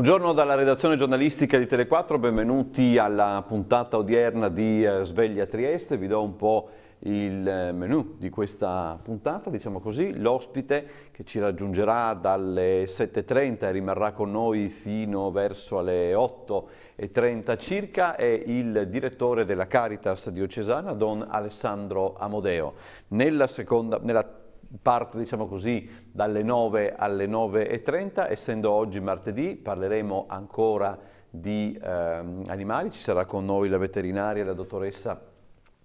Buongiorno dalla redazione giornalistica di Tele4, benvenuti alla puntata odierna di eh, Sveglia Trieste. Vi do un po' il eh, menu di questa puntata, diciamo così, l'ospite che ci raggiungerà dalle 7.30 e rimarrà con noi fino verso le 8.30 circa è il direttore della Caritas diocesana, Don Alessandro Amodeo. Nella, seconda, nella parte diciamo così dalle 9 alle 9.30, essendo oggi martedì parleremo ancora di eh, animali, ci sarà con noi la veterinaria, la dottoressa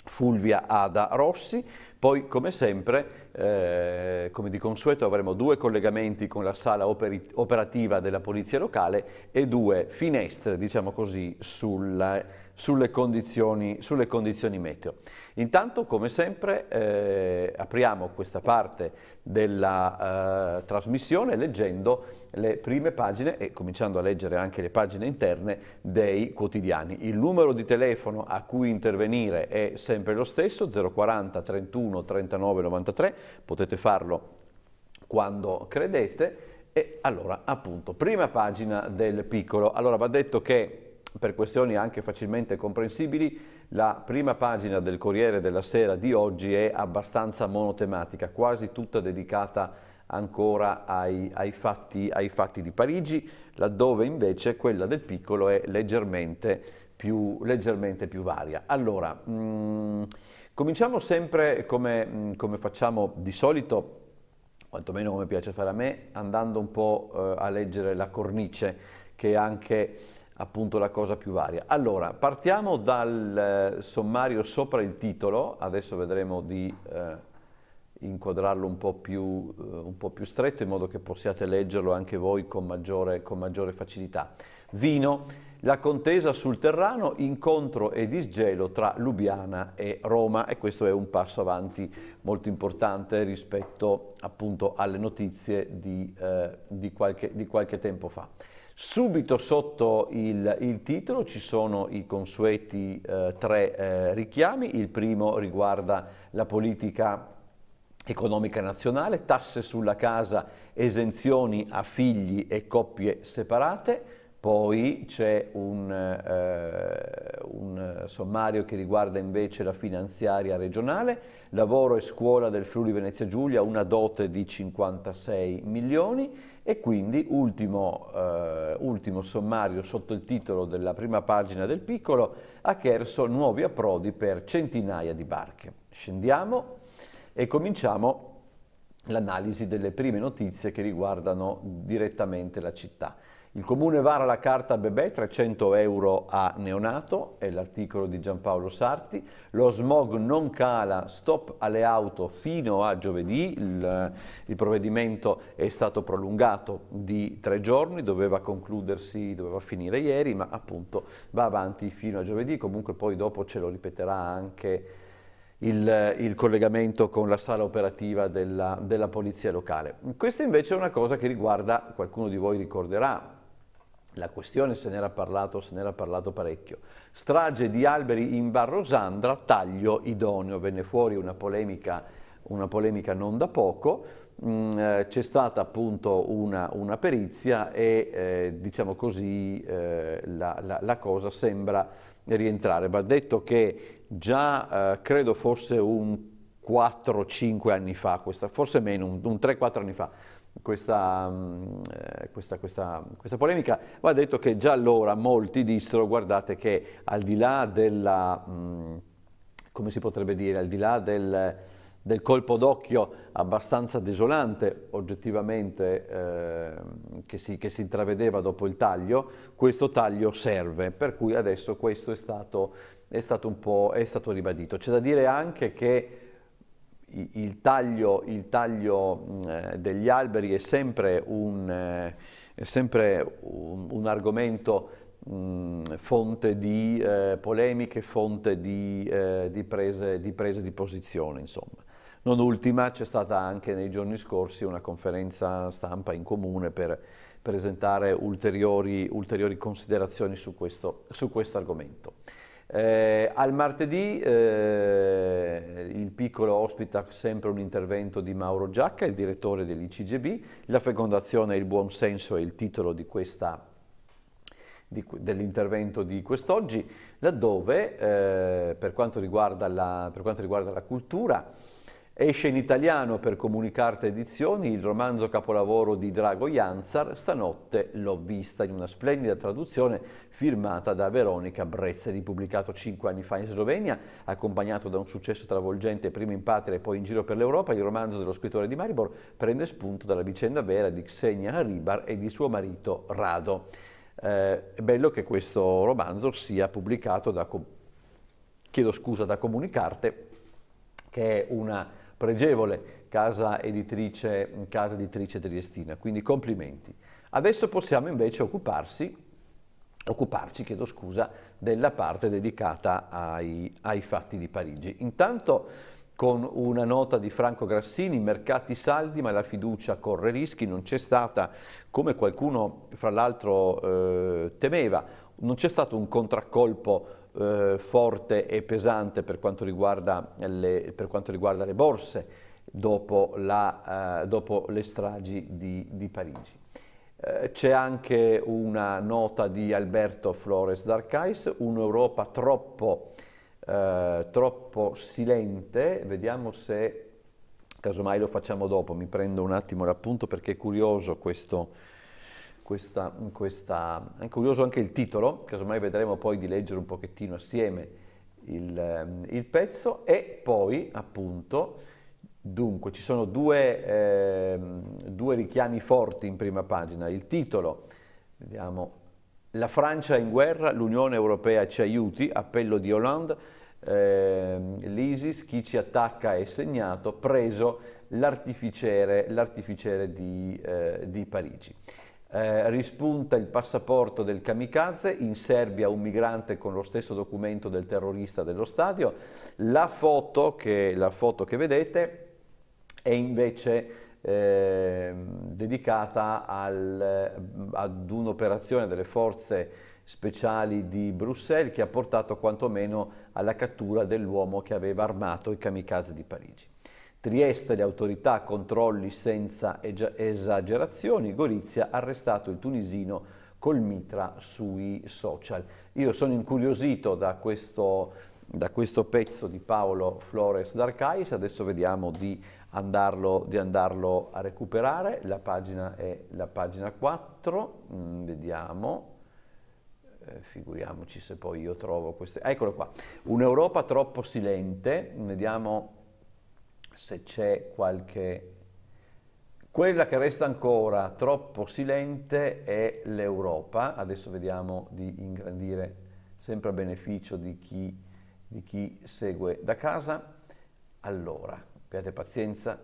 Fulvia Ada Rossi, poi come sempre, eh, come di consueto, avremo due collegamenti con la sala operativa della Polizia Locale e due finestre, diciamo così, sulla sulle condizioni, sulle condizioni meteo. Intanto, come sempre, eh, apriamo questa parte della eh, trasmissione leggendo le prime pagine e cominciando a leggere anche le pagine interne dei quotidiani. Il numero di telefono a cui intervenire è sempre lo stesso, 040 31 39 93, potete farlo quando credete. E allora, appunto, prima pagina del piccolo. Allora, va detto che per questioni anche facilmente comprensibili, la prima pagina del Corriere della Sera di oggi è abbastanza monotematica, quasi tutta dedicata ancora ai, ai, fatti, ai fatti, di Parigi, laddove invece quella del piccolo è leggermente più, leggermente più varia. Allora, mh, mm, cominciamo sempre come, mh, mm, come facciamo di solito quantomeno come piace fare a me, andando un po' eh, a leggere la cornice che è anche appunto la cosa più varia. Allora, partiamo dal eh, sommario sopra il titolo, adesso vedremo di eh, inquadrarlo un po, più, eh, un po, più, stretto in modo che possiate leggerlo anche voi con maggiore, con maggiore facilità. Vino, la contesa sul Terrano, incontro e disgelo tra Lubiana e Roma e questo è un passo avanti molto importante rispetto appunto alle notizie di, eh, di, qualche, di qualche tempo fa. Subito sotto il, il, titolo ci sono i consueti eh, tre eh, richiami, il primo riguarda la politica economica nazionale, tasse sulla casa, esenzioni a figli e coppie separate, poi c'è un, eh, un sommario che riguarda invece la finanziaria regionale, lavoro e scuola del Friuli Venezia Giulia, una dote di 56 milioni, e quindi, ultimo, eh, ultimo sommario sotto il titolo della prima pagina del piccolo, a Cherso nuovi approdi per centinaia di barche. Scendiamo e cominciamo l'analisi delle prime notizie che riguardano direttamente la città. Il comune vara la carta bebè, 300 euro a neonato, è l'articolo di Giampaolo Sarti. Lo smog non cala, stop alle auto fino a giovedì. Il, eh, il provvedimento è stato prolungato di tre giorni, doveva concludersi, doveva finire ieri, ma appunto va avanti fino a giovedì. Comunque poi dopo ce lo ripeterà anche il, il, collegamento con la sala operativa della, della polizia locale. Questa invece è una cosa che riguarda, qualcuno di voi ricorderà, la questione se n'era parlato, se n'era parlato parecchio. Strage di alberi in Barrosandra, taglio idoneo, venne fuori una polemica, una polemica non da poco, mm, eh, c'è stata appunto una, una perizia e eh, diciamo così eh, la, la, la, cosa sembra rientrare. Va detto che già eh, credo fosse un 4-5 anni fa, questa, forse meno, un, un 3-4 anni fa, questa, mm, eh, questa, questa, questa, polemica, va detto che già allora molti dissero guardate che al di là della, mm, come si potrebbe dire, al di là del, del colpo d'occhio abbastanza desolante oggettivamente eh, che, si, che si intravedeva dopo il taglio, questo taglio serve, per cui adesso questo è stato, è stato un po' è stato ribadito. C'è da dire anche che il taglio, il taglio mm, eh, degli alberi è sempre un, eh, è sempre un, un argomento mh, mm, fonte di eh, polemiche, fonte di, eh, di, prese, di, prese, di posizione, insomma. Non ultima, c'è stata anche nei giorni scorsi una conferenza stampa in comune per presentare ulteriori, ulteriori considerazioni su questo, su questo argomento. Eh, al martedì eh, il piccolo ospita sempre un intervento di Mauro Giacca, il direttore dell'ICGB. La fecondazione e il buon senso è il titolo dell'intervento di quest'oggi, laddove eh, per, quanto la, per, quanto riguarda la cultura Esce in italiano per Comunicarte Edizioni il romanzo capolavoro di Drago Janzar, Stanotte l'ho vista, in una splendida traduzione firmata da Veronica Brezzeri, ripubblicato cinque anni fa in Slovenia, accompagnato da un successo travolgente prima in patria e poi in giro per l'Europa, il romanzo dello scrittore di Maribor prende spunto dalla vicenda vera di Xenia Haribar e di suo marito Rado. Eh, è bello che questo romanzo sia pubblicato da, chiedo scusa, da Comunicarte, che è una pregevole casa editrice, casa editrice triestina, quindi complimenti. Adesso possiamo invece occuparsi, occuparci, chiedo scusa, della parte dedicata ai, ai fatti di Parigi. Intanto con una nota di Franco Grassini, mercati saldi ma la fiducia corre rischi, non c'è stata, come qualcuno fra l'altro eh, temeva, non c'è stato un contraccolpo eh, forte e pesante per quanto riguarda le, quanto riguarda le borse dopo, la, eh, dopo, le stragi di, di Parigi. Eh, c'è anche una nota di Alberto Flores d'Arcais, un'Europa troppo, eh, troppo silente, vediamo se casomai lo facciamo dopo, mi prendo un attimo l'appunto perché è curioso questo, questa, questa, è curioso anche il titolo, casomai vedremo poi di leggere un pochettino assieme il, ehm, il pezzo e poi appunto, dunque ci sono due, eh, due, richiami forti in prima pagina, il titolo, vediamo, la Francia in guerra, l'Unione Europea ci aiuti, appello di Hollande, eh, l'ISIS, chi ci attacca è segnato, preso l'artificiere di, eh, di Parigi eh, rispunta il passaporto del kamikaze, in Serbia un migrante con lo stesso documento del terrorista dello stadio. La foto che, la foto che vedete è invece eh, dedicata al, eh, ad un'operazione delle forze speciali di Bruxelles che ha portato quantomeno alla cattura dell'uomo che aveva armato i kamikaze di Parigi. Trieste le autorità controlli senza esagerazioni, Gorizia ha arrestato il tunisino col mitra sui social. Io sono incuriosito da questo, da questo pezzo di Paolo Flores d'Arcais, adesso vediamo di andarlo, di andarlo, a recuperare, la pagina è la pagina 4, mm, vediamo eh, figuriamoci se poi io trovo queste... Eccolo qua, un'Europa troppo silente, vediamo se c'è qualche... Quella che resta ancora troppo silente è l'Europa, adesso vediamo di ingrandire sempre a beneficio di chi, di chi segue da casa. Allora, abbiate pazienza,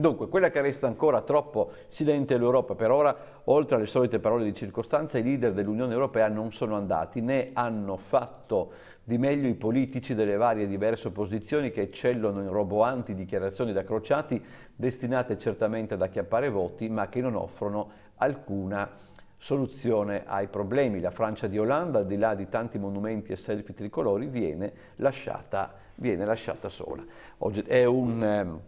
Dunque, quella che resta ancora troppo silente è l'Europa. Per ora, oltre alle solite parole di circostanza, i leader dell'Unione Europea non sono andati né hanno fatto di meglio i politici delle varie diverse opposizioni che eccellono in roboanti dichiarazioni da crociati destinate certamente ad acchiappare voti, ma che non offrono alcuna soluzione ai problemi. La Francia di Olanda, al di là di tanti monumenti e selfie tricolori, viene lasciata, viene lasciata sola. Oggi è un ehm,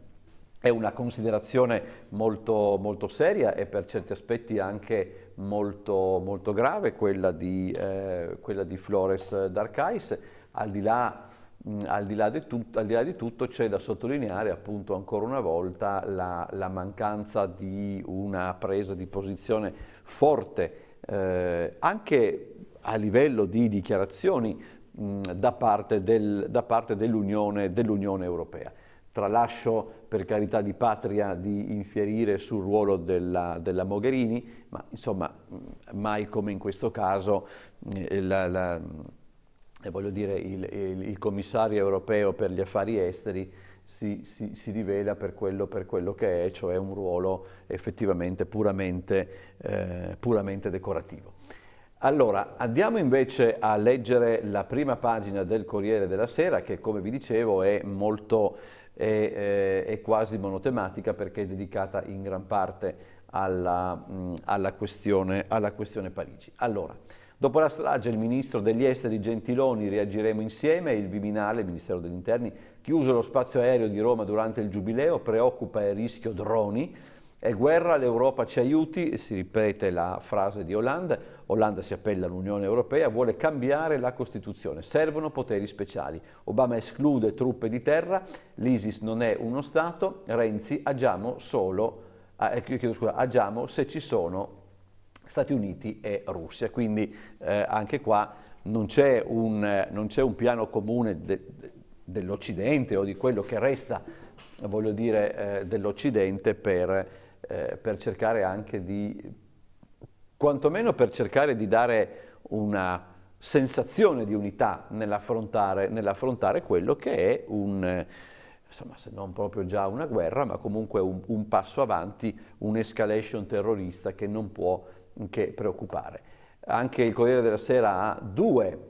è una considerazione molto, molto, seria e per certi aspetti anche molto, molto grave quella di, eh, quella di Flores d'Arcais. Al di là, mh, al di là, di, tut al di là di tutto c'è da sottolineare appunto ancora una volta la, la mancanza di una presa di posizione forte eh, anche a livello di dichiarazioni mh, da parte, del, parte dell'Unione dell Europea. Tralascio per carità di patria di infierire sul ruolo della, della Mogherini, ma insomma mm, mai come in questo caso eh, la, la, mm, eh, dire, il, il, il, commissario europeo per gli affari esteri si, si, si rivela per quello, per quello, che è, cioè un ruolo effettivamente puramente, eh, puramente decorativo. Allora, andiamo invece a leggere la prima pagina del Corriere della Sera che, come vi dicevo, è molto è, eh, è quasi monotematica perché è dedicata in gran parte alla, mm, alla, questione, alla questione Parigi. Allora, Dopo la strage il ministro degli esteri Gentiloni reagiremo insieme, il Viminale, il Ministero degli Interni, chiuso lo spazio aereo di Roma durante il Giubileo, preoccupa il rischio droni, è guerra, l'Europa ci aiuti, si ripete la frase di Hollande, Hollande si appella all'Unione Europea, vuole cambiare la Costituzione, servono poteri speciali. Obama esclude truppe di terra, l'ISIS non è uno Stato, Renzi agiamo solo, ah, eh, scusa, agiamo se ci sono Stati Uniti e Russia. Quindi eh, anche qua non c'è un, un, piano comune de, de, dell'Occidente o di quello che resta, voglio dire, eh, dell'Occidente per eh, per cercare anche di, quantomeno per cercare di dare una sensazione di unità nell'affrontare, nell'affrontare quello che è un, eh, insomma se non proprio già una guerra, ma comunque un, un passo avanti, un'escalation terrorista che non può che preoccupare. Anche il Corriere della Sera ha due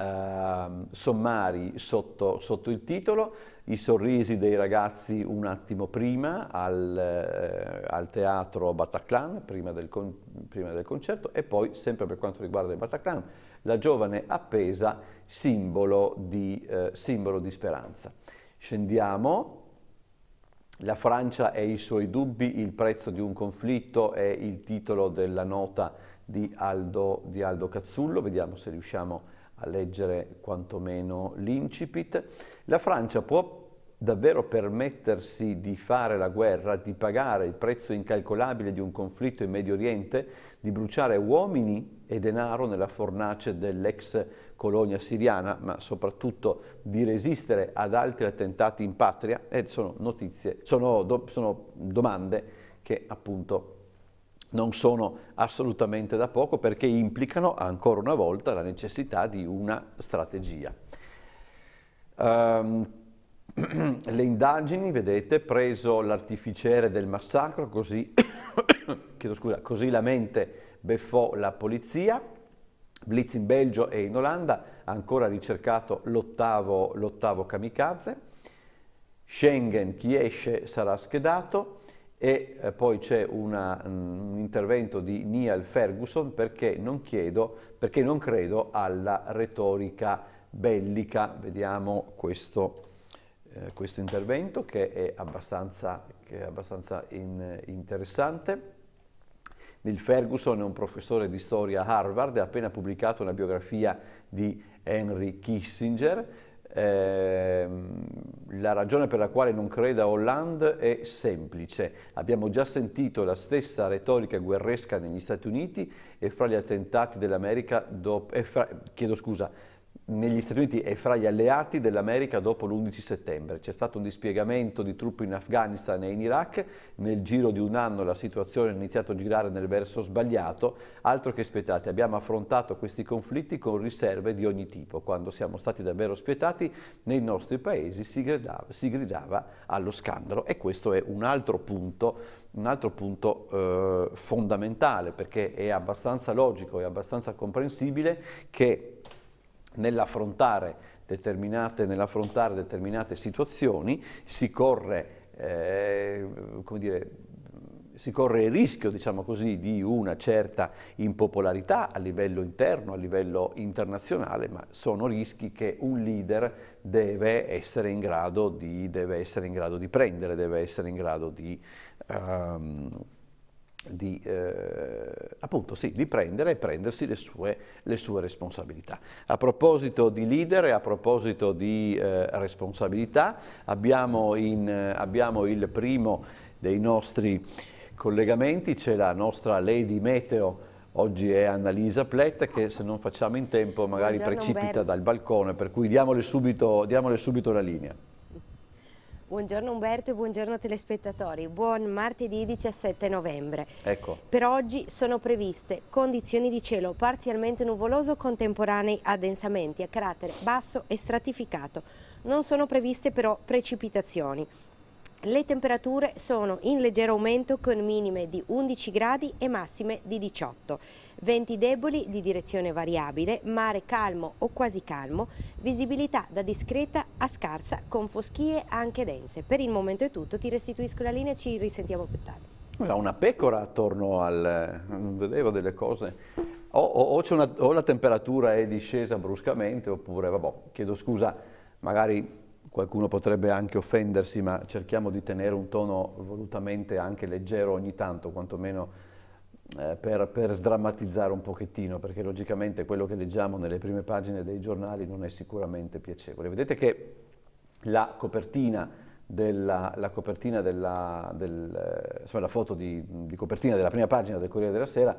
eh, sommari sotto, sotto il titolo, i sorrisi dei ragazzi un attimo prima al, eh, al teatro Bataclan, prima del, con, prima del, concerto, e poi, sempre per quanto riguarda il Bataclan, la giovane appesa, simbolo di, eh, simbolo di speranza. Scendiamo, la Francia e i suoi dubbi, il prezzo di un conflitto è il titolo della nota di Aldo, di Aldo Cazzullo, vediamo se riusciamo a a leggere quantomeno l'incipit. La Francia può davvero permettersi di fare la guerra, di pagare il prezzo incalcolabile di un conflitto in Medio Oriente, di bruciare uomini e denaro nella fornace dell'ex colonia siriana, ma soprattutto di resistere ad altri attentati in patria? E eh, sono notizie, sono, do, sono domande che appunto non sono assolutamente da poco perché implicano ancora una volta la necessità di una strategia. Um, le indagini, vedete, preso l'artificiere del massacro, così, scusa, così la mente beffò la polizia, Blitz in Belgio e in Olanda, ancora ricercato l'ottavo kamikaze, Schengen chi esce sarà schedato, e eh, poi c'è una, mm, un intervento di Neil Ferguson perché non, chiedo, perché non credo alla retorica bellica. Vediamo questo, eh, questo intervento che è abbastanza, che è abbastanza in, eh, interessante. Neil Ferguson è un professore di storia a Harvard e ha appena pubblicato una biografia di Henry Kissinger eh, la ragione per la quale non creda a Hollande è semplice. Abbiamo già sentito la stessa retorica guerresca negli Stati Uniti e fra gli attentati dell'America, eh, chiedo scusa, negli Stati Uniti e fra gli alleati dell'America dopo l'11 settembre. C'è stato un dispiegamento di truppe in Afghanistan e in Iraq, nel giro di un anno la situazione ha iniziato a girare nel verso sbagliato, altro che spietati, abbiamo affrontato questi conflitti con riserve di ogni tipo, quando siamo stati davvero spietati nei nostri paesi si gridava, si gridava allo scandalo e questo è un altro punto un altro punto eh, fondamentale perché è abbastanza logico e abbastanza comprensibile che nell'affrontare determinate, nell'affrontare determinate situazioni si corre, eh, come dire, si corre il rischio, diciamo così, di una certa impopolarità a livello interno, a livello internazionale, ma sono rischi che un leader deve essere in grado di, deve essere in grado di prendere, deve essere in grado di... Um, di, eh, appunto, sì, di prendere e prendersi le sue, le sue, responsabilità. A proposito di leader e a proposito di eh, responsabilità, abbiamo, in, eh, abbiamo, il primo dei nostri collegamenti, c'è la nostra Lady Meteo, oggi è Annalisa Plett che se non facciamo in tempo magari Buongiorno, precipita Umberto. dal balcone, per cui diamole subito, diamole subito la linea. Buongiorno Umberto e buongiorno telespettatori, buon martedì 17 novembre. Ecco. Per oggi sono previste condizioni di cielo parzialmente nuvoloso contemporanei a densamenti a carattere basso e stratificato. Non sono previste però precipitazioni. Le temperature sono in leggero aumento con minime di 11 gradi e massime di 18. Venti deboli di direzione variabile, mare calmo o quasi calmo, visibilità da discreta a scarsa con foschie anche dense. Per il momento è tutto, ti restituisco la linea e ci risentiamo più tardi. C'è una pecora attorno al... non vedevo delle cose. O, o, o, una, o la temperatura è discesa bruscamente oppure, vabbè, chiedo scusa, magari qualcuno potrebbe anche offendersi, ma cerchiamo di tenere un tono volutamente anche leggero ogni tanto, quantomeno eh, per, per, sdrammatizzare un pochettino, perché logicamente quello che leggiamo nelle prime pagine dei giornali non è sicuramente piacevole. Vedete che la copertina della, la copertina della del, eh, insomma, la foto di, di copertina della prima pagina del Corriere della Sera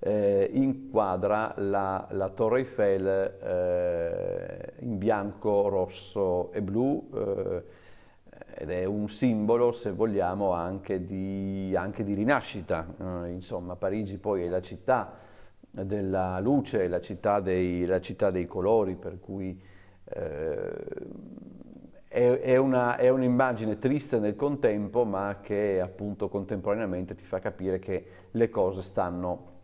eh, inquadra la, la, Torre Eiffel eh, in bianco, rosso e blu eh, ed è un simbolo, se vogliamo, anche di, anche di rinascita. Eh, insomma, Parigi poi è la città della luce, la città dei, la città dei colori, per cui eh, è, è un'immagine triste nel contempo, ma che appunto contemporaneamente ti fa capire che le cose stanno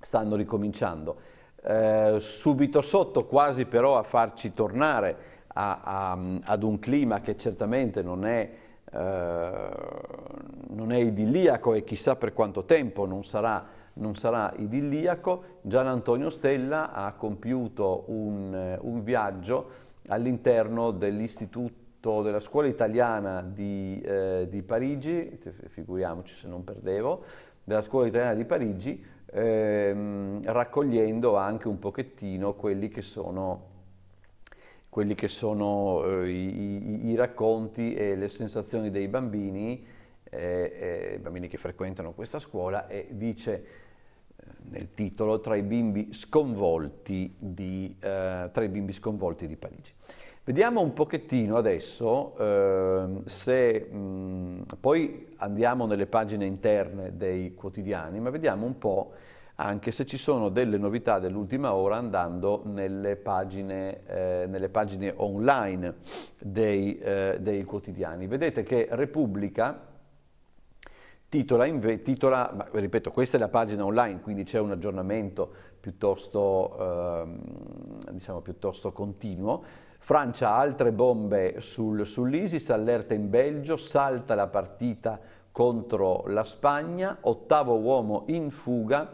stanno ricominciando. Eh, subito sotto, quasi però a farci tornare a, a, ad un clima che certamente non è, eh, non è idilliaco e chissà per quanto tempo non sarà, non sarà idilliaco, Gian Antonio Stella ha compiuto un, eh, un viaggio all'interno dell'Istituto della Scuola Italiana di, eh, di Parigi, figuriamoci se non perdevo, della Scuola Italiana di Parigi, ehm, raccogliendo anche un pochettino quelli che sono, quelli che sono eh, i, i, i, racconti e le sensazioni dei bambini, eh, eh, bambini che frequentano questa scuola, e dice eh, nel titolo tra i bimbi sconvolti di, eh, tra i bimbi sconvolti di Parigi. Vediamo un pochettino adesso eh, se mh, poi andiamo nelle pagine interne dei quotidiani, ma vediamo un po' anche se ci sono delle novità dell'ultima ora andando nelle pagine, eh, nelle pagine online dei, eh, dei, quotidiani. Vedete che Repubblica titola, titola ma, ripeto, questa è la pagina online, quindi c'è un aggiornamento piuttosto, ehm, diciamo, piuttosto continuo, Francia altre bombe sul, sull'ISIS, allerta in Belgio, salta la partita contro la Spagna, ottavo uomo in fuga,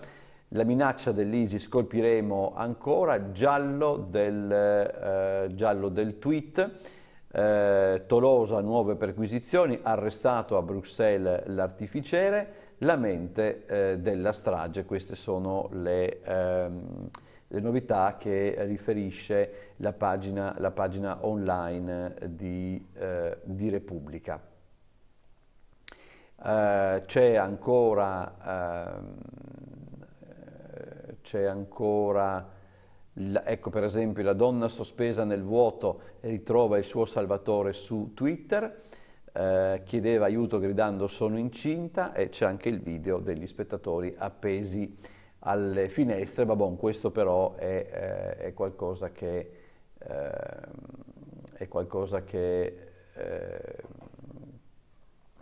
la minaccia dell'ISIS colpiremo ancora, giallo del, eh, giallo del tweet, eh, Tolosa nuove perquisizioni, arrestato a Bruxelles l'artificiere, la mente eh, della strage, queste sono le... Ehm, le eh, novità che riferisce la pagina, la pagina online eh, di, eh, di Repubblica. Eh, c'è ancora, ehm, eh, c'è ancora ecco per esempio la donna sospesa nel vuoto ritrova il suo salvatore su Twitter, eh, chiedeva aiuto gridando sono incinta e c'è anche il video degli spettatori appesi alle finestre, va bon, questo però è, eh, è qualcosa che, eh, è qualcosa che, eh,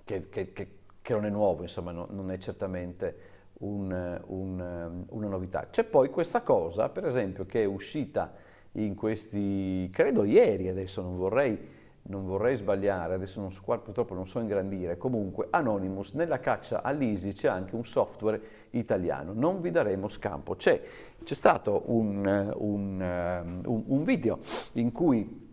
che, che, non è nuovo, insomma no, non è certamente un, un, una novità. C'è poi questa cosa, per esempio, che è uscita in questi, credo ieri, adesso non vorrei non vorrei sbagliare, adesso non so qua, purtroppo non so ingrandire, comunque Anonymous nella caccia all'Isi c'è anche un software italiano, non vi daremo scampo. C'è, c'è stato un, un, ehm, un, un, video in cui,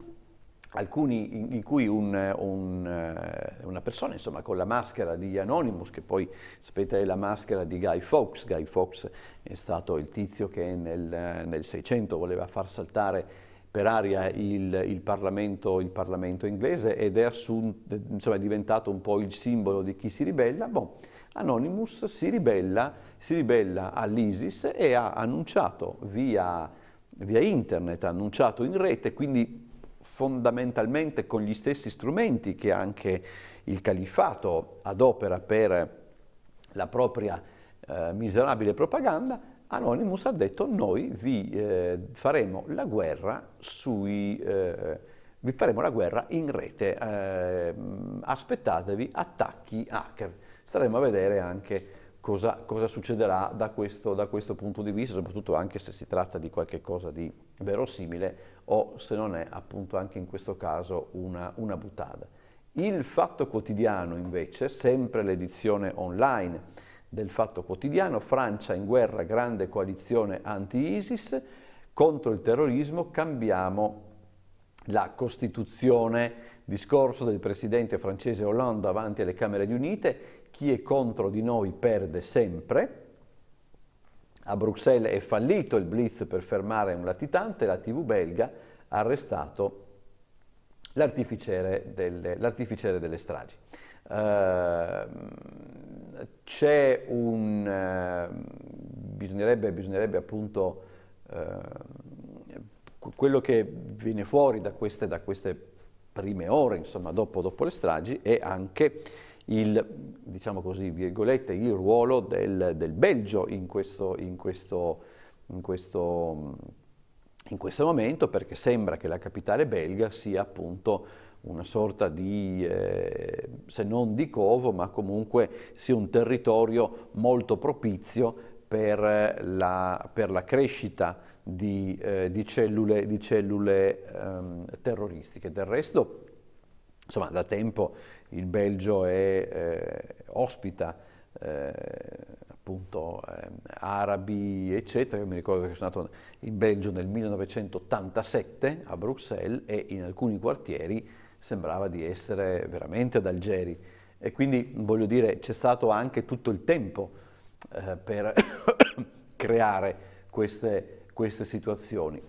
alcuni, in, in cui eh, una persona insomma, con la maschera di Anonymous, che poi sapete è la maschera di Guy Fawkes, Guy Fawkes è stato il tizio che nel, nel 600 voleva far saltare per aria il, il, Parlamento, il Parlamento, inglese ed è, assunto, insomma, è, diventato un po' il simbolo di chi si ribella. Bon, Anonymous si ribella, si ribella all'ISIS e ha annunciato via, via internet, ha annunciato in rete, quindi fondamentalmente con gli stessi strumenti che anche il califato adopera per la propria eh, miserabile propaganda, Anonymous ha detto noi vi, eh, faremo, la sui, eh, vi faremo la guerra in rete, eh, aspettatevi attacchi hacker. Staremo a vedere anche cosa, cosa succederà da questo, da questo, punto di vista, soprattutto anche se si tratta di qualcosa di verosimile o se non è appunto anche in questo caso una, una buttata. Il Fatto Quotidiano invece, sempre l'edizione online, del Fatto Quotidiano, Francia in guerra, grande coalizione anti-ISIS, contro il terrorismo cambiamo la Costituzione. Discorso del presidente francese Hollande davanti alle Camere riunite, chi è contro di noi perde sempre. A Bruxelles è fallito il blitz per fermare un latitante, la TV belga ha arrestato l'artificiere delle, delle, stragi. Ehm c'è un... Eh, bisognerebbe, bisognerebbe, appunto... Eh, quello che viene fuori da queste, da queste prime ore, insomma, dopo, dopo, le stragi, è anche il, diciamo così, il ruolo del, del, Belgio in questo, in questo, in questo in questo momento perché sembra che la capitale belga sia appunto una sorta di, eh, se non di covo, ma comunque sia un territorio molto propizio per la, per la crescita di, eh, di cellule, di cellule ehm, terroristiche. Del resto, insomma, da tempo il Belgio è, eh, ospita eh, appunto eh, arabi eccetera. Io mi ricordo che sono nato in Belgio nel 1987 a Bruxelles e in alcuni quartieri sembrava di essere veramente ad Algeri. E quindi, voglio dire, c'è stato anche tutto il tempo eh, per creare queste, queste situazioni.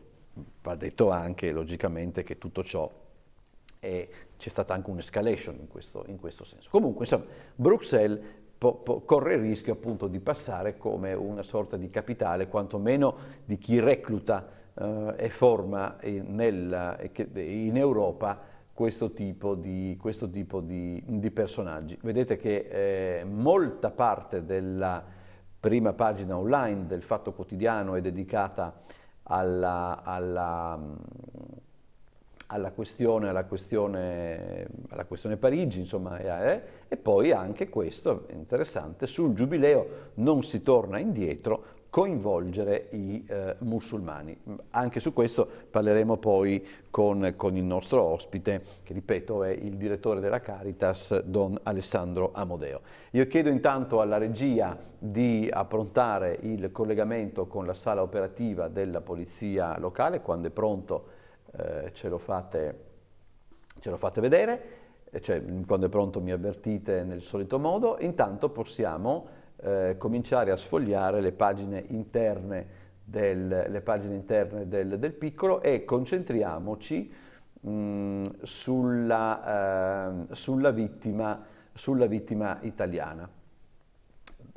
Va detto anche, logicamente, che tutto ciò è, c'è stata anche un'escalation in questo, in questo senso. Comunque, insomma, Bruxelles po- po- corre il rischio appunto di passare come una sorta di capitale, quantomeno di chi recluta eh, e forma in, nella, in Europa questo tipo di, questo tipo di, di personaggi. Vedete che eh, molta parte della prima pagina online del Fatto Quotidiano è dedicata alla, alla, alla, questione, alla questione, questione, Parigi, insomma, eh, e poi anche questo, interessante, sul Giubileo non si torna indietro, coinvolgere i eh, musulmani. Anche su questo parleremo poi con, con, il nostro ospite, che ripeto è il direttore della Caritas, Don Alessandro Amodeo. Io chiedo intanto alla regia di approntare il collegamento con la sala operativa della polizia locale, quando è pronto eh, ce, lo fate, ce lo fate vedere, cioè, quando è pronto mi avvertite nel solito modo, intanto possiamo eh, cominciare a sfogliare le pagine interne del, le pagine interne del, del piccolo e concentriamoci mh, mm, sulla, eh, sulla, vittima, sulla, vittima, italiana.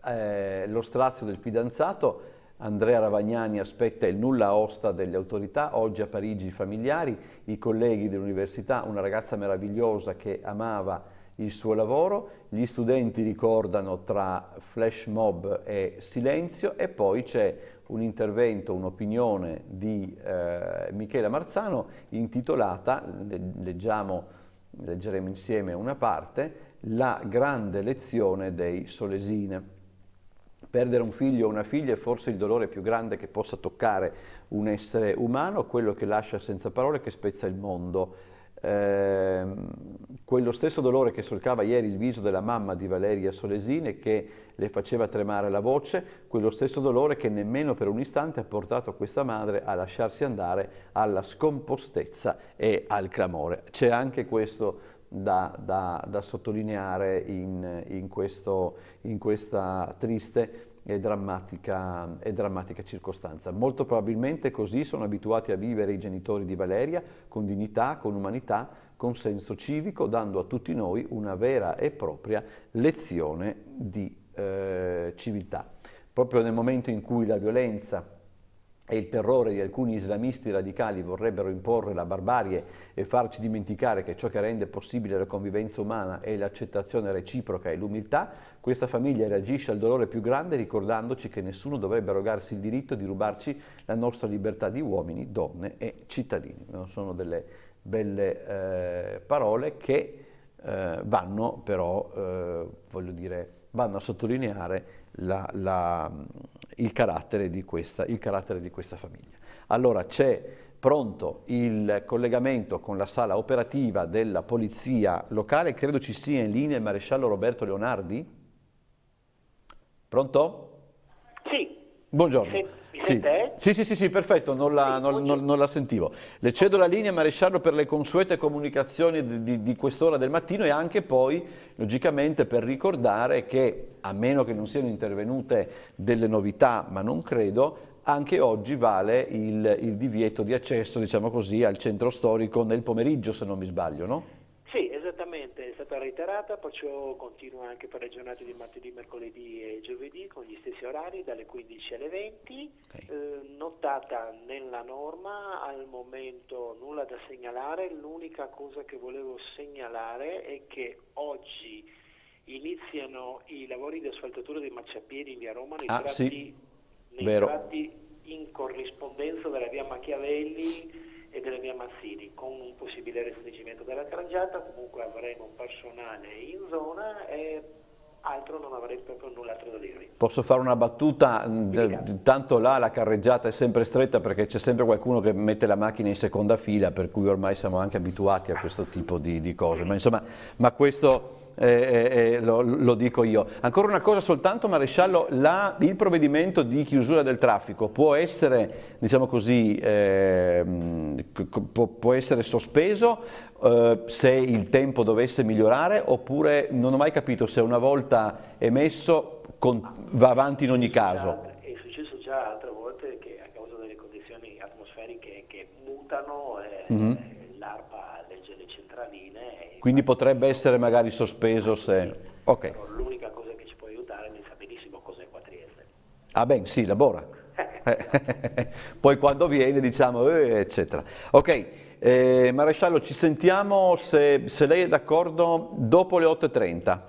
Eh, lo strazio del fidanzato, Andrea Ravagnani aspetta il nulla osta delle autorità, oggi a Parigi i familiari, i colleghi dell'università, una ragazza meravigliosa che amava il suo lavoro, gli studenti ricordano tra flash mob e silenzio e poi c'è un intervento, un'opinione di eh, Michela Marzano intitolata, leggiamo, leggeremo insieme una parte, La grande lezione dei Solesine. Perdere un figlio o una figlia è forse il dolore più grande che possa toccare un essere umano, quello che lascia senza parole, che spezza il mondo Ehm, quello stesso dolore che solcava ieri il viso della mamma di Valeria Solesini che le faceva tremare la voce, quello stesso dolore che nemmeno per un istante ha portato questa madre a lasciarsi andare alla scompostezza e al clamore. C'è anche questo da, da, da sottolineare in, in, questo, in questa triste e drammatica, e drammatica circostanza. Molto probabilmente così sono abituati a vivere i genitori di Valeria, con dignità, con umanità, con senso civico, dando a tutti noi una vera e propria lezione di eh, civiltà. Proprio nel momento in cui la violenza e il terrore di alcuni islamisti radicali vorrebbero imporre la barbarie e farci dimenticare che ciò che rende possibile la convivenza umana è l'accettazione reciproca e l'umiltà, questa famiglia reagisce al dolore più grande ricordandoci che nessuno dovrebbe arrogarsi il diritto di rubarci la nostra libertà di uomini, donne e cittadini. Sono delle belle eh, parole che eh, vanno però, eh, voglio dire, vanno a sottolineare la, la, il, carattere questa, il carattere di questa famiglia. Allora c'è pronto il collegamento con la sala operativa della polizia locale, credo ci sia in linea il maresciallo Roberto Leonardi. Pronto? Sì. Buongiorno. Sì. sì. Sì, sì, sì, perfetto, non la, non, non, non la, sentivo. Le cedo la linea Maresciallo per le consuete comunicazioni di, di, di quest'ora del mattino e anche poi, logicamente, per ricordare che, a meno che non siano intervenute delle novità, ma non credo, anche oggi vale il, il divieto di accesso, diciamo così, al centro storico nel pomeriggio, se non mi sbaglio, no? serata reiterata, perciò continua anche per le giornate di martedì, mercoledì e giovedì con gli stessi orari dalle 15 alle 20. Okay. Eh, notata nella norma, al momento nulla da segnalare, l'unica cosa che volevo segnalare è che oggi iniziano i lavori di asfaltatura dei marciapiedi in via Roma nei, ah, tratti, sì. nei tratti in corrispondenza della via Machiavelli e delle mie massili. Con un possibile restringimento della carreggiata comunque avremo personale in zona e altro non avrei proprio null'altro da dirvi. Posso fare una battuta? Mm, sì, Tanto là la carreggiata è sempre stretta perché c'è sempre qualcuno che mette la macchina in seconda fila, per cui ormai siamo anche abituati a questo tipo di, di cose. Ma insomma, ma questo eh, eh, lo, lo, dico io. Ancora una cosa soltanto, Maresciallo, la, il provvedimento di chiusura del traffico può essere, diciamo così, ehm, può essere sospeso Uh, se il tempo dovesse migliorare oppure non ho mai capito se una volta emesso con, va avanti in ogni caso. È successo già altre volte che a causa delle condizioni atmosferiche che mutano eh, mm -hmm. Quindi potrebbe essere magari sospeso se... Okay. L'unica cosa che ci può aiutare è sa benissimo cos'è qua Trieste. Ah ben, sì, lavora. Poi quando viene diciamo eh, eccetera. Ok, eh, Maresciallo ci sentiamo se, se lei è d'accordo dopo le 8.30.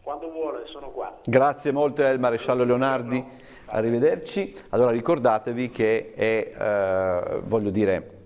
Quando vuole, sono qua. Grazie molte al Maresciallo Leonardi, arrivederci. Allora ricordatevi che è, eh, voglio dire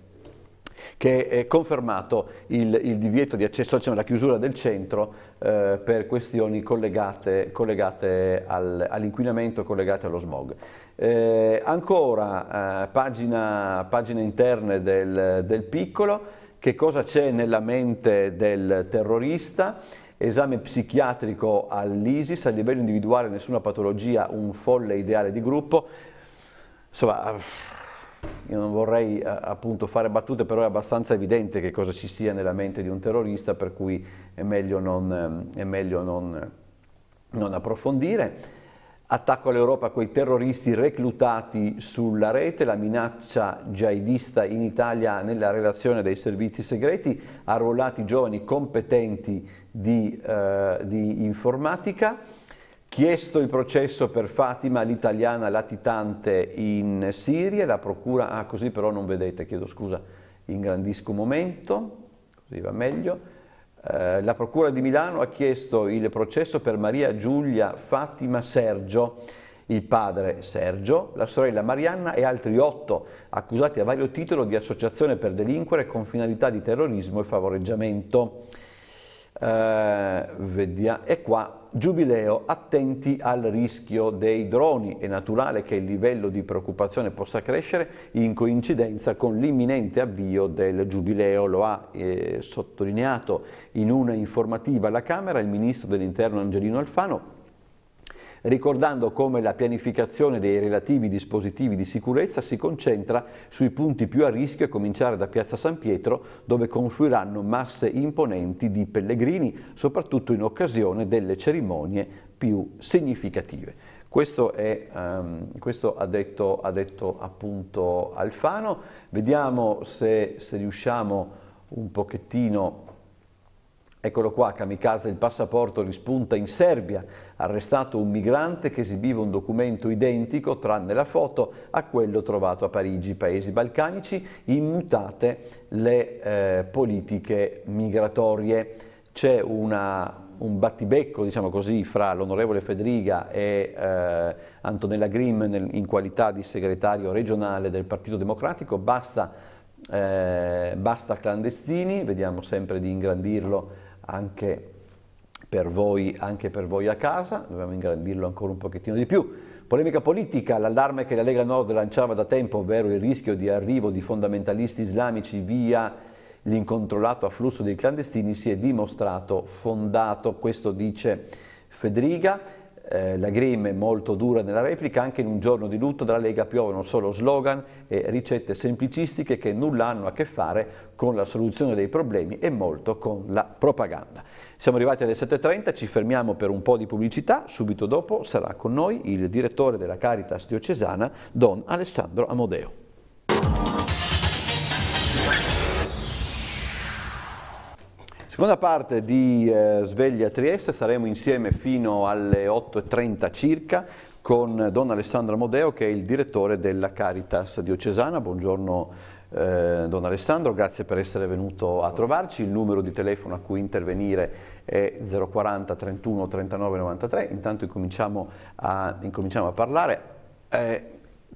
che è confermato il, il divieto di accesso, cioè la chiusura del centro eh, per questioni collegate, collegate al, all'inquinamento, collegate allo smog. Eh, ancora, eh, pagina, pagine interne del, del piccolo, che cosa c'è nella mente del terrorista? esame psichiatrico all'ISIS, a livello individuale nessuna patologia, un folle ideale di gruppo. Insomma, io non vorrei appunto fare battute, però è abbastanza evidente che cosa ci sia nella mente di un terrorista, per cui è meglio non, è meglio non, non approfondire attacco all'Europa con i terroristi reclutati sulla rete, la minaccia jihadista in Italia nella relazione dei servizi segreti, arruolati giovani competenti di, eh, di informatica. Chiesto il processo per Fatima, l'italiana latitante in Siria, la procura, ah così però non vedete, chiedo scusa, ingrandisco un momento, così va meglio. Eh, la procura di Milano ha chiesto il processo per Maria Giulia Fatima Sergio, il padre Sergio, la sorella Marianna e altri otto, accusati a vario titolo di associazione per delinquere con finalità di terrorismo e favoreggiamento. Eh, vediamo, ah, e qua Giubileo, attenti al rischio dei droni, è naturale che il livello di preoccupazione possa crescere in coincidenza con l'imminente avvio del Giubileo, lo ha eh, sottolineato in una informativa alla Camera il Ministro dell'Interno Angelino Alfano, ricordando come la pianificazione dei relativi dispositivi di sicurezza si concentra sui punti più a rischio a cominciare da Piazza San Pietro dove confluiranno masse imponenti di pellegrini, soprattutto in occasione delle cerimonie più significative. Questo, è, um, questo ha, detto, ha, detto, appunto Alfano. Vediamo se, se, riusciamo un pochettino... Eccolo qua, Kamikaze, il passaporto rispunta in Serbia arrestato un migrante che esibiva un documento identico, tranne la foto, a quello trovato a Parigi, paesi balcanici, immutate le eh, politiche migratorie. C'è una un battibecco, diciamo così, fra l'onorevole Federica e eh, Antonella Grimm nel, in qualità di segretario regionale del Partito Democratico, basta, eh, basta clandestini, vediamo sempre di ingrandirlo anche per voi, anche per voi a casa, dobbiamo ingrandirlo ancora un pochettino di più. Polemica politica, l'allarme che la Lega Nord lanciava da tempo, ovvero il rischio di arrivo di fondamentalisti islamici via l'incontrollato afflusso dei clandestini, si è dimostrato fondato, questo dice Federica. Eh, la Grimm è molto dura nella replica, anche in un giorno di lutto della Lega piovono solo slogan e ricette semplicistiche che nulla hanno a che fare con la soluzione dei problemi e molto con la propaganda. Siamo arrivati alle 7.30, ci fermiamo per un po' di pubblicità, subito dopo sarà con noi il direttore della Caritas diocesana, Don Alessandro Amodeo. Seconda parte di eh, Sveglia Trieste, saremo insieme fino alle 8.30 circa con Don Alessandro Amodeo che è il direttore della Caritas diocesana. Buongiorno eh, Don Alessandro, grazie per essere venuto a trovarci, il numero di telefono a cui intervenire è 040 31 39 93, intanto incominciamo a, incominciamo a parlare. Eh,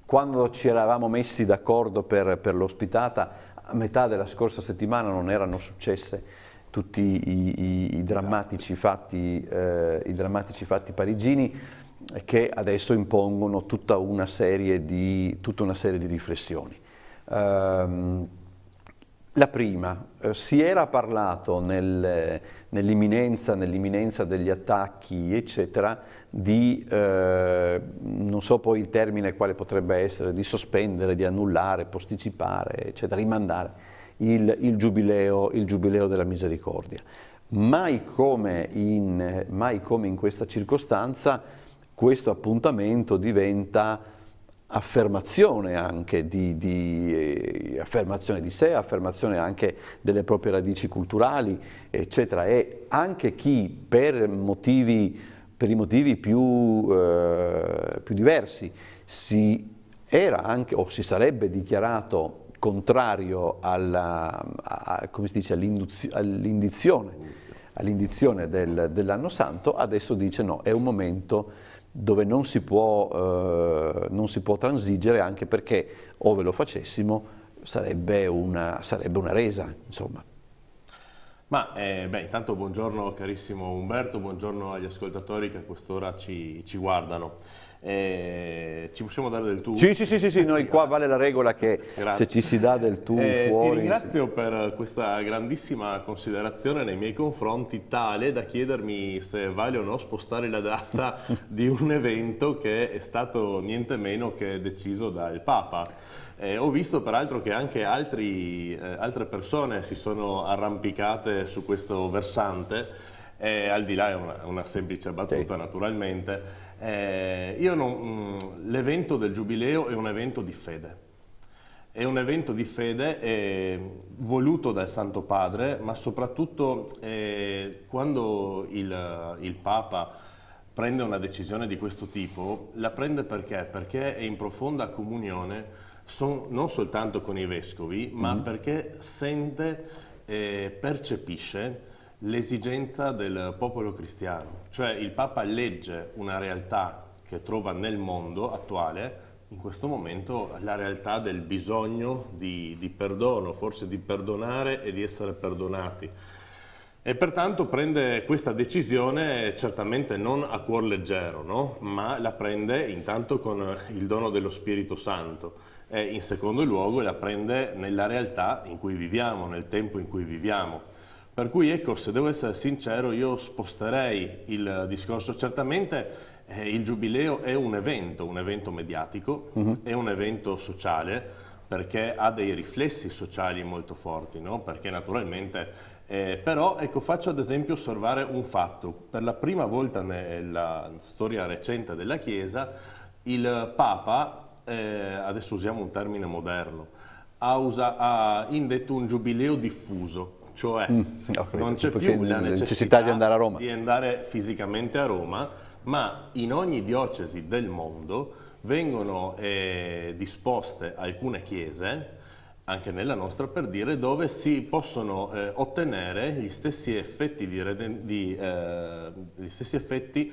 quando ci eravamo messi d'accordo per, per l'ospitata, a metà della scorsa settimana non erano successe tutti i, i, i, drammatici fatti, eh, i, drammatici, fatti, parigini eh, che adesso impongono tutta una serie di, una serie di riflessioni. Ehm, la prima, eh, si era parlato nel, nell'imminenza, nell'imminenza, degli attacchi, eccetera, di, eh, non so poi il termine quale potrebbe essere, di sospendere, di annullare, posticipare, eccetera, rimandare il, il, giubileo, il giubileo, della misericordia. Mai come, in, mai come in questa circostanza questo appuntamento diventa affermazione anche di, di, eh, affermazione di, sé, affermazione anche delle proprie radici culturali, eccetera. E anche chi per, motivi, per i motivi più, eh, più diversi si era anche, o si sarebbe dichiarato contrario all'indizione all all dell'anno santo, adesso dice no, è un momento dove non si, può, eh, non si può transigere anche perché ove lo facessimo sarebbe una, sarebbe una resa, insomma. Ma eh, beh, intanto buongiorno carissimo Umberto, buongiorno agli ascoltatori che a quest'ora ci, ci guardano. Eh, ci possiamo dare del tu? Sì, sì, sì, sì, sì noi qua vale la regola che Grazie. se ci si dà del tu eh, fuori... Ti ringrazio sì. per questa grandissima considerazione nei miei confronti, tale da chiedermi se vale o no spostare la data di un evento che è stato niente meno che deciso dal Papa. Eh, ho visto peraltro che anche altri, eh, altre persone si sono arrampicate su questo versante eh, al di là è una, una semplice battuta sì. naturalmente, eh, mm, l'evento del Giubileo è un evento di fede. È un evento di fede eh, voluto dal Santo Padre, ma soprattutto eh, quando il, il Papa prende una decisione di questo tipo, la prende perché? Perché è in profonda comunione son, non soltanto con i vescovi, ma mm -hmm. perché sente, eh, percepisce l'esigenza del popolo cristiano, cioè il Papa legge una realtà che trova nel mondo attuale, in questo momento la realtà del bisogno di, di perdono, forse di perdonare e di essere perdonati. E pertanto prende questa decisione certamente non a cuor leggero, no? ma la prende intanto con il dono dello Spirito Santo e in secondo luogo la prende nella realtà in cui viviamo, nel tempo in cui viviamo. Per cui ecco, se devo essere sincero, io sposterei il discorso. Certamente eh, il Giubileo è un evento, un evento mediatico, uh mhm. -huh. è un evento sociale, perché ha dei riflessi sociali molto forti, no? perché naturalmente... Eh, però ecco, faccio ad esempio osservare un fatto. Per la prima volta nella storia recente della Chiesa, il Papa, eh, adesso usiamo un termine moderno, ha, ha indetto un giubileo diffuso cioè mm, no, non c'è più la necessità, di andare a Roma. Di andare fisicamente a Roma, ma in ogni diocesi del mondo vengono eh, disposte alcune chiese anche nella nostra per dire dove si possono eh, ottenere gli stessi effetti, di, di, eh, gli stessi effetti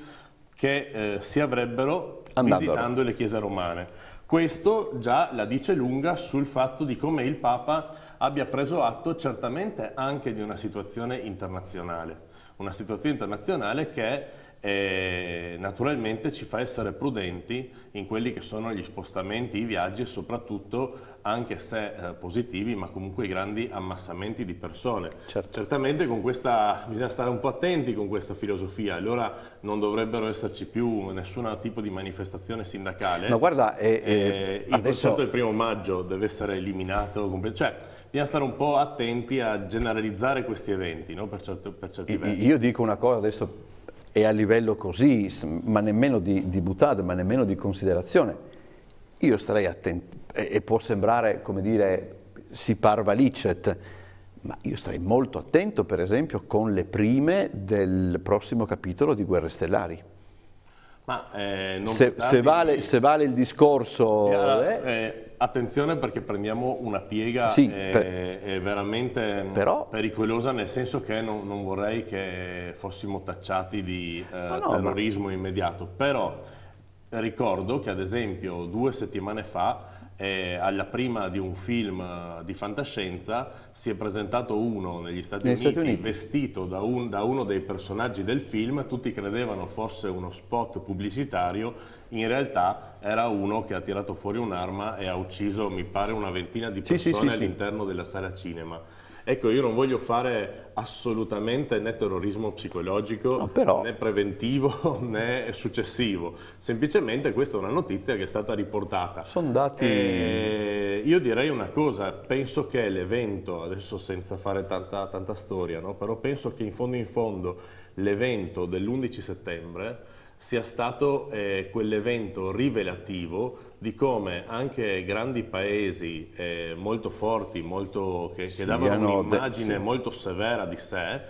che eh, si avrebbero Andando. visitando le chiese romane. Questo già la dice lunga sul fatto di come il Papa abbia preso atto certamente anche di una situazione internazionale, una situazione internazionale che eh, naturalmente ci fa essere prudenti in quelli che sono gli spostamenti, i viaggi e soprattutto anche se eh, positivi, ma comunque grandi ammassamenti di persone. Certo. Certamente con questa, bisogna stare un po' attenti con questa filosofia, allora non dovrebbero esserci più nessun tipo di manifestazione sindacale. Ma guarda, eh, eh, eh il adesso... del primo maggio deve essere eliminato, cioè bisogna stare un po' attenti a generalizzare questi eventi, no? per, certo, per certi io, Io dico una cosa adesso, è a livello così, ma nemmeno di, di buttata, ma nemmeno di considerazione io starei attento, e può sembrare, come dire, si parva licet, ma io starei molto attento, per esempio, con le prime del prossimo capitolo di Guerre Stellari. Ma, eh, se, se, vale, se, vale, il discorso... Eh, eh, eh, attenzione perché prendiamo una piega sì, eh, per, veramente mm, però, pericolosa, nel senso che non, non, vorrei che fossimo tacciati di eh, no, terrorismo ma... immediato, però... Ricordo che ad esempio due settimane fa eh, alla prima di un film eh, di fantascienza si è presentato uno negli Stati, negli Uniti, Stati Uniti, vestito da, un, da, uno dei personaggi del film, tutti credevano fosse uno spot pubblicitario, in realtà era uno che ha tirato fuori un'arma e ha ucciso mi pare una ventina di persone sì, sì, sì, all'interno della sala cinema. Ecco, io non voglio fare assolutamente né terrorismo psicologico, no, però... né preventivo, né successivo. Semplicemente questa è una notizia che è stata riportata. Sono dati... E eh, io direi una cosa, penso che l'evento, adesso senza fare tanta, tanta storia, no? però penso che in fondo in fondo l'evento dell'11 settembre sia stato eh, quell'evento rivelativo di come anche grandi paesi eh, molto forti, molto, che, che davano un'immagine sì. molto severa di sé,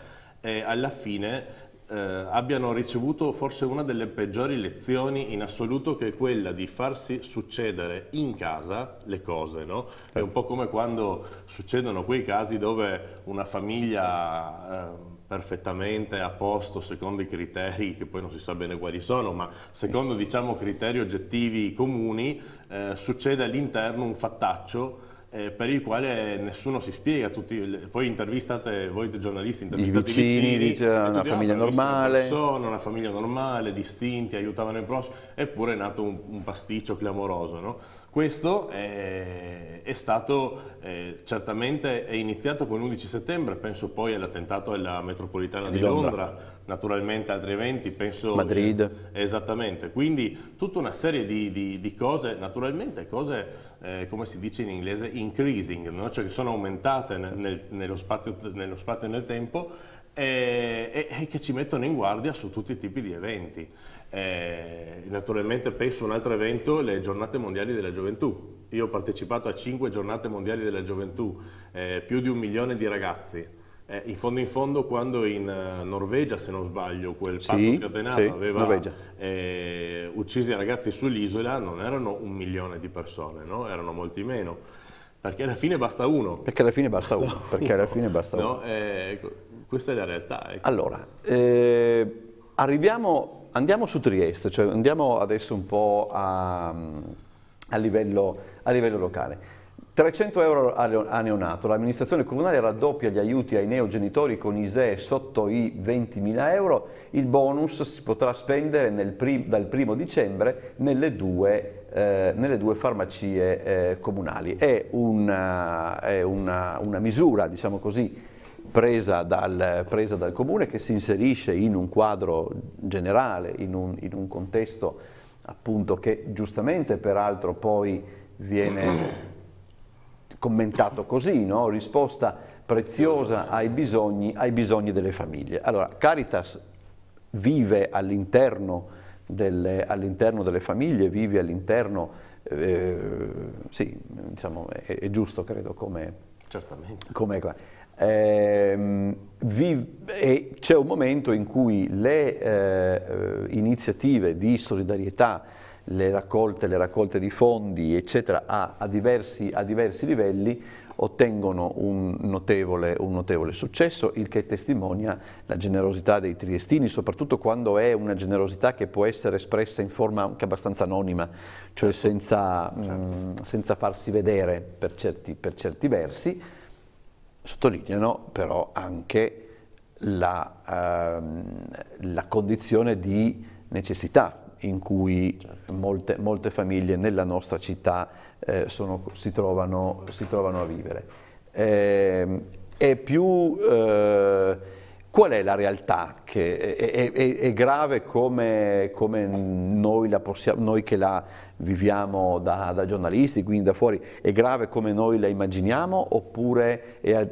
eh, alla fine eh, abbiano ricevuto forse una delle peggiori lezioni in assoluto che è quella di farsi succedere in casa le cose, no? È un po' come quando succedono quei casi dove una famiglia ehm, perfettamente a posto secondo i criteri che poi non si sa bene quali sono ma secondo diciamo, criteri oggettivi comuni eh, succede all'interno un fattaccio eh, per il quale nessuno si spiega tutti, poi intervistate voi giornalisti intervistate i vicini, vicini dice una famiglia normale persone, una famiglia normale, distinti, aiutavano i prossimi eppure è nato un, un pasticcio clamoroso no? Questo è, eh, è stato eh, certamente è iniziato con l'11 settembre, penso poi all'attentato alla metropolitana di, di Londra. Londra. naturalmente altri eventi, penso... Madrid. Eh, esattamente, quindi tutta una serie di, di, di cose, naturalmente cose eh, come si dice in inglese increasing, no? cioè che sono aumentate nel, nel, nello, spazio, nello spazio e nel tempo eh, e, e, che ci mettono in guardia su tutti i tipi di eventi. Eh, naturalmente penso a un altro evento, le giornate mondiali della gioventù. Io ho partecipato a cinque giornate mondiali della gioventù, eh, più di un milione di ragazzi. Eh, in fondo in fondo quando in eh, Norvegia, se non sbaglio, quel pazzo sì, scatenato sì, aveva eh, ucciso i ragazzi sull'isola, non erano un milione di persone, no? erano molti meno. Perché alla fine basta uno. Perché alla fine basta, basta uno. uno. Perché alla fine basta no, uno. Eh, ecco, questa è la realtà. Ecco. Allora, eh, arriviamo Andiamo su Trieste, cioè andiamo adesso un po' a, mm, a, livello, a livello locale. 300 euro a neonato, l'amministrazione comunale raddoppia gli aiuti ai neogenitori con ISEE sotto i 20.000 euro, il bonus si potrà spendere prim dal 1 dicembre nelle due, eh, nelle due farmacie eh, comunali. È una, è una, una misura, diciamo così, presa dal, presa dal comune che si inserisce in un quadro generale, in un, in un contesto appunto che giustamente peraltro poi viene commentato così, no? risposta preziosa ai bisogni, ai bisogni, delle famiglie. Allora, Caritas vive all'interno delle, all delle, famiglie, vive all'interno, eh, sì, diciamo, è, è, giusto credo come... Certamente. Come, eh, vi, e c'è un momento in cui le eh, eh, iniziative di solidarietà, le raccolte, le raccolte di fondi, eccetera, a, a, diversi, a diversi, livelli ottengono un notevole, un notevole, successo, il che testimonia la generosità dei triestini, soprattutto quando è una generosità che può essere espressa in forma anche abbastanza anonima, cioè certo. senza, certo. mh, mm, senza farsi vedere per certi, per certi versi sottolineano però anche la, ehm, la condizione di necessità in cui certo. molte, molte, famiglie nella nostra città eh, sono, si, trovano, si, trovano, a vivere. Eh, è più, eh, qual è la realtà? Che è, è, è grave come, come noi, la possiamo, noi che la viviamo da, da giornalisti, quindi da fuori, è grave come noi la immaginiamo oppure è,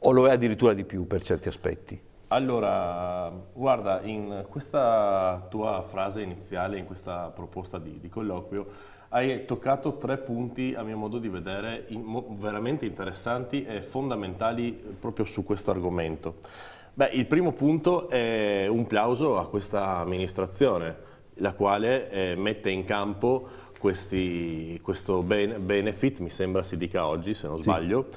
o lo è addirittura di più per certi aspetti? Allora, guarda, in questa tua frase iniziale, in questa proposta di, di colloquio, hai toccato tre punti, a mio modo di vedere, in, veramente interessanti e fondamentali proprio su questo argomento. Beh, il primo punto è un plauso a questa amministrazione, la quale eh, mette in campo questi, questo benefit, mi sembra si dica oggi se non sì. sbaglio,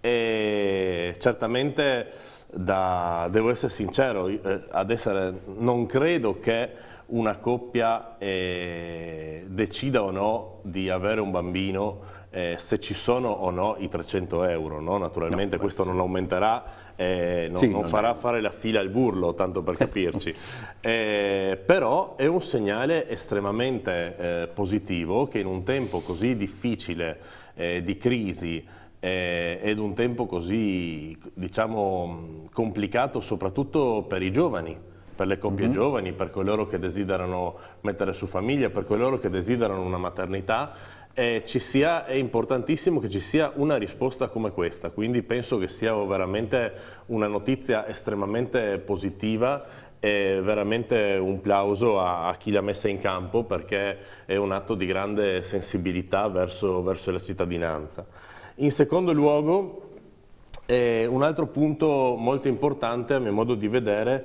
e certamente da, devo essere sincero, eh, ad essere, non credo che una coppia eh, decida o no di avere un bambino eh, se ci sono o no i 300 euro, no? naturalmente no, questo non aumenterà, eh, non, sì, non, non farà fare la fila al burlo, tanto per capirci, eh, però è un segnale estremamente eh, positivo che in un tempo così difficile eh, di crisi eh, ed un tempo così diciamo, complicato soprattutto per i giovani, per le coppie mm -hmm. giovani, per coloro che desiderano mettere su famiglia, per coloro che desiderano una maternità, eh, sia, è importantissimo che ci sia una risposta come questa, quindi penso che sia veramente una notizia estremamente positiva e veramente un plauso a, a, chi l'ha messa in campo perché è un atto di grande sensibilità verso, verso la cittadinanza. In secondo luogo, eh, un altro punto molto importante a mio modo di vedere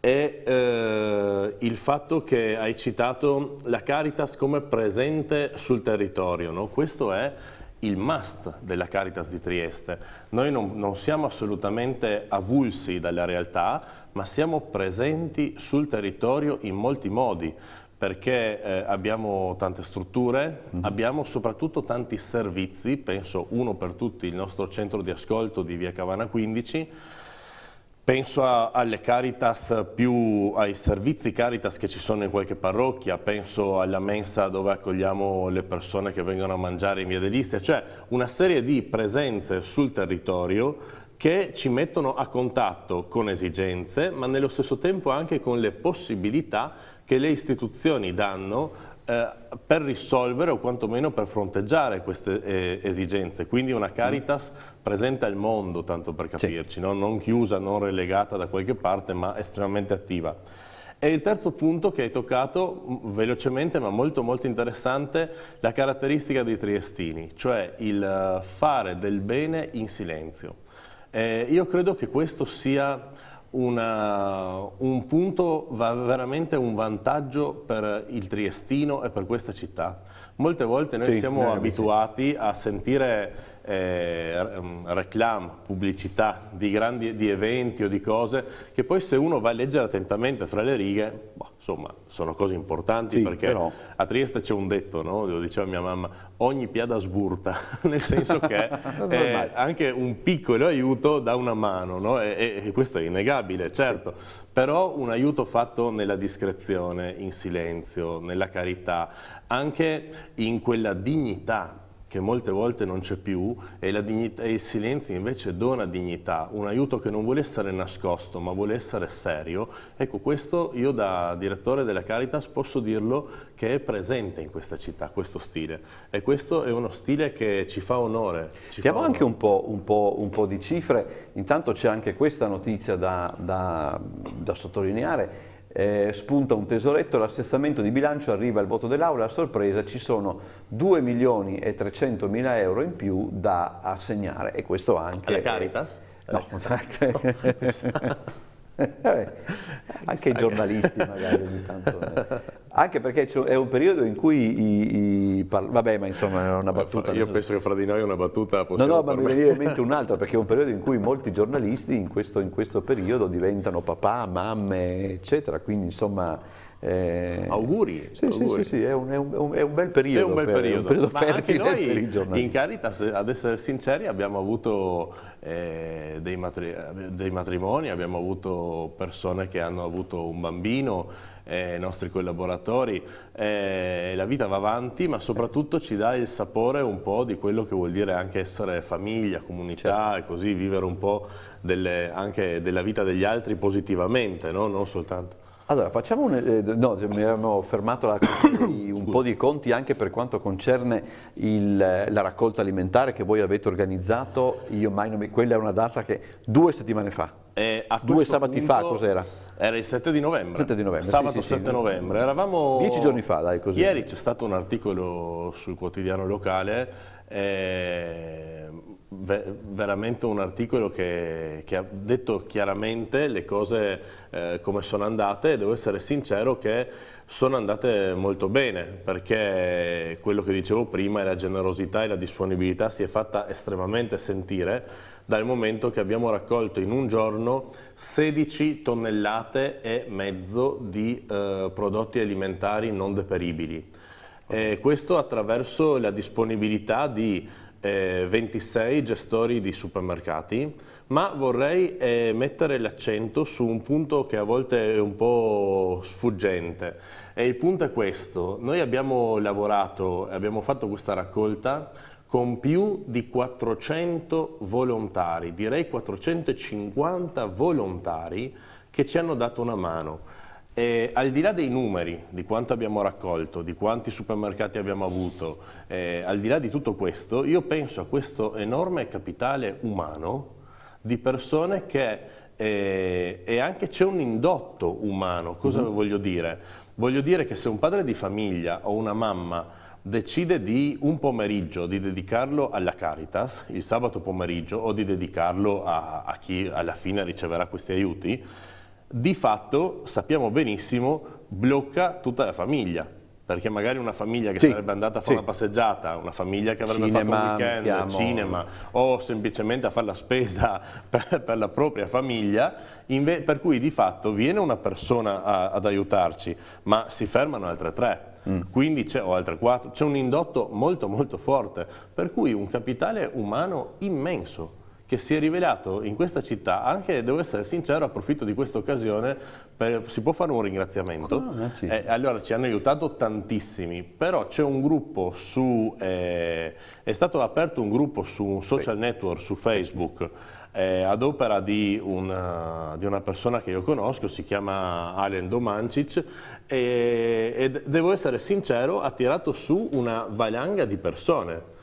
è eh, il fatto che hai citato la Caritas come presente sul territorio, no? questo è il must della Caritas di Trieste. Noi non, non siamo assolutamente avulsi dalla realtà, ma siamo presenti sul territorio in molti modi perché eh, abbiamo tante strutture, mm abbiamo soprattutto tanti servizi, penso uno per tutti il nostro centro di ascolto di Via Cavana 15, Penso a, alle Caritas più ai servizi Caritas che ci sono in qualche parrocchia, penso alla mensa dove accogliamo le persone che vengono a mangiare in via dell'Istia, cioè una serie di presenze sul territorio che ci mettono a contatto con esigenze ma nello stesso tempo anche con le possibilità che le istituzioni danno eh, per risolvere o quantomeno per fronteggiare queste eh, esigenze. Quindi una Caritas mm. presente al mondo, tanto per capirci, sì. no? non chiusa, non relegata da qualche parte, ma estremamente attiva. E il terzo punto che hai toccato mm, velocemente ma molto molto interessante, la caratteristica dei triestini, cioè il eh, fare del bene in silenzio. Eh, io credo che questo sia una, un punto, veramente un vantaggio per il triestino e per questa città. Molte volte noi sì, siamo eh, abituati sì. a sentire eh, mm, reclam, pubblicità di grandi di eventi o di cose che poi se uno va a leggere attentamente fra le righe, boh, insomma, sono cose importanti sì, perché però... a Trieste c'è un detto, no? lo diceva mia mamma, ogni piada sburta, nel senso che eh, anche un piccolo aiuto dà una mano no? e, e, questo è innegabile, certo, sì. però un aiuto fatto nella discrezione, in silenzio, nella carità, anche in quella dignità che molte volte non c'è più e, dignità, e, il silenzio invece dona dignità, un aiuto che non vuole essere nascosto ma vuole essere serio. Ecco questo io da direttore della Caritas posso dirlo che è presente in questa città questo stile e questo è uno stile che ci fa onore. Ci Diamo fa anche onore. Un, po', un, po', un po', di cifre, intanto c'è anche questa notizia da, da, da sottolineare eh, spunta un tesoretto, l'assestamento di bilancio arriva al voto dell'Aula, a sorpresa ci sono 2 milioni e 300 mila euro in più da assegnare e questo anche... Alla Caritas? Eh, no, no. anche i giornalisti magari ogni tanto. Eh. Anche perché è un periodo in cui i, i vabbè ma insomma è una battuta. Io penso che fra di noi una battuta possiamo No no ma mi veniva in mente un'altra perché è un periodo in cui molti giornalisti in questo, in questo periodo diventano papà, mamme eccetera quindi insomma eh, auguri. Sì, auguri. Sì, sì, è un, è, un, è un, bel periodo. È un bel per, periodo. Un periodo Ma anche noi in Caritas, ad essere sinceri, abbiamo avuto eh, dei, matri dei, matrimoni, abbiamo avuto persone che hanno avuto un bambino, eh, nostri collaboratori. Eh, la vita va avanti, ma soprattutto ci dà il sapore un po' di quello che vuol dire anche essere famiglia, comunità certo. e così vivere un po' delle, anche della vita degli altri positivamente, no? non soltanto. Allora, facciamo un... Eh, no, mi erano fermato alla un po' di conti anche per quanto concerne il, la raccolta alimentare che voi avete organizzato, io mai non mi... quella è una data che due settimane fa, eh, due sabati fa cos'era? Era il 7 di novembre. 7 di novembre. Sabato sì, sì, 7 sì. novembre. Eravamo... Dieci giorni fa, dai, così. Ieri c'è stato un articolo sul quotidiano locale è veramente un articolo che, che ha detto chiaramente le cose eh, come sono andate e devo essere sincero che sono andate molto bene perché quello che dicevo prima è la generosità e la disponibilità si è fatta estremamente sentire dal momento che abbiamo raccolto in un giorno 16 tonnellate e mezzo di eh, prodotti alimentari non deperibili eh, questo attraverso la disponibilità di eh, 26 gestori di supermercati, ma vorrei eh, mettere l'accento su un punto che a volte è un po' sfuggente. E il punto è questo, noi abbiamo lavorato, abbiamo fatto questa raccolta con più di 400 volontari, direi 450 volontari che ci hanno dato una mano. E al di là dei numeri, di quanto abbiamo raccolto, di quanti supermercati abbiamo avuto, eh, al di là di tutto questo, io penso a questo enorme capitale umano di persone che, eh, e anche c'è un indotto umano, cosa mm -hmm. voglio dire? Voglio dire che se un padre di famiglia o una mamma decide di un pomeriggio di dedicarlo alla Caritas, il sabato pomeriggio, o di dedicarlo a, a chi alla fine riceverà questi aiuti, di fatto sappiamo benissimo blocca tutta la famiglia perché magari una famiglia che sì, sarebbe andata a fare sì. una passeggiata, una famiglia che avrebbe cinema, fatto un weekend, mettiamo... cinema o semplicemente a fare la spesa per, per la propria famiglia, per cui di fatto viene una persona a, ad aiutarci, ma si fermano altre tre. Mm. Quindi o altre quattro, c'è un indotto molto molto forte, per cui un capitale umano immenso che si è rivelato in questa città, anche devo essere sincero, approfitto di questa occasione, per, si può fare un ringraziamento? No, eh, allora ci hanno aiutato tantissimi, però c'è un gruppo su, eh, è stato aperto un gruppo su un social network, su Facebook, eh, ad opera di una, di una, persona che io conosco, si chiama Alen Domancic e, e devo essere sincero, ha tirato su una valanga di persone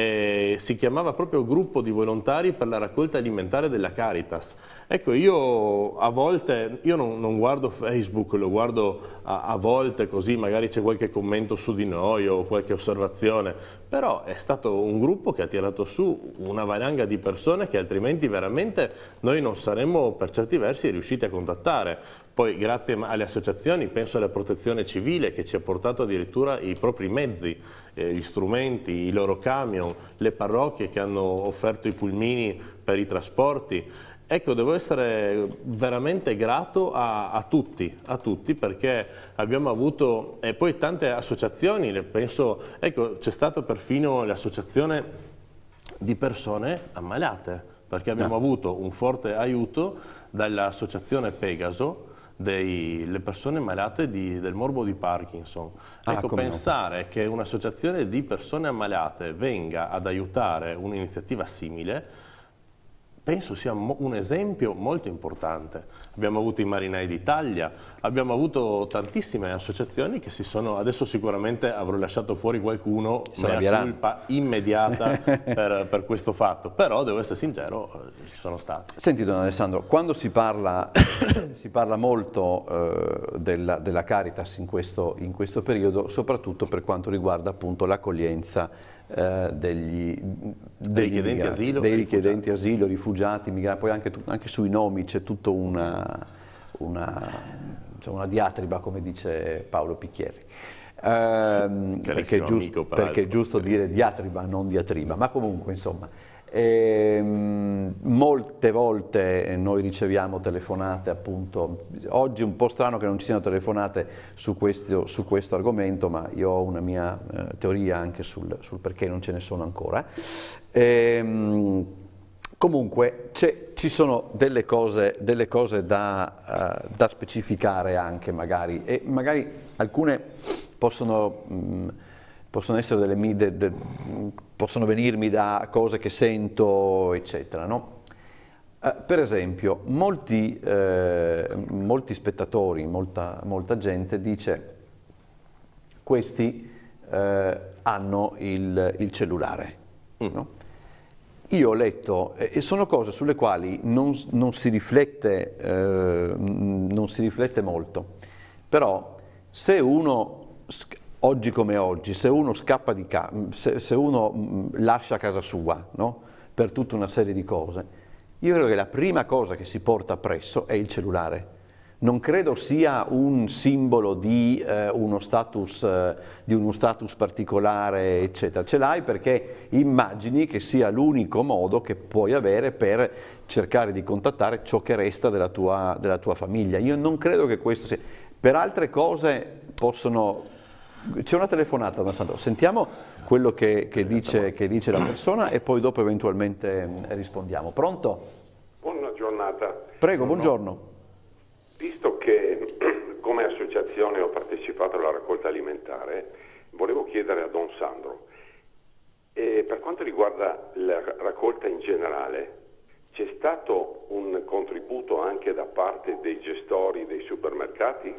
eh, si chiamava proprio gruppo di volontari per la raccolta alimentare della Caritas. Ecco, io a volte, io non, non guardo Facebook, lo guardo a, a volte così, magari c'è qualche commento su di noi o qualche osservazione, però è stato un gruppo che ha tirato su una valanga di persone che altrimenti veramente noi non saremmo per certi versi riusciti a contattare. Poi grazie alle associazioni, penso alla protezione civile che ci ha portato addirittura i propri mezzi, eh, gli strumenti, i loro camion, le parrocchie che hanno offerto i pulmini per i trasporti, Ecco, devo essere veramente grato a, a, tutti, a tutti, perché abbiamo avuto, e poi tante associazioni, penso, ecco, c'è stata perfino l'associazione di persone ammalate, perché abbiamo no. Ah. avuto un forte aiuto dall'associazione Pegaso, delle persone malate di, del morbo di Parkinson. Ah, ecco, pensare no. che un'associazione di persone ammalate venga ad aiutare un'iniziativa simile penso sia un esempio molto importante. Abbiamo avuto i Marinai d'Italia, abbiamo avuto tantissime associazioni che si sono, adesso sicuramente avrò lasciato fuori qualcuno, mea colpa immediata per, per, questo fatto, però devo essere sincero, eh, ci sono stati. Senti Don Alessandro, quando si parla, si parla molto eh, della, della, Caritas in questo, in questo periodo, soprattutto per quanto riguarda appunto l'accoglienza eh, degli, degli richiedenti, asilo, dei richiedenti rifugiati. asilo, rifugiati, immigrati, poi anche, anche sui nomi c'è tutta una, una, cioè una, diatriba, come dice Paolo Picchieri. Eh, perché, è giusto, perché è giusto dire diatriba, non diatriba, ma comunque insomma e, ehm, molte volte noi riceviamo telefonate appunto, oggi è un po' strano che non ci siano telefonate su questo, su questo argomento ma io ho una mia eh, teoria anche sul, sul, perché non ce ne sono ancora. E, ehm, comunque ci sono delle cose, delle cose da, uh, da, specificare anche magari e magari alcune possono... Mh, mm, possono, delle, de, de, possono venirmi da cose che sento, eccetera. No? Uh, per esempio, molti, eh, molti spettatori, molta, molta, gente dice questi eh, hanno il, il cellulare. Mm. No? Io ho letto, e sono cose sulle quali non, non, si riflette, eh, non, si riflette, molto, però se uno oggi come oggi, se uno scappa di casa, se, se, uno mm, lascia casa sua, no? per tutta una serie di cose, io credo che la prima cosa che si porta presso è il cellulare. Non credo sia un simbolo di, eh, uno, status, eh, di uno status particolare, eccetera. Ce l'hai perché immagini che sia l'unico modo che puoi avere per cercare di contattare ciò che resta della tua, della tua famiglia. Io non credo che questo sia... Per altre cose possono c'è una telefonata, Massandro. Sentiamo quello che, che, dice, che, dice, la persona e poi dopo eventualmente mm, rispondiamo. Pronto? Buona giornata. Prego, buongiorno. buongiorno. Visto che come associazione ho partecipato alla raccolta alimentare, volevo chiedere a Don Sandro, eh, per quanto riguarda la raccolta in generale, c'è stato un contributo anche da parte dei gestori dei supermercati?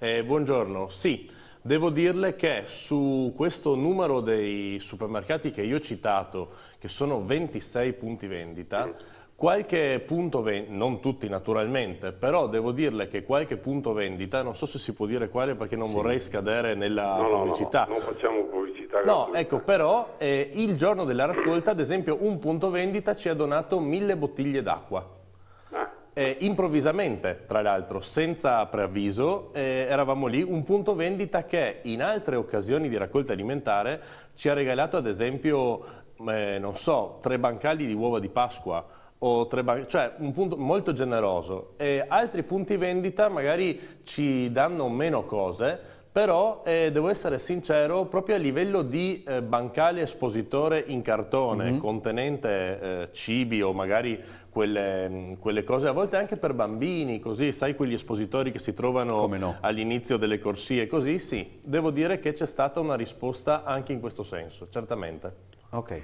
Eh, buongiorno, sì. Devo dirle che su questo numero dei supermercati che io ho citato, che sono 26 punti vendita, qualche punto vendita, non tutti naturalmente, però devo dirle che qualche punto vendita, non so se si può dire quale perché non sì. vorrei scadere nella no, pubblicità. No, no, non facciamo pubblicità. No, ecco, però eh, il giorno della raccolta, ad esempio, un punto vendita ci ha donato mille bottiglie d'acqua. Eh, improvvisamente, tra l'altro, senza preavviso, eh, eravamo lì, un punto vendita che in altre occasioni di raccolta alimentare ci ha regalato ad esempio, eh, non so, tre bancali di uova di Pasqua, cioè un punto molto generoso. E altri punti vendita magari ci danno meno cose, però eh, devo essere sincero, proprio a livello di eh, bancale espositore in cartone, mm -hmm. contenente eh, cibi o magari quelle, mm, quelle, cose, a volte anche per bambini, così, sai quegli espositori che si trovano no. all'inizio delle corsie, così sì, devo dire che c'è stata una risposta anche in questo senso, certamente. Ok.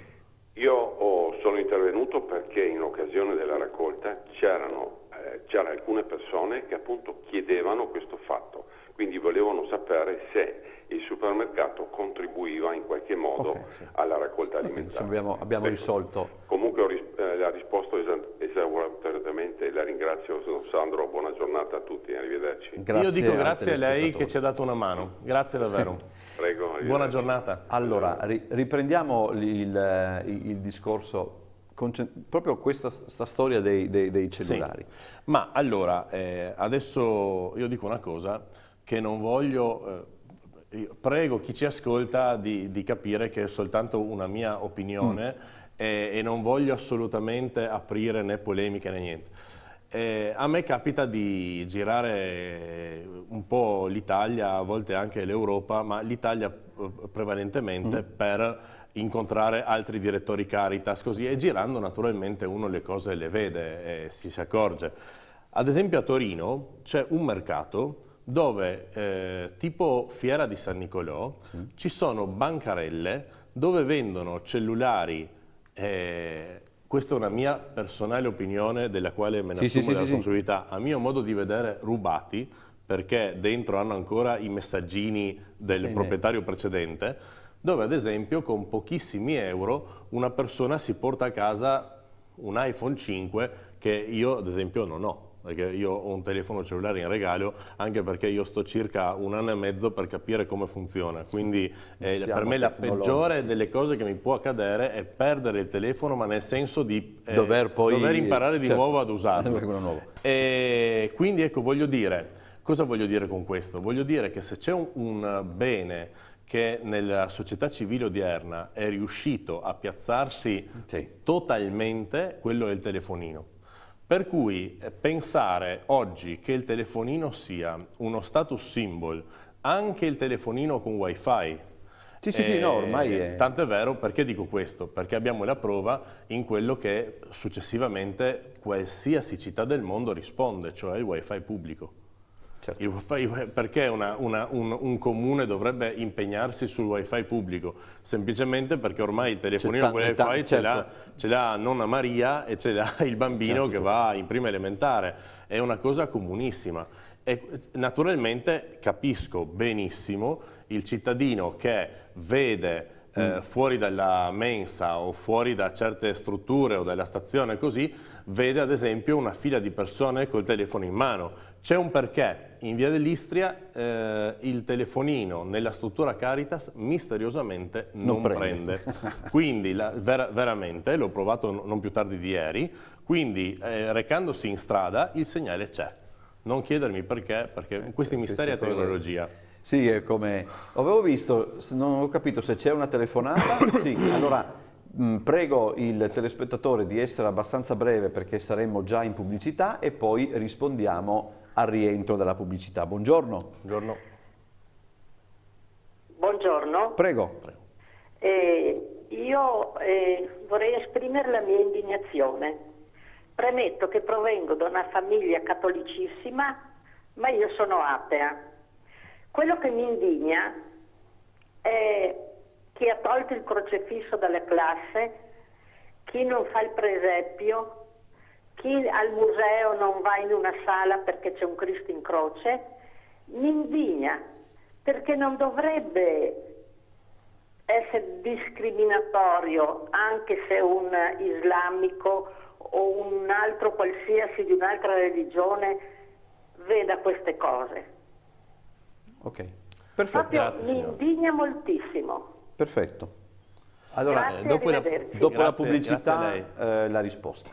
Io oh, sono intervenuto perché in occasione della raccolta c'erano eh, alcune persone che appunto chiedevano questo fatto quindi volevano sapere se il supermercato contribuiva in qualche modo okay, sì. alla raccolta alimentare. Okay, abbiamo, abbiamo ecco. risolto. Comunque ho ris eh, la risposto esauratamente, la ringrazio Sandro, buona giornata a tutti, arrivederci. Grazie Io dico grazie a lei che ci ha dato una mano, grazie davvero. Prego, buona giornata. Allora, ri riprendiamo il, il, eh, il discorso proprio questa storia dei, dei, dei cellulari. Sì. Ma allora, eh, adesso io dico una cosa, che non voglio... Eh, prego chi ci ascolta di, di, capire che è soltanto una mia opinione mm. e, e non voglio assolutamente aprire né polemiche né niente. Eh, a me capita di girare un po' l'Italia, a volte anche l'Europa, ma l'Italia eh, prevalentemente mm. per incontrare altri direttori Caritas, così, e girando naturalmente uno le cose le vede e si, si accorge. Ad esempio a Torino c'è un mercato dove, eh, tipo Fiera di San Nicolò, mm. ci sono bancarelle dove vendono cellulari eh, questa è una mia personale opinione della quale me ne sì, assumo sì, la responsabilità, sì, a mio modo di vedere rubati, perché dentro hanno ancora i messaggini del eh, proprietario precedente, dove ad esempio con pochissimi euro una persona si porta a casa un iPhone 5 che io ad esempio non ho perché io ho un telefono cellulare in regalo, anche perché io sto circa un anno e mezzo per capire come funziona, quindi eh, per me la peggiore delle cose che mi può accadere è perdere il telefono, ma nel senso di eh, dover, poi, dover, imparare certo, di nuovo ad usarlo. E quindi ecco, voglio dire, cosa voglio dire con questo? Voglio dire che se c'è un, un bene che nella società civile odierna è riuscito a piazzarsi okay. totalmente, quello è il telefonino. Per cui eh, pensare oggi che il telefonino sia uno status symbol, anche il telefonino con wifi, sì, sì, sì, no, eh, ormai è... Tanto è vero, perché dico questo? Perché abbiamo la prova in quello che successivamente qualsiasi città del mondo risponde, cioè il wifi pubblico. Certo. perché una, una, un, un, comune dovrebbe impegnarsi sul wifi pubblico? Semplicemente perché ormai il telefonino con wifi certo. ce, l'ha, nonna Maria e ce l'ha il bambino certo. che va in prima elementare. È una cosa comunissima. E naturalmente capisco benissimo il cittadino che vede eh, mm. fuori dalla mensa o fuori da certe strutture o dalla stazione così, vede ad esempio una fila di persone col telefono in mano c'è un perché. In via dell'Istria eh, il telefonino nella struttura Caritas misteriosamente non, non prende. prende. Quindi la, ver veramente, l'ho provato non più tardi di ieri, quindi eh, recandosi in strada il segnale c'è. Non chiedermi perché, perché eh, questi misteri a tecnologia. Sì, è come... Avevo visto, non ho capito se c'è una telefonata. sì, allora prego il telespettatore di essere abbastanza breve perché saremmo già in pubblicità e poi rispondiamo al rientro della pubblicità. Buongiorno. Buongiorno. Buongiorno. Prego. Eh, io eh, vorrei esprimere la mia indignazione. Premetto che provengo da una famiglia cattolicissima, ma io sono atea. Quello che mi indigna è chi ha tolto il crocefisso dalla classe, chi non fa il presepio, chi al museo non va in una sala perché c'è un Cristo in croce, mi indigna perché non dovrebbe essere discriminatorio anche se un islamico o un altro qualsiasi di un'altra religione veda queste cose. Ok, perfetto. Grazie, mi signora. indigna moltissimo. Perfetto. Allora, dopo la, dopo la pubblicità eh, la risposta.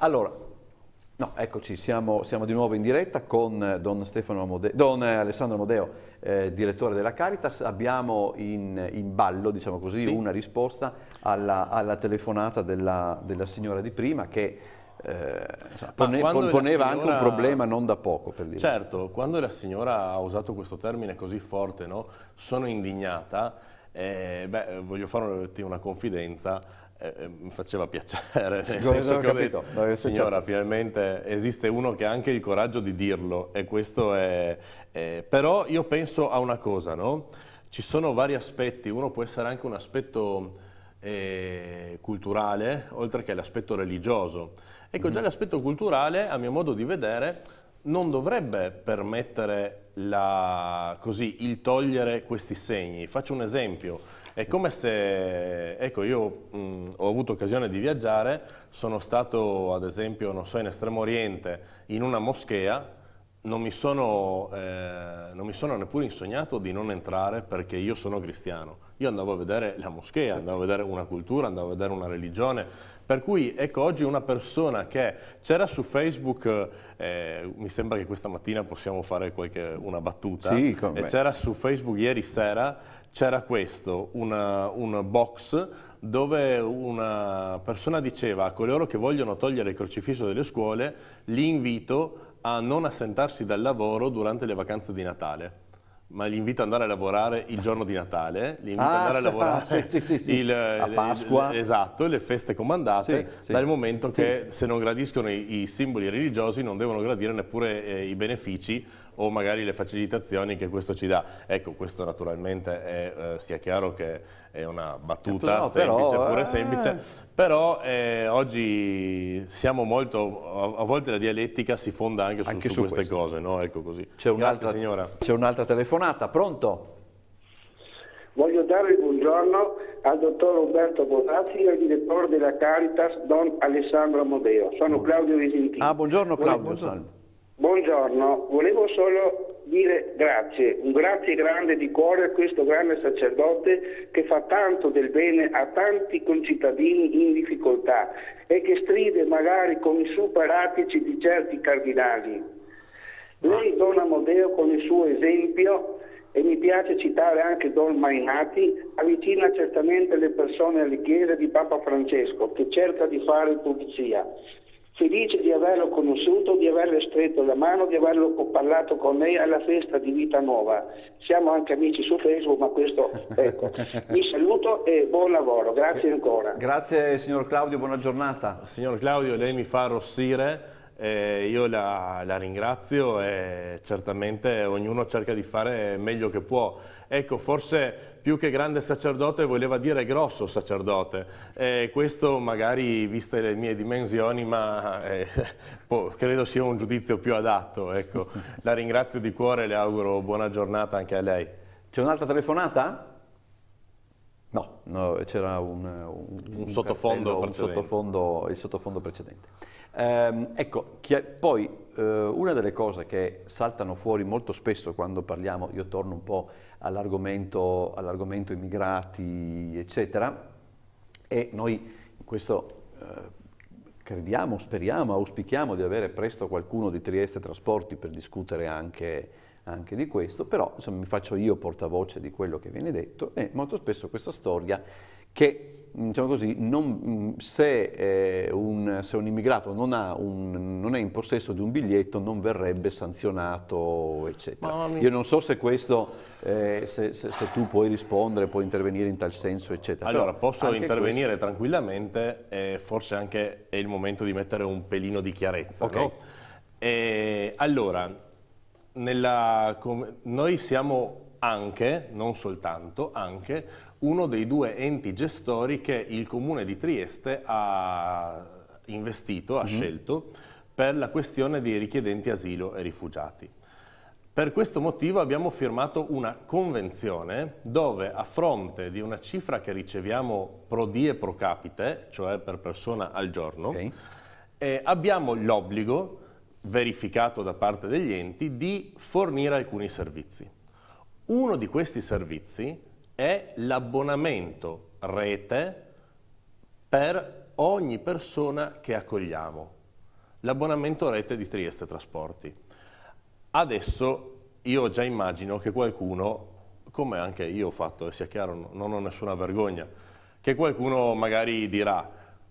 Allora, no, eccoci, siamo, siamo, di nuovo in diretta con eh, Don, Amode, Don eh, Alessandro Amodeo, eh, direttore della Caritas. Abbiamo in, in ballo, diciamo così, sì. una risposta alla, alla telefonata della, della signora di prima che eh, pone, poneva signora... anche un problema non da poco per dire. Certo, quando la signora ha usato questo termine così forte, no? sono indignata, eh, beh, voglio farti una confidenza, eh, mi faceva piacere, sì, nel senso che capito, detto, signora finalmente esiste uno che ha anche il coraggio di dirlo e questo è... Eh, però io penso a una cosa, no? Ci sono vari aspetti, uno può essere anche un aspetto eh, culturale, oltre che l'aspetto religioso. Ecco, mm già mm-hmm. l'aspetto culturale, a mio modo di vedere, non dovrebbe permettere la, così, il togliere questi segni. Faccio un esempio. È come se, ecco io mh, mm, ho avuto occasione di viaggiare, sono stato ad esempio, non so, in Estremo Oriente, in una moschea non mi, sono, eh, non mi, sono, neppure insegnato di non entrare perché io sono cristiano. Io andavo a vedere la moschea, certo. andavo a vedere una cultura, andavo a vedere una religione. Per cui, ecco, oggi una persona che c'era su Facebook, eh, mi sembra che questa mattina possiamo fare qualche, una battuta, sì, c'era su Facebook ieri sera, c'era questo, una, un box dove una persona diceva a coloro che vogliono togliere il crocifisso delle scuole, li invito a a non assentarsi dal lavoro durante le vacanze di Natale ma li invito ad andare a lavorare il giorno di Natale, li invito ah, ad andare a ah, ah, lavorare sì, sì, sì. Il, a eh, Pasqua. Il, esatto, le feste comandate, dal momento che se non gradiscono i, i, simboli religiosi non devono gradire neppure eh, i benefici o magari le facilitazioni che questo ci dà. Ecco, questo naturalmente è, eh, sia chiaro che è una battuta no, semplice, però, pure eh... semplice, però eh, oggi siamo molto, a, a, volte la dialettica si fonda anche su, anche su, su queste questo. cose, no? Ecco così. C'è un'altra un telefonata, pronto? Voglio dare il buongiorno al dottor Roberto Bonazzi, al direttore della Caritas Don Alessandro Amodeo. Sono Claudio Visentini. Ah, buongiorno Claudio. Buongiorno. Buongiorno, volevo solo dire grazie, un grazie grande di cuore a questo grande sacerdote che fa tanto del bene a tanti concittadini in difficoltà e che stride magari con i superatici di certi cardinali. Lei, Don Amodeo, con il suo esempio, e mi piace citare anche Don Mainati, avvicina certamente le persone alle chiese di Papa Francesco, che cerca di fare pulizia felice di averlo conosciuto, di averle stretto la mano, di averlo parlato con lei alla festa di Vita Nuova. Siamo anche amici su Facebook, ma questo ecco. Vi saluto e buon lavoro, grazie ancora. Grazie signor Claudio, buona giornata. Signor Claudio, lei mi fa arrossire eh, io la, la, ringrazio e certamente ognuno cerca di fare meglio che può. Ecco, forse più che grande sacerdote voleva dire grosso sacerdote. Eh, questo magari, viste le mie dimensioni, ma eh, credo sia un giudizio più adatto. Ecco. La ringrazio di cuore e le auguro buona giornata anche a lei. C'è un'altra telefonata? No, no c'era un, un, un, un, sottofondo, cartello, il sottofondo precedente. Ehm, ecco, poi eh, una delle cose che saltano fuori molto spesso quando parliamo, io torno un po' all'argomento, all immigrati, eccetera, e noi in questo eh, crediamo, speriamo, auspichiamo di avere presto qualcuno di Trieste Trasporti per discutere anche, anche di questo, però insomma, mi faccio io portavoce di quello che viene detto e molto spesso questa storia che Mm, diciamo così, non, mm, se, eh, un, se, un, immigrato non, un, non, è in possesso di un biglietto non verrebbe sanzionato, eccetera. Io non so se questo, eh, se, se, se, tu puoi rispondere, puoi intervenire in tal senso, eccetera. Allora, Però posso intervenire questo... tranquillamente, eh, forse anche è il momento di mettere un pelino di chiarezza. Okay. No? E, allora, nella, noi siamo anche, non soltanto, anche uno dei due enti gestori che il Comune di Trieste ha investito, ha mm scelto, per la questione dei richiedenti asilo e rifugiati. Per questo motivo abbiamo firmato una convenzione dove a fronte di una cifra che riceviamo pro die pro capite, cioè per persona al giorno, okay. eh, abbiamo l'obbligo, verificato da parte degli enti, di fornire alcuni servizi. Uno di questi servizi è l'abbonamento rete per ogni persona che accogliamo, l'abbonamento rete di Trieste Trasporti. Adesso io già immagino che qualcuno, come anche io ho fatto, e sia chiaro, non ho nessuna vergogna, che qualcuno magari dirà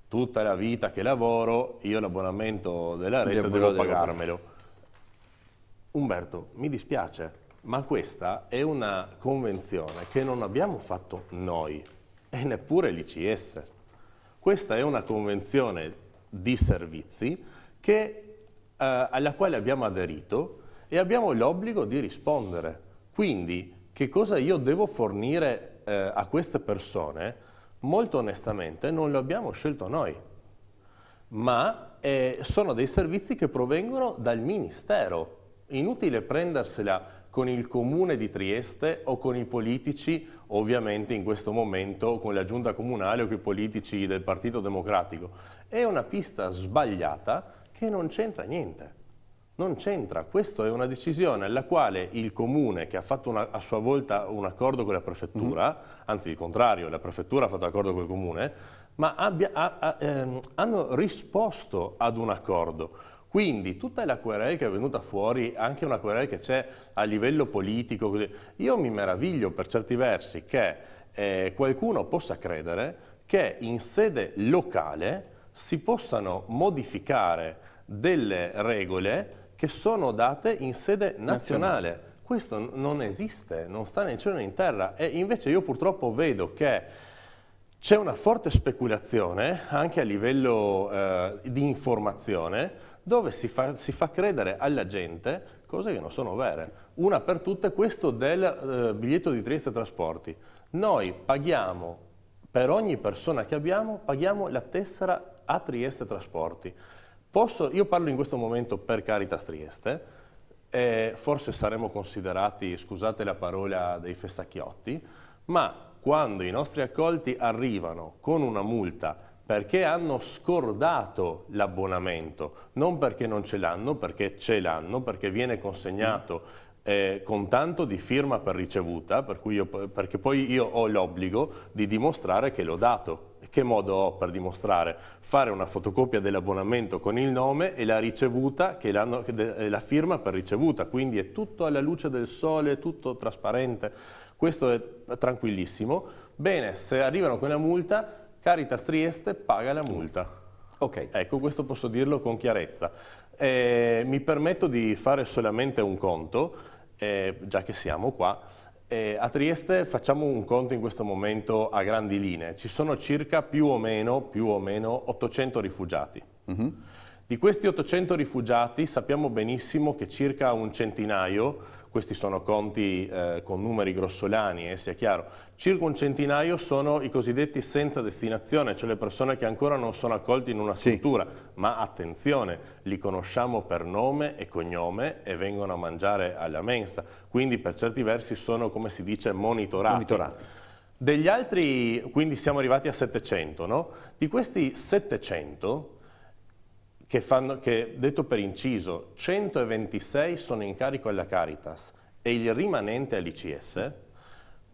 tutta la vita che lavoro, io l'abbonamento della rete devo, devo pagarmelo. Devo. Umberto, mi dispiace, ma questa è una convenzione che non abbiamo fatto noi e neppure l'ICS. Questa è una convenzione di servizi che, eh, alla quale abbiamo aderito e abbiamo l'obbligo di rispondere. Quindi che cosa io devo fornire eh, a queste persone? Molto onestamente non lo abbiamo scelto noi, ma eh, sono dei servizi che provengono dal Ministero. Inutile prendersela con il comune di Trieste o con i politici, ovviamente in questo momento con la giunta comunale o con i politici del Partito Democratico. È una pista sbagliata che non c'entra niente. Non c'entra, questa è una decisione alla quale il comune che ha fatto una, a sua volta un accordo con la prefettura, mm. anzi il contrario, la prefettura ha fatto accordo con il comune, ma abbia, ha, ha, ehm, hanno risposto ad un accordo. Quindi tutta la querela che è venuta fuori, anche una querela che c'è a livello politico, così, io mi meraviglio per certi versi che eh, qualcuno possa credere che in sede locale si possano modificare delle regole che sono date in sede nazionale. nazionale. Questo non esiste, non sta né in cielo né in terra e invece io purtroppo vedo che c'è una forte speculazione anche a livello eh, di informazione dove si fa, si fa, credere alla gente cose che non sono vere. Una per tutte, questo del eh, biglietto di Trieste Trasporti. Noi paghiamo, per ogni persona che abbiamo, paghiamo la tessera a Trieste Trasporti. Posso, io parlo in questo momento per Caritas Trieste, e forse saremo considerati, scusate la parola, dei fessacchiotti, ma quando i nostri accolti arrivano con una multa perché hanno scordato l'abbonamento, non perché non ce l'hanno, perché ce l'hanno, perché viene consegnato eh, con tanto di firma per ricevuta, per io, perché poi io ho l'obbligo di dimostrare che l'ho dato. Che modo ho per dimostrare? Fare una fotocopia dell'abbonamento con il nome e la ricevuta, che che eh, la firma per ricevuta, quindi è tutto alla luce del sole, tutto trasparente, questo è tranquillissimo. Bene, se arrivano con la multa Caritas Trieste paga la multa. Ok. Ecco, questo posso dirlo con chiarezza. Eh, mi permetto di fare solamente un conto, eh, già che siamo qua. Eh, a Trieste facciamo un conto in questo momento a grandi linee. Ci sono circa più o meno, più o meno 800 rifugiati. Mm -hmm. Di questi 800 rifugiati sappiamo benissimo che circa un centinaio questi sono conti eh, con numeri grossolani e eh, sia chiaro, circa un centinaio sono i cosiddetti senza destinazione, cioè le persone che ancora non sono accolti in una struttura, sì. ma attenzione, li conosciamo per nome e cognome e vengono a mangiare alla mensa, quindi per certi versi sono come si dice monitorati. monitorati. Degli altri, quindi siamo arrivati a 700, no? Di questi 700 che, fanno, che detto per inciso, 126 sono in carico alla Caritas e il rimanente all'ICS,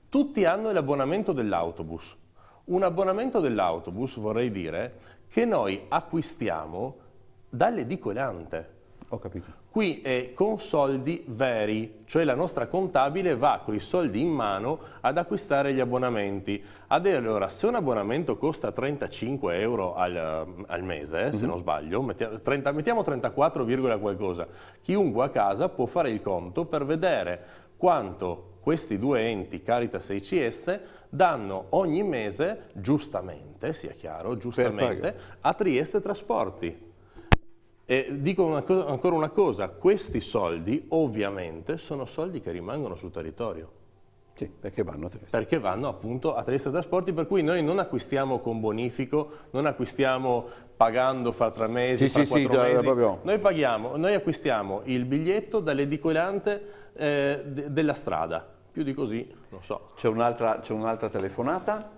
tutti hanno l'abbonamento dell'autobus. Un abbonamento dell'autobus, vorrei dire, che noi acquistiamo dall'edicolante. Ho capito. Qui è eh, con soldi veri, cioè la nostra contabile va con i soldi in mano ad acquistare gli abbonamenti. Ad allora, se un abbonamento costa 35 euro al, al mese, mm -hmm. se mhm. non sbaglio, mettiamo, 30, mettiamo 34, qualcosa, chiunque a casa può fare il conto per vedere quanto questi due enti, Caritas e ICS, danno ogni mese, giustamente, sia chiaro, giustamente, a Trieste Trasporti. E dico una cosa, ancora una cosa, questi soldi ovviamente sono soldi che rimangono sul territorio. Sì, perché vanno a Trieste. Perché vanno appunto a Trieste Trasporti, per cui noi non acquistiamo con bonifico, non acquistiamo pagando fra tre mesi, sì, fra sì, quattro sì, mesi. Proprio... Noi paghiamo, noi acquistiamo il biglietto dall'edicolante eh, de della strada. Più di così, non so. C'è un'altra un telefonata?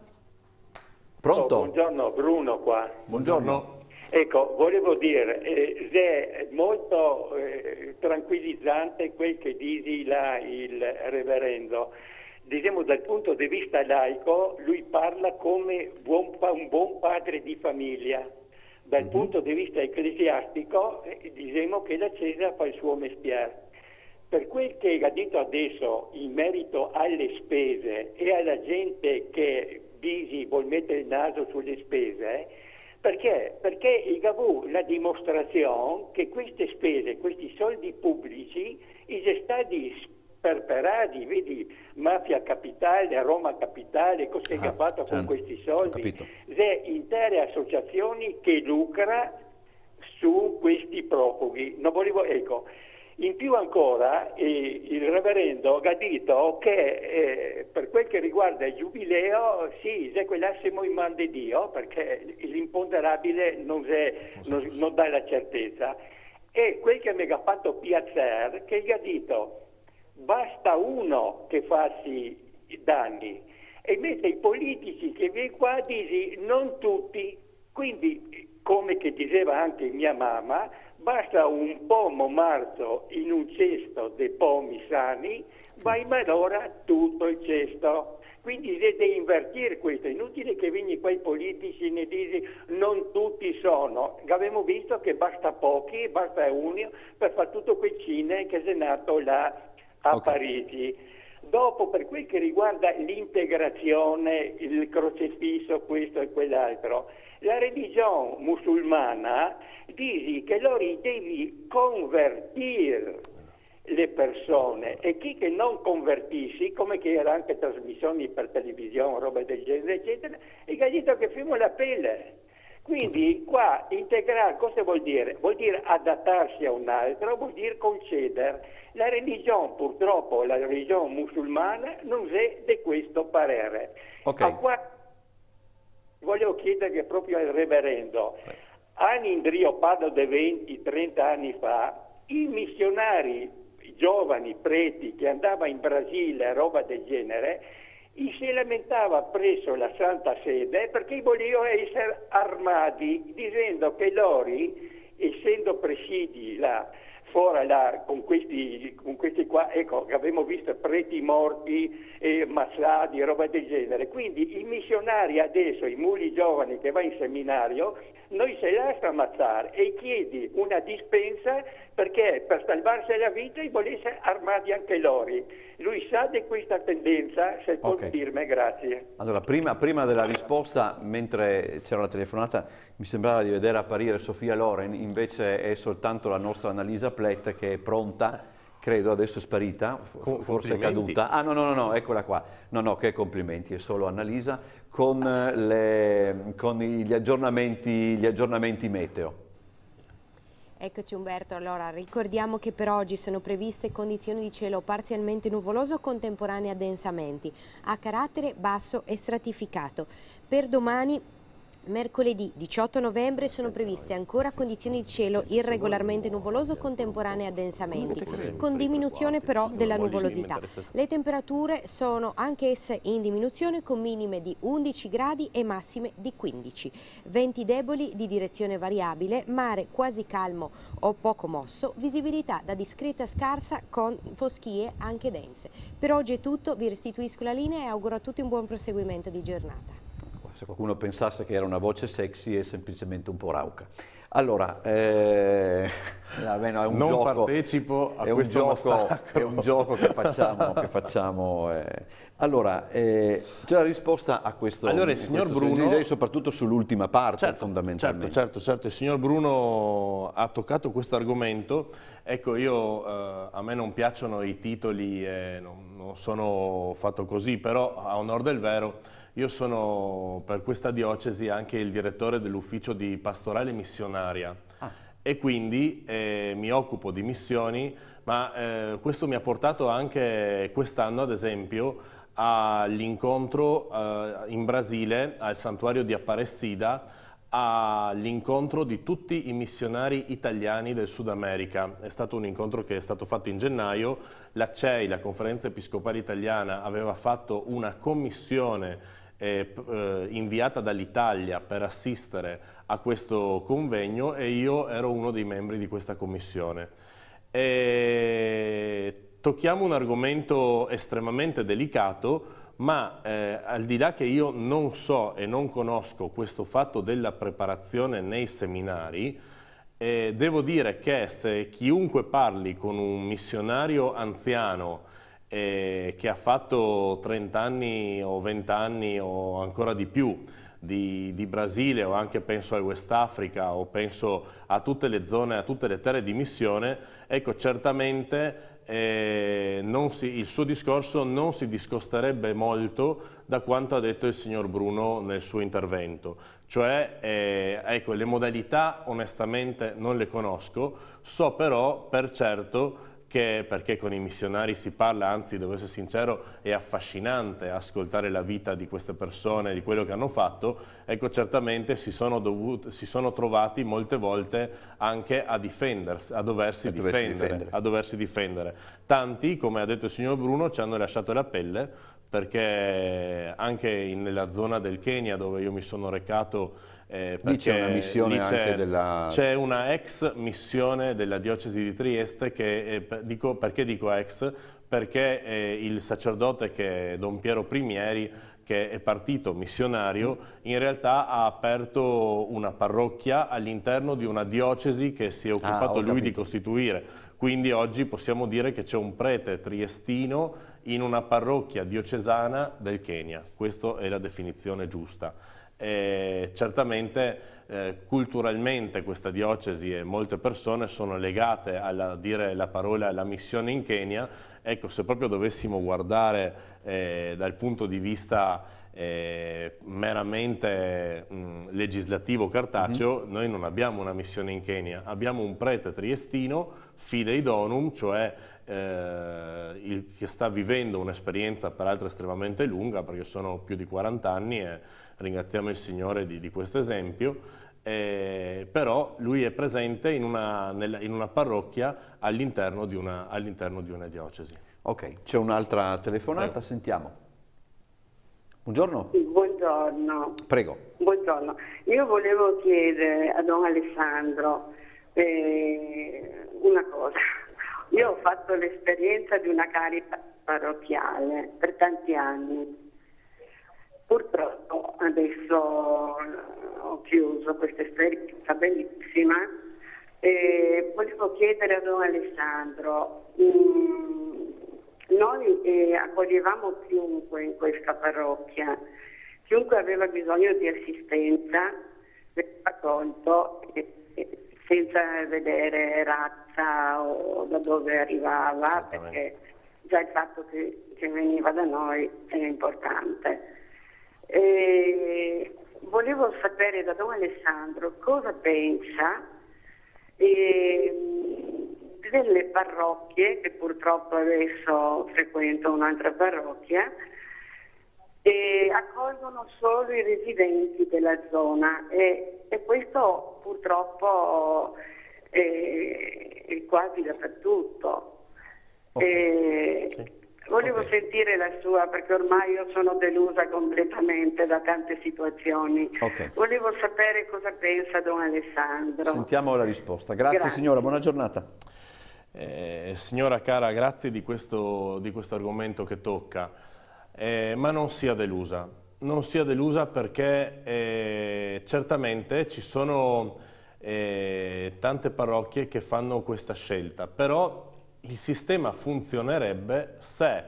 Pronto? Oh, buongiorno, Bruno qua. Buongiorno. buongiorno. Ecco, volevo dire, eh, è molto eh, tranquillizzante quel che dice là il reverendo. Diciamo dal punto di vista laico, lui parla come buon, un buon padre di famiglia. Dal mm-hmm. punto di vista ecclesiastico, eh, diciamo che la Chiesa fa il suo mestiere. Per quel che ha detto adesso in merito alle spese e alla gente che Bisi vuol mettere il naso sulle spese, eh, perché? Perché il GABU, la dimostrazione che queste spese, questi soldi pubblici, sono stati sperperati, vedi, Mafia Capitale, Roma Capitale, cosa è ah, fatto certo. con questi soldi? Le intere associazioni che lucra su questi profughi. Volevo, ecco, in più ancora il reverendo ha detto che eh, per quel che riguarda il giubileo sì, se quell'assimo in man di Dio perché l'imponderabile non, se, non, non dà la certezza e quel che mi ha fatto piacere che gli ha detto basta uno che farsi danni e invece i politici che vengono qua dicono non tutti quindi come che diceva anche mia mamma Basta un pomo marzo in un cesto dei pomi sani, va in malora tutto il cesto. Quindi deve invertire questo, è inutile che vengano qua i politici e ne dici non tutti sono. Abbiamo visto che basta pochi, basta uno per fare tutto quel cine che è nato là a okay. Parigi. Dopo, per quel che riguarda l'integrazione, il crocefisso, questo e quell'altro, la religione musulmana dice che loro devi convertire le persone e chi che non convertisce, come che era anche trasmissioni per televisione, roba del genere, eccetera, è gallito che fumo la pelle. Quindi qua integrare cosa vuol dire? Vuol dire adattarsi a un altro, vuol dire concedere. La religione, purtroppo, la religione musulmana non è di questo parere. Okay. A qua volevo chiedere proprio al reverendo. Anindrio Pado de 20-30 anni fa, i missionari i giovani preti che andava in Brasile, roba del genere, si lamentava presso la Santa Sede perché volevano essere armati, dicendo che loro, essendo presidi là, fuori là, con questi, con questi qua, ecco, abbiamo visto preti morti, eh, massadi, roba del genere. Quindi i missionari adesso, i muli giovani che va in seminario, noi si lascia ammazzare e chiedi una dispensa perché per salvarsi la vita e volesse armati anche loro. Lui sa di questa tendenza, se okay. conferma, grazie. Allora, prima, prima, della risposta, mentre c'era la telefonata, mi sembrava di vedere apparire Sofia Loren, invece è soltanto la nostra Annalisa Plett che è pronta credo adesso è sparita, forse è caduta. Ah no, no, no, no, eccola qua. No, no, che complimenti, è solo Annalisa con, le, con gli, aggiornamenti, gli aggiornamenti meteo. Eccoci Umberto, allora ricordiamo che per oggi sono previste condizioni di cielo parzialmente nuvoloso contemporanee a densamenti, a carattere basso e stratificato. Per domani Mercoledì 18 novembre sono previste ancora condizioni di cielo irregolarmente nuvoloso con temporanee addensamenti, con diminuzione però della nuvolosità. Le temperature sono anch'esse in diminuzione con minime di 11 gradi e massime di 15. Venti deboli di direzione variabile, mare quasi calmo o poco mosso, visibilità da discreta scarsa con foschie anche dense. Per oggi è tutto, vi restituisco la linea e auguro a tutti un buon proseguimento di giornata se qualcuno pensasse che era una voce sexy è semplicemente un po' rauca. Allora, eh, almeno è un non gioco, partecipo a è questo un gioco, È un gioco che facciamo. che facciamo eh. Allora, eh, c'è la risposta a questo. Allora, il signor Bruno... Direi soprattutto sull'ultima parte, certo, fondamentalmente. Certo, certo, certo. Il signor Bruno ha toccato questo argomento. Ecco, io, eh, a me non piacciono i titoli, non, non sono fatto così, però a onore del vero io sono per questa diocesi anche il direttore dell'ufficio di pastorale missionaria ah. e quindi eh, mi occupo di missioni, ma eh, questo mi ha portato anche quest'anno, ad esempio, all'incontro eh, in Brasile, al santuario di Aparecida, all'incontro di tutti i missionari italiani del Sud America. È stato un incontro che è stato fatto in gennaio, la CEI, la Conferenza Episcopale Italiana, aveva fatto una commissione eh, inviata dall'Italia per assistere a questo convegno e io ero uno dei membri di questa commissione. E tocchiamo un argomento estremamente delicato ma eh, al di là che io non so e non conosco questo fatto della preparazione nei seminari, eh, devo dire che se chiunque parli con un missionario anziano eh, che ha fatto 30 anni o 20 anni o ancora di più di, di, Brasile o anche penso al West Africa o penso a tutte le zone, a tutte le terre di missione, ecco certamente eh, si, il suo discorso non si discosterebbe molto da quanto ha detto il signor Bruno nel suo intervento. Cioè, eh, ecco, le modalità onestamente non le conosco, so però per certo perché, perché, con i missionari si parla, anzi devo essere sincero è affascinante ascoltare la vita di queste persone, di quello che hanno fatto, ecco certamente si sono, dovuti, si sono trovati molte volte anche a difendersi, a doversi, a difendere, difendere, a doversi difendere. Tanti, come ha detto il signor Bruno, ci hanno lasciato la pelle perché anche in, nella zona del Kenya dove io mi sono recato eh, lì c'è una missione anche della... C'è una ex missione della diocesi di Trieste che, eh, dico, perché dico ex? Perché eh, il sacerdote che è Don Piero Primieri che è partito missionario, in realtà ha aperto una parrocchia all'interno di una diocesi che si è ah, occupato ah, lui capito. di costituire. Quindi oggi possiamo dire che c'è un prete triestino in una parrocchia diocesana del Kenya. Questa è la definizione giusta. E certamente eh, culturalmente questa diocesi e molte persone sono legate alla dire la parola alla missione in Kenya. Ecco, se proprio dovessimo guardare eh, dal punto di vista eh, meramente mh, legislativo cartaceo, uh mhm. -huh. noi non abbiamo una missione in Kenya, abbiamo un prete triestino, fidei donum, cioè eh, il, che sta vivendo un'esperienza peraltro estremamente lunga, perché sono più di 40 anni e ringraziamo il Signore di, di questo esempio, eh, però lui è presente in una, nella, in una parrocchia all'interno di, all di una diocesi. Ok, c'è un'altra telefonata, Prego. sentiamo. Buongiorno. Buongiorno. Prego. Buongiorno. Io volevo chiedere a Don Alessandro eh, una cosa. Io ho fatto l'esperienza di una carica parrocchiale per tanti anni. Purtroppo adesso eh, ho chiuso questa esperienza bellissima. Eh, volevo chiedere a Don Alessandro, mh, mm, noi eh, accoglievamo chiunque in questa parrocchia, chiunque aveva bisogno di assistenza veniva accolto eh, eh senza vedere razza o da dove arrivava, perché già il fatto che, che veniva da noi era importante. E volevo sapere da Don Alessandro cosa pensa. E, delle parrocchie, che purtroppo adesso frequento un'altra parrocchia, e accolgono solo i residenti della zona e, e questo purtroppo è, è, quasi dappertutto. Okay. E, sì. Volevo okay. sentire la sua perché ormai io sono delusa completamente da tante situazioni. Okay. Volevo sapere cosa pensa Don Alessandro. Sentiamo la risposta. Grazie, Grazie. signora, buona giornata. Eh, signora cara, grazie di questo, di questo argomento che tocca, eh, ma non sia delusa. Non sia delusa perché eh, certamente ci sono eh, tante parrocchie che fanno questa scelta, però il sistema funzionerebbe se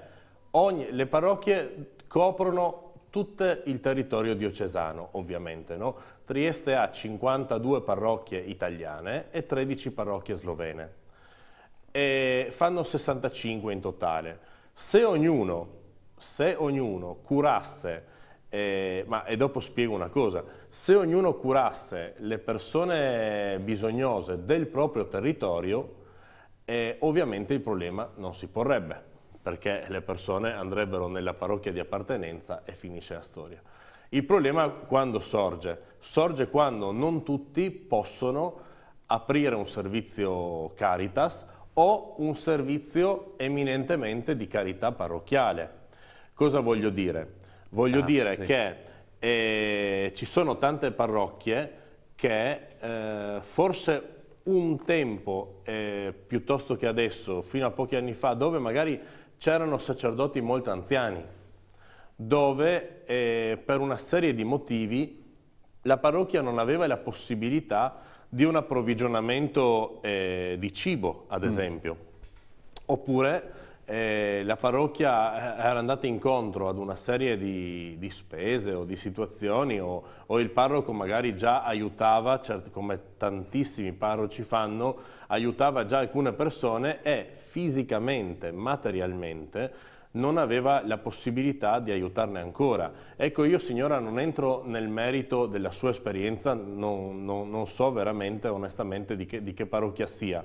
ogni, le parrocchie coprono tutto il territorio diocesano, ovviamente. No? Trieste ha 52 parrocchie italiane e 13 parrocchie slovene e fanno 65 in totale. Se ognuno, se ognuno curasse, eh, ma, e dopo spiego una cosa, se ognuno curasse le persone bisognose del proprio territorio, eh, ovviamente il problema non si porrebbe, perché le persone andrebbero nella parrocchia di appartenenza e finisce la storia. Il problema quando sorge? Sorge quando non tutti possono aprire un servizio Caritas o un servizio eminentemente di carità parrocchiale. Cosa voglio dire? Voglio ah, dire sì. che eh, ci sono tante parrocchie che eh, forse un tempo, eh, piuttosto che adesso, fino a pochi anni fa, dove magari c'erano sacerdoti molto anziani, dove eh, per una serie di motivi la parrocchia non aveva la possibilità di di un approvvigionamento eh, di cibo, ad mm. esempio. Mm. Oppure eh, la parrocchia eh, era andata incontro ad una serie di, di spese o di situazioni o, o, il parroco magari già aiutava, come tantissimi parroci fanno, aiutava già alcune persone e fisicamente, materialmente, non aveva la possibilità di aiutarne ancora. Ecco, io signora non entro nel merito della sua esperienza, non, non, non so veramente, onestamente, di che, di che parrocchia sia,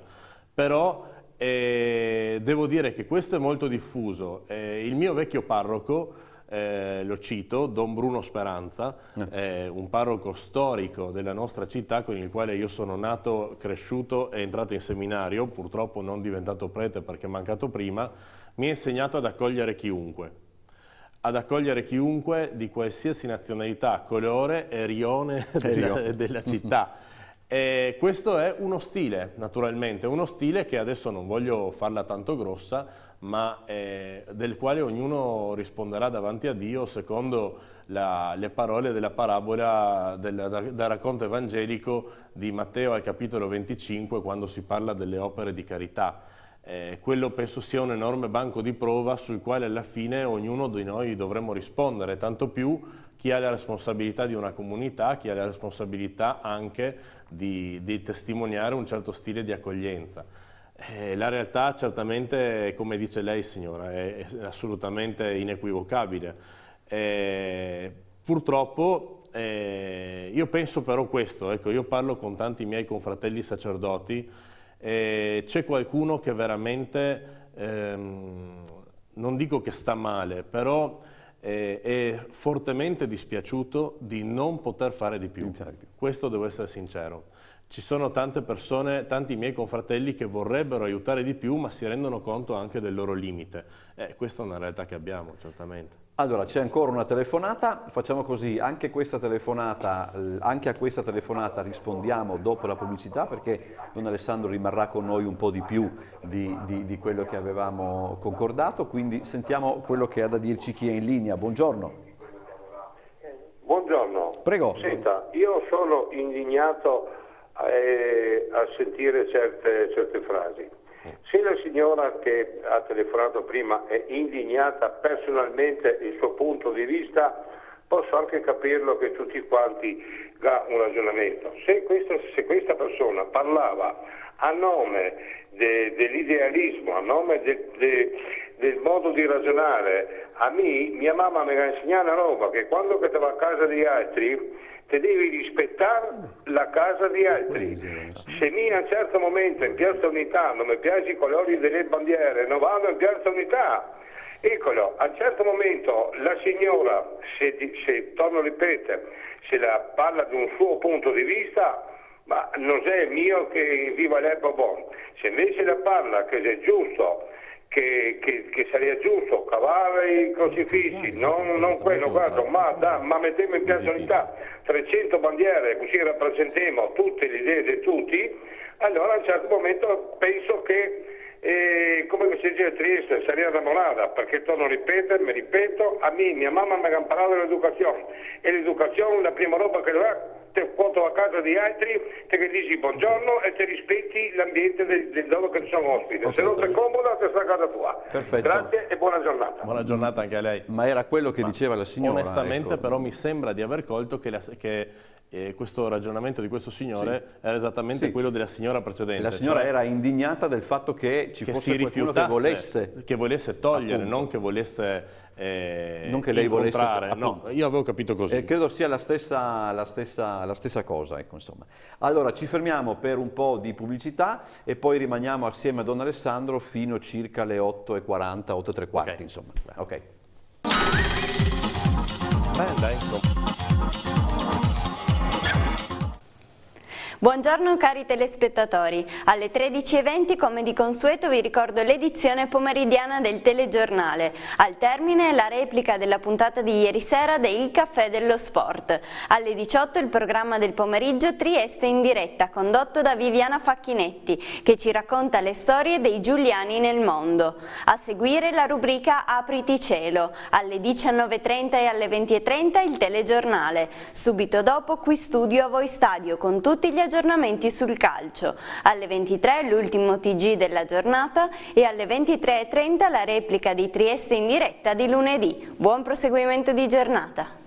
però eh, devo dire che questo è molto diffuso. Eh, il mio vecchio parroco eh, lo cito, Don Bruno Speranza, eh. eh. un parroco storico della nostra città con il quale io sono nato, cresciuto e entrato in seminario, purtroppo non diventato prete perché è mancato prima, mi ha insegnato ad accogliere chiunque ad accogliere chiunque di qualsiasi nazionalità, colore e rione della, della città. E questo è uno stile, naturalmente, uno stile che adesso non voglio farla tanto grossa, ma eh, del quale ognuno risponderà davanti a Dio secondo la, le parole della parabola del, dal racconto evangelico di Matteo al capitolo 25, quando si parla delle opere di carità. Eh, quello penso sia un enorme banco di prova sul quale alla fine ognuno di noi dovremmo rispondere, tanto più chi ha la responsabilità di una comunità, chi ha la responsabilità anche di, di testimoniare un certo stile di accoglienza. Eh, la realtà certamente, come dice lei signora, è, è assolutamente inequivocabile. Eh, purtroppo eh, io penso però questo, ecco, io parlo con tanti miei confratelli sacerdoti, e c'è qualcuno che veramente, ehm, non dico che sta male, però eh, è fortemente dispiaciuto di non poter fare di più. Questo devo essere sincero ci sono tante persone, tanti miei confratelli che vorrebbero aiutare di più ma si rendono conto anche del loro limite. Eh, questa è una realtà che abbiamo, certamente. Allora, c'è ancora una telefonata, facciamo così, anche, telefonata, anche, a questa telefonata rispondiamo dopo la pubblicità perché Don Alessandro rimarrà con noi un po' di più di, di, di quello che avevamo concordato, quindi sentiamo quello che ha da dirci chi è in linea. Buongiorno. Buongiorno. Prego. Senta, io sono indignato a, eh, a sentire certe, certe frasi. Se la signora che ha telefonato prima è indignata personalmente il suo punto di vista, posso anche capirlo che tutti quanti dà un ragionamento. Se questa, se questa persona parlava a nome de, dell'idealismo, a nome de, de, del modo di ragionare, a me, mia mamma mi ha insegnato una roba che quando che a casa degli altri te devi rispettare la casa di altri. Se mi a un certo momento in Piazza Unità non mi piace i colori delle bandiere, non vado in Piazza Unità. Eccolo, a un certo momento la signora, se, se torno a ripetere, se la parla di un suo punto di vista, ma non è mio che viva l'epoca, Se invece la parla che è giusto, che, che, che sarebbe giusto cavare i crocifissi, non, non quello, guarda, ma, da, ma mettiamo in piazza unità 300 bandiere, così rappresentiamo tutte le idee di tutti, allora a un certo momento penso che e eh, come si dice sarebbe una innamorata perché torno a ripetere, mi ripeto, a me mia mamma mi ha imparato l'educazione e l'educazione è la prima roba che doveva te contro a casa di altri, te che dici buongiorno e te rispetti l'ambiente del, del dove che sono ospite. Perfetto. Se non ti comoda, te sta a casa tua. Perfetto. Grazie e buona giornata. Buona giornata anche a lei. Ma era quello che Ma diceva la signora. Onestamente ecco. però mi sembra di aver colto che, la, che eh, questo ragionamento di questo signore sì. era esattamente sì. quello della signora precedente. La signora cioè, era indignata del fatto che ci che fosse qualcuno che volesse... Che volesse togliere, Appunto. non che volesse eh, non che lei volesse appunto. no, io avevo capito così eh, credo sia la stessa, la stessa, la stessa cosa ecco, allora ci fermiamo per un po' di pubblicità e poi rimaniamo assieme a Don Alessandro fino circa le 8 8 e 40 8.40 8.45 okay. insomma ok Bella, ecco. Buongiorno cari telespettatori, alle 13.20 come di consueto vi ricordo l'edizione pomeridiana del telegiornale, al termine la replica della puntata di ieri sera de Caffè dello Sport, alle 18 il programma del pomeriggio Trieste in diretta condotto da Viviana Facchinetti che ci racconta le storie dei giuliani nel mondo, a seguire la rubrica Apriti Cielo, alle 19.30 e alle 20.30 il telegiornale, subito dopo qui studio a voi stadio con tutti gli aggiornamenti aggiornamenti sul calcio. Alle 23 l'ultimo TG della giornata e alle 23.30 la replica di Trieste in diretta di lunedì. Buon proseguimento di giornata.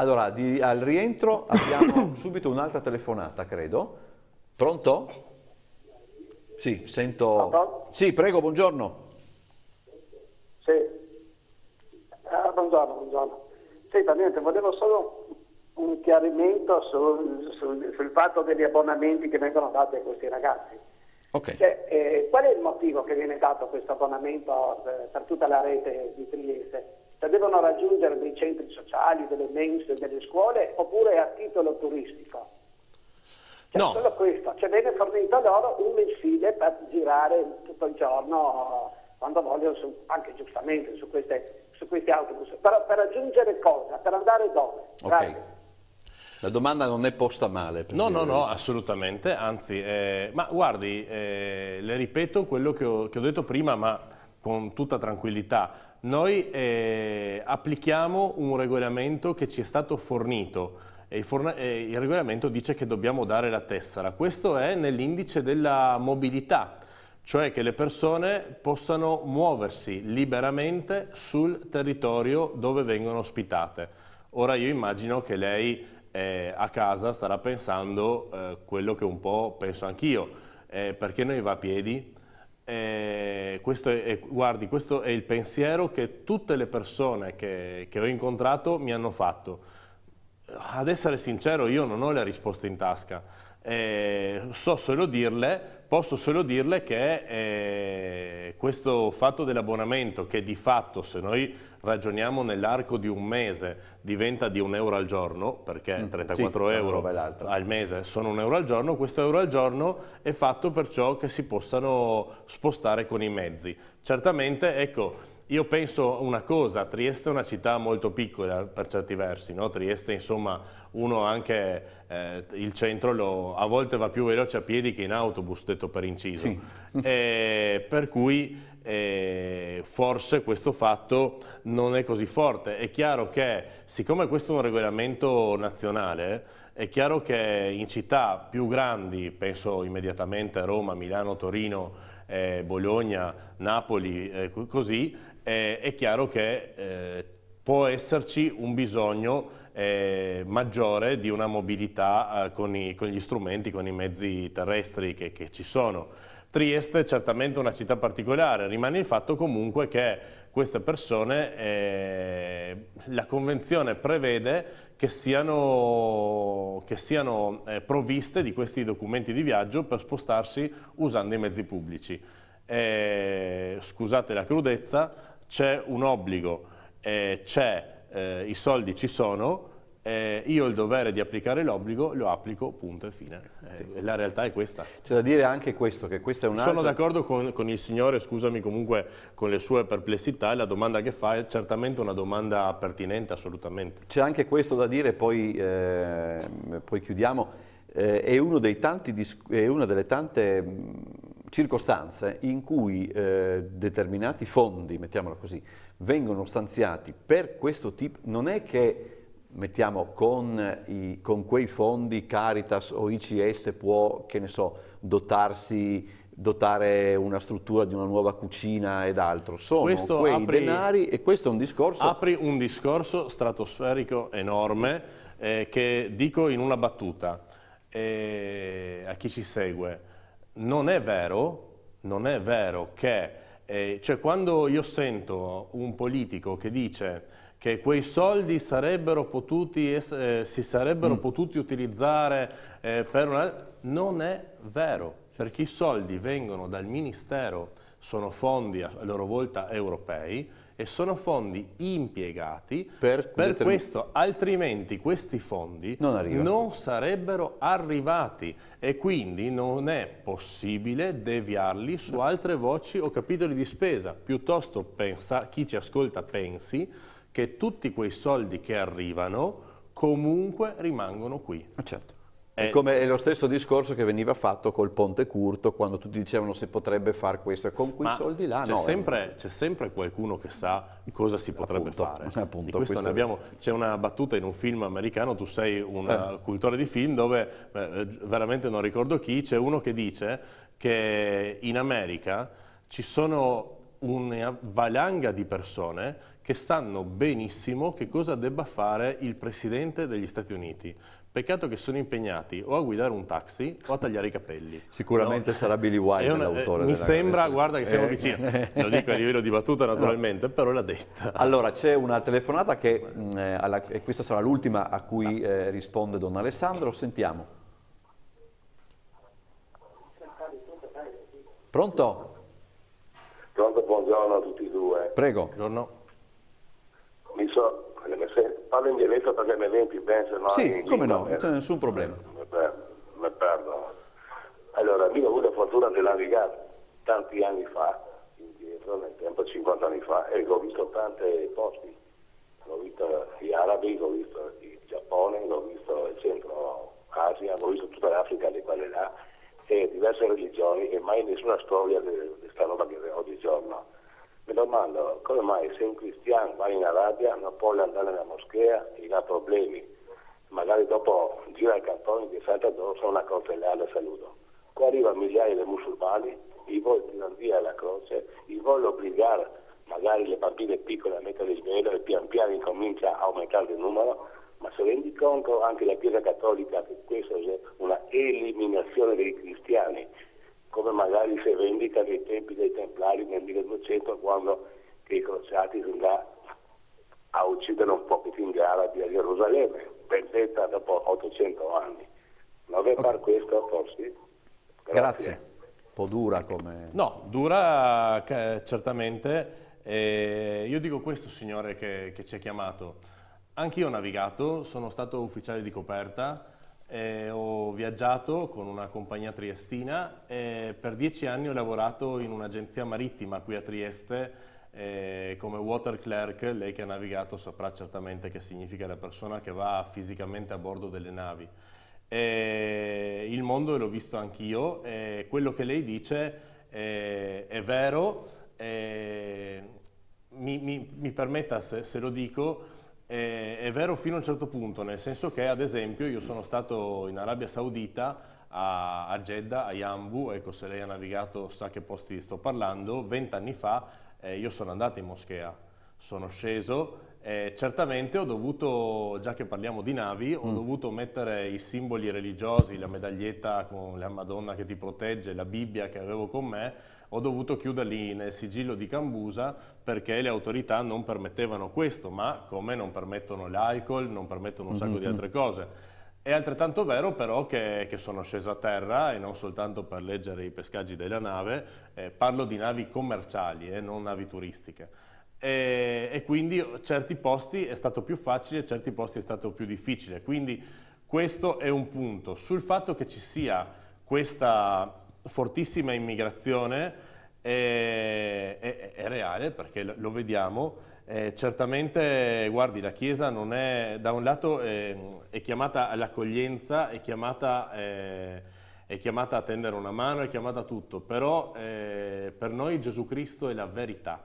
Allora, di, al rientro abbiamo subito un'altra telefonata, credo. Pronto? Sì, sento... Sì, prego, buongiorno. Sì. Eh, buongiorno, buongiorno. Senta, niente, volevo solo un chiarimento sul, sul, sul, fatto degli abbonamenti che vengono dati a questi ragazzi. Okay. Cioè, eh, qual è il motivo che viene dato questo abbonamento per, eh, per tutta la rete di Trieste? cioè devono raggiungere dei centri sociali, delle mense, delle scuole oppure a titolo turistico. Cioè, no. solo questo, cioè viene fornito loro un mensile per girare tutto il giorno quando vogliono, su, anche giustamente su, queste, su questi autobus. Però per raggiungere cosa? Per andare dove? Okay. La domanda non è posta male. No, dire. no, no, assolutamente, anzi, eh, ma guardi, eh, le ripeto quello che ho, che ho detto prima, ma con tutta tranquillità. Noi eh, applichiamo un regolamento che ci è stato fornito. Il, eh, il regolamento dice che dobbiamo dare la tessera. Questo è nell'indice della mobilità, cioè che le persone possano muoversi liberamente sul territorio dove vengono ospitate. Ora io immagino che lei eh, a casa starà pensando eh, quello che un po' penso anch'io, eh, perché noi va a piedi, eh, questo è, guardi, questo è il pensiero che tutte le persone che, che ho incontrato mi hanno fatto. Ad essere sincero, io non ho le risposte in tasca eh, so solo dirle, posso solo dirle che eh, questo fatto dell'abbonamento che di fatto se noi ragioniamo nell'arco di un mese diventa di un euro al giorno perché 34 mm, sì, euro al mese sono un euro al giorno, questo euro al giorno è fatto perciò che si possano spostare con i mezzi. Certamente ecco io penso una cosa, Trieste è una città molto piccola per certi versi, no? Trieste insomma uno anche eh, il centro lo, a volte va più veloce a piedi che in autobus, detto per inciso, sì. eh, per cui eh, forse questo fatto non è così forte. È chiaro che siccome questo è un regolamento nazionale, è chiaro che in città più grandi, penso immediatamente a Roma, Milano, Torino, eh, Bologna, Napoli, eh, così, eh, è chiaro che eh, può esserci un bisogno eh, maggiore di una mobilità eh, con, i, con, gli strumenti, con i mezzi terrestri che, che ci sono. Trieste è certamente una città particolare, rimane il fatto comunque che queste persone, eh, la convenzione prevede che siano, che siano eh, provviste di questi documenti di viaggio per spostarsi usando i mezzi pubblici. Eh, scusate la crudezza, c'è un obbligo, eh, eh, i soldi ci sono, eh, io ho il dovere di applicare l'obbligo, lo applico, punto e fine. Eh, sì. La realtà è questa. C'è da dire anche questo, che questo è un'altra... Sono d'accordo con, con, il signore, scusami comunque, con le sue perplessità, la domanda che fa è certamente una domanda pertinente, assolutamente. C'è anche questo da dire, poi, eh, poi chiudiamo, eh, è, uno dei tanti, è una delle tante mm, circostanze in cui eh, determinati fondi, mettiamolo così, vengono stanziati per questo tipo, non è che mettiamo con, i, con quei fondi Caritas o ICS può, che ne so, dotarsi dotare una struttura di una nuova cucina ed altro. Sono questo quei apri, denari e questo è un discorso... Apri un discorso stratosferico enorme eh, che dico in una battuta eh, a chi ci segue non è vero, non è vero che, eh, cioè quando io sento un politico che dice che quei soldi sarebbero potuti, eh, si sarebbero mm. potuti utilizzare eh, per una... Non è vero, perché i soldi vengono dal Ministero, sono fondi a loro volta europei, e sono fondi impiegati per, per questo, altrimenti questi fondi non, non, sarebbero arrivati e quindi non è possibile deviarli su altre voci o capitoli di spesa, piuttosto pensa, chi ci ascolta pensi che tutti quei soldi che arrivano comunque rimangono qui. Ah, certo. È, eh, come è lo stesso discorso che veniva fatto col ponte curto quando tutti dicevano si potrebbe fare questo, e con quei soldi là c'è no. Eh. Sempre, c'è sempre qualcuno che sa cosa si potrebbe appunto, fare. Appunto, abbiamo, c'è una battuta in un film americano, tu sei un eh. eh cultore di film, dove eh, veramente non ricordo chi, c'è uno che dice che in America ci sono una valanga di persone che sanno benissimo che cosa debba fare il Presidente degli Stati Uniti Peccato che sono impegnati o a guidare un taxi o a tagliare i capelli. Sicuramente no? sarà Billy Wilde l'autore. Eh, mi sembra, canzone. guarda che siamo eh. vicini, lo dico a livello di battuta naturalmente, no. però l'ha detta. Allora, c'è una telefonata che, mh, mm, eh, alla, e questa sarà l'ultima a cui ah. eh, risponde Don Alessandro, sentiamo. Pronto? Pronto, buongiorno a tutti e due. Prego. Buongiorno. Mi sono parlo in dialetto perché mi riempi ben se no... Sì, come no, non c'è nessun problema. Mi perdo, Allora, io ho avuto la fortuna di navigare tanti anni fa, indietro nel tempo, 50 anni fa, e ho visto tanti posti. Ho visto gli arabi, ho visto il Giappone, ho visto il centro Asia, ho visto tutta l'Africa di quelle là, e diverse religioni, e mai nessuna storia di questa roba che oggi giorno. Mi domando come mai se un cristiano va in Arabia non può andare nella moschea e ha problemi, magari dopo gira i cartoni di salta addosso una croce e le saluto. Qua arrivano migliaia di musulmani, i voi tirano via la croce, i voi obbligare magari le bambine piccole a mettere il velo e pian piano incomincia a aumentare il numero, ma se rendi conto anche la Chiesa Cattolica che questa è una eliminazione dei cristiani come magari si vendica nei tempi dei Templari nel 1200 quando i crociati sono a uccidere un po' pochettino arabi a Gerusalemme, vendetta dopo 800 anni. Non okay. far questo forse? Grazie. Grazie. Un po' dura come... No, dura certamente. Eh, io dico questo signore che, che ci ha chiamato. Anch'io ho navigato, sono stato ufficiale di coperta, eh, ho viaggiato con una compagnia triestina e per dieci anni ho lavorato in un'agenzia marittima qui a Trieste eh, come water clerk, lei che ha navigato saprà certamente che significa la persona che va fisicamente a bordo delle navi. E il mondo l'ho visto anch'io e quello che lei dice è, eh, è vero, eh, mi, mi, mi, permetta se, se lo dico, è, è vero fino a un certo punto, nel senso che ad esempio io sono stato in Arabia Saudita a, a Jeddah, a Yambu, ecco se lei ha navigato sa che posti sto parlando, vent'anni fa eh, io sono andato in moschea, sono sceso, eh, certamente ho dovuto, già che parliamo di navi, ho mm. dovuto mettere i simboli religiosi, la medaglietta con la Madonna che ti protegge, la Bibbia che avevo con me, ho dovuto chiuderli nel sigillo di Cambusa perché le autorità non permettevano questo, ma come non permettono l'alcol, non permettono un mm, sacco mm -hmm. di altre mm. cose. È altrettanto vero però che, che, sono sceso a terra e non soltanto per leggere i pescaggi della nave, eh, parlo di navi commerciali e eh, non navi turistiche e, e quindi certi posti è stato più facile, certi posti è stato più difficile. Quindi questo è un punto. Sul fatto che ci sia questa fortissima immigrazione è, è, è reale perché lo vediamo. Eh, certamente, guardi, la Chiesa non è, da un lato eh, è chiamata all'accoglienza, è, eh, è chiamata, a tendere una mano, è chiamata a tutto, però eh, per noi Gesù Cristo è la verità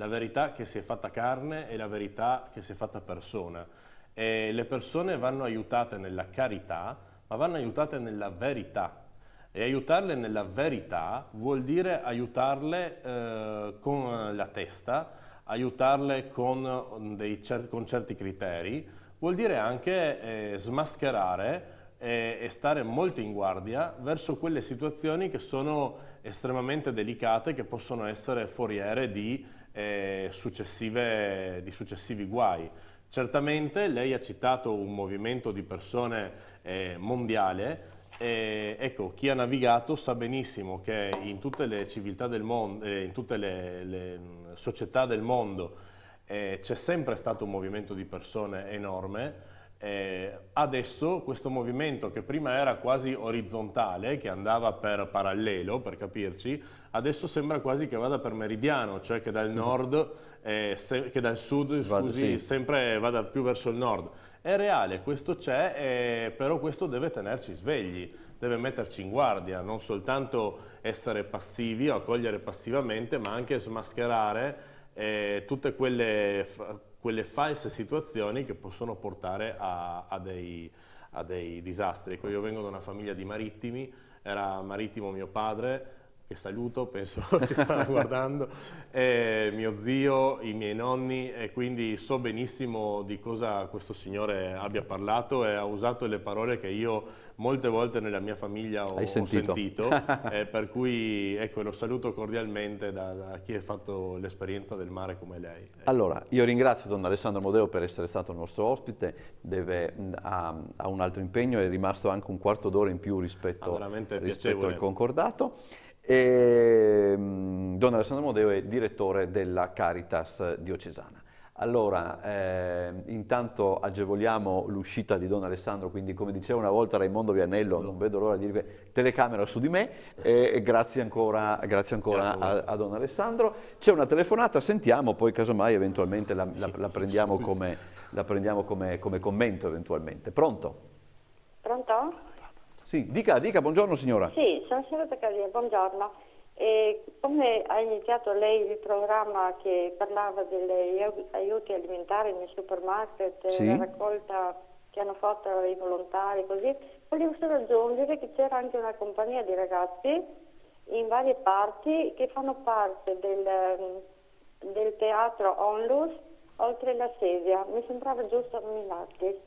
la verità che si è fatta carne e la verità che si è fatta persona. E le persone vanno aiutate nella carità, ma vanno aiutate nella verità. E aiutarle nella verità vuol dire aiutarle eh, con la testa, aiutarle con, mm, dei, con, certi criteri, vuol dire anche eh, smascherare e, eh, e stare molto in guardia verso quelle situazioni che sono estremamente delicate, che possono essere foriere di eh, di successivi guai. Certamente lei ha citato un movimento di persone eh, mondiale, e, ecco, chi ha navigato sa benissimo che in tutte le civiltà del mondo, eh, in tutte le, le, mm, società del mondo eh, c'è sempre stato un movimento di persone enorme eh, adesso questo movimento che prima era quasi orizzontale, che andava per parallelo, per capirci, adesso sembra quasi che vada per meridiano, cioè che dal nord, eh, che dal sud, vada, scusi, sì. sempre vada più verso il nord. È reale, questo c'è, eh, però questo deve tenerci svegli, deve metterci in guardia, non soltanto essere passivi o accogliere passivamente, ma anche smascherare eh, tutte quelle quelle false situazioni che possono portare a, a, dei, a dei disastri. Ecco, io vengo da una famiglia di marittimi, era marittimo mio padre, che saluto, penso ci stanno guardando, eh, mio zio, i miei nonni e quindi so benissimo di cosa questo signore abbia parlato e ha usato le parole che io molte volte nella mia famiglia ho Hai sentito, sentito eh, per cui ecco, lo saluto cordialmente da, da chi ha fatto l'esperienza del mare come lei. Allora, io ringrazio Don Alessandro Modeo per essere stato il nostro ospite, Deve, ha, ha, un altro impegno, è rimasto anche un quarto d'ora in più rispetto, ah, rispetto al concordato. E, ehm, Don Alessandro Modeo è direttore della Caritas diocesana. Allora, eh, intanto agevoliamo l'uscita di Don Alessandro, quindi come diceva una volta Raimondo Vianello, non vedo l'ora di dire telecamera su di me, eh, grazie ancora, grazie ancora grazie a, a, Don Alessandro. C'è una telefonata, sentiamo, poi casomai eventualmente la, la, la prendiamo, come, la prendiamo come, come commento eventualmente. Pronto? Pronto? Sì, dica, dica, buongiorno signora. Sì, sono Silvia Casini, buongiorno. E come ha iniziato lei il programma che parlava degli aiuti alimentari nei supermarket, sì. la raccolta che hanno fatto i volontari, così, volevo solo aggiungere che c'era anche una compagnia di ragazzi in varie parti che fanno parte del, del teatro Onlus oltre la sedia. Mi sembrava giusto nominarli.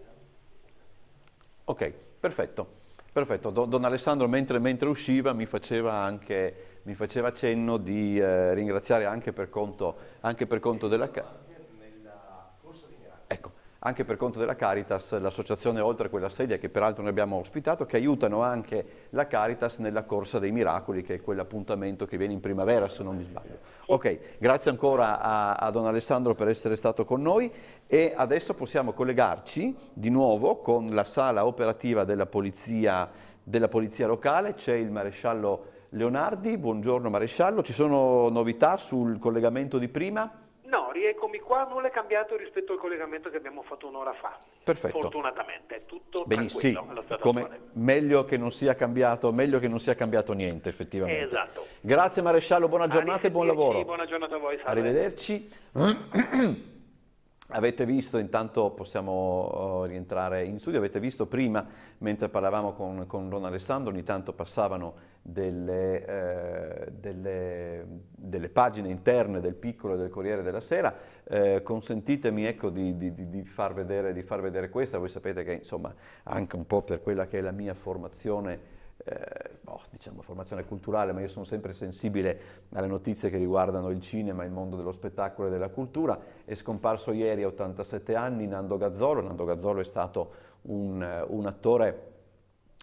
Ok, perfetto. Perfetto, Don Alessandro mentre, mentre usciva mi faceva, anche, mi faceva cenno di eh, ringraziare anche per conto, anche per conto della Camera anche per conto della Caritas, l'associazione Oltre quella sedia, che peraltro noi abbiamo ospitato, che aiutano anche la Caritas nella Corsa dei Miracoli, che è quell'appuntamento che viene in primavera, se non mi sbaglio. Ok, grazie ancora a, a Don Alessandro per essere stato con noi e adesso possiamo collegarci di nuovo con la sala operativa della Polizia, della polizia Locale, c'è il Maresciallo Leonardi, buongiorno Maresciallo, ci sono novità sul collegamento di prima? rieccomi qua, nulla è cambiato rispetto al collegamento che abbiamo fatto un'ora fa. Perfetto. Fortunatamente, è tutto Benissimo. Sì, come meglio che non sia cambiato, meglio che non sia cambiato niente effettivamente. Esatto. Grazie maresciallo, buona giornata e buon lavoro. Buona giornata a voi. Salve. Arrivederci. Avete visto, intanto possiamo eh, rientrare in studio, avete visto prima, mentre parlavamo con, con Don Alessandro, ogni tanto passavano delle, eh, delle, delle, pagine interne del piccolo e del Corriere della Sera, eh, consentitemi ecco, di, di, di, far vedere, di, far vedere, questa, voi sapete che insomma anche un po' per quella che è la mia formazione eh, boh, diciamo, formazione culturale, ma io sono sempre sensibile alle notizie che riguardano il cinema, il mondo dello spettacolo e della cultura. È scomparso ieri a 87 anni Nando Gazzolo. Nando Gazzolo è stato un, eh, un attore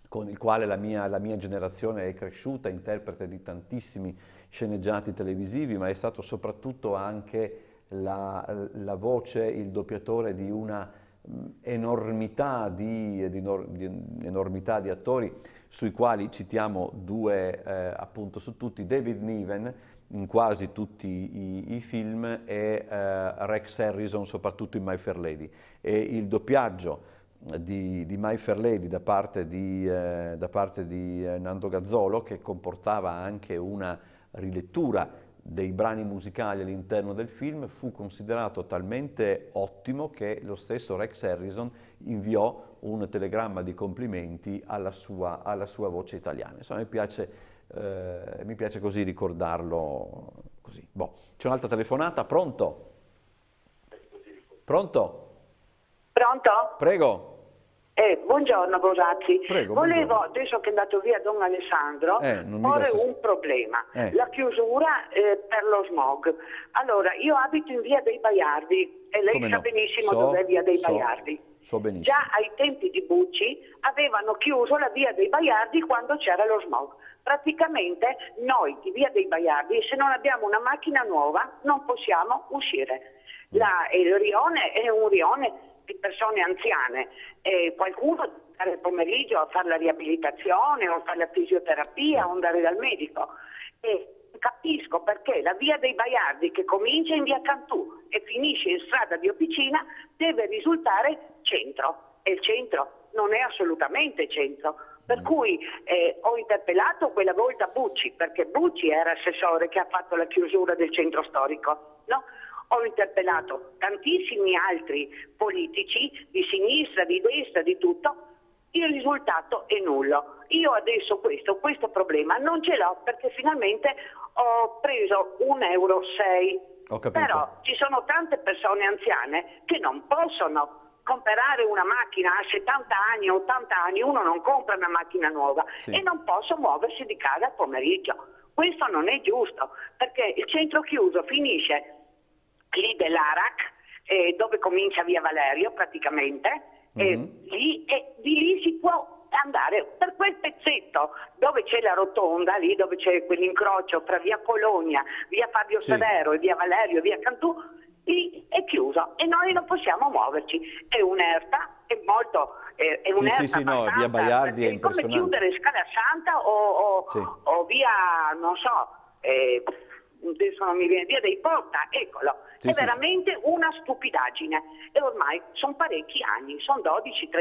con il quale la mia, la mia generazione è cresciuta, interprete di tantissimi sceneggiati televisivi, ma è stato soprattutto anche la, la voce, il doppiatore di una mm, enormità di, di, di, enormità di attori sui quali citiamo due eh, appunto su tutti, David Niven in quasi tutti i, i film e eh, Rex Harrison soprattutto in My Fair Lady e il doppiaggio di, di My Fair Lady da parte di, eh, da parte di eh, Nando Gazzolo che comportava anche una rilettura dei brani musicali all'interno del film fu considerato talmente ottimo che lo stesso Rex Harrison inviò un telegramma di complimenti alla sua, alla sua voce italiana. Insomma, mi piace, eh, mi piace così ricordarlo così. Boh. C'è un'altra telefonata, pronto? Pronto? Pronto? Prego. Eh, buongiorno Borrazzi, volevo, buongiorno. adesso che è andato via Don Alessandro, eh, porre se... un problema, eh. la chiusura eh, per lo smog. Allora, io abito in via dei Baiardi e lei Come sa no? benissimo so, dov'è via dei so, Baiardi. So benissimo. Già ai tempi di Bucci avevano chiuso la via dei Baiardi quando c'era lo smog. Praticamente noi di via dei Baiardi, se non abbiamo una macchina nuova, non possiamo uscire. La, mm. il rione è un rione di persone anziane e qualcuno andare il pomeriggio a fare la riabilitazione o fare la fisioterapia o andare dal medico. E capisco perché la via dei Baiardi che comincia in via Cantù e finisce in strada di Opicina deve risultare centro e il centro non è assolutamente centro. Per cui eh, ho interpellato quella volta Bucci, perché Bucci era assessore che ha fatto la chiusura del centro storico. No? ho interpellato tantissimi altri politici di sinistra, di destra, di tutto, il risultato è nullo. Io adesso questo, questo problema non ce l'ho perché finalmente ho preso 1,6 euro. Però ci sono tante persone anziane che non possono comprare una macchina a 70 anni, 80 anni, uno non compra una macchina nuova sì. e non posso muoversi di casa al pomeriggio. Questo non è giusto perché il centro chiuso finisce lì dell'Arac, eh, dove comincia via Valerio praticamente, mm-hmm. lì, e di lì si può andare per quel pezzetto dove c'è la rotonda, lì dove c'è quell'incrocio tra via Colonia, via Fabio sì. Severo e via Valerio e via Cantù, lì è chiuso e noi non possiamo muoverci. È un'erta, è molto... Eh, è, un'erta sì, sì, sì, no, via Baiardi è impersonale. come chiudere Scala Santa o, o, sì. o via, non so... Eh, adesso non mi viene via dei porta, eccolo. Sì, è sì, veramente sì. una stupidaggine. E ormai sono parecchi anni, sono 12-13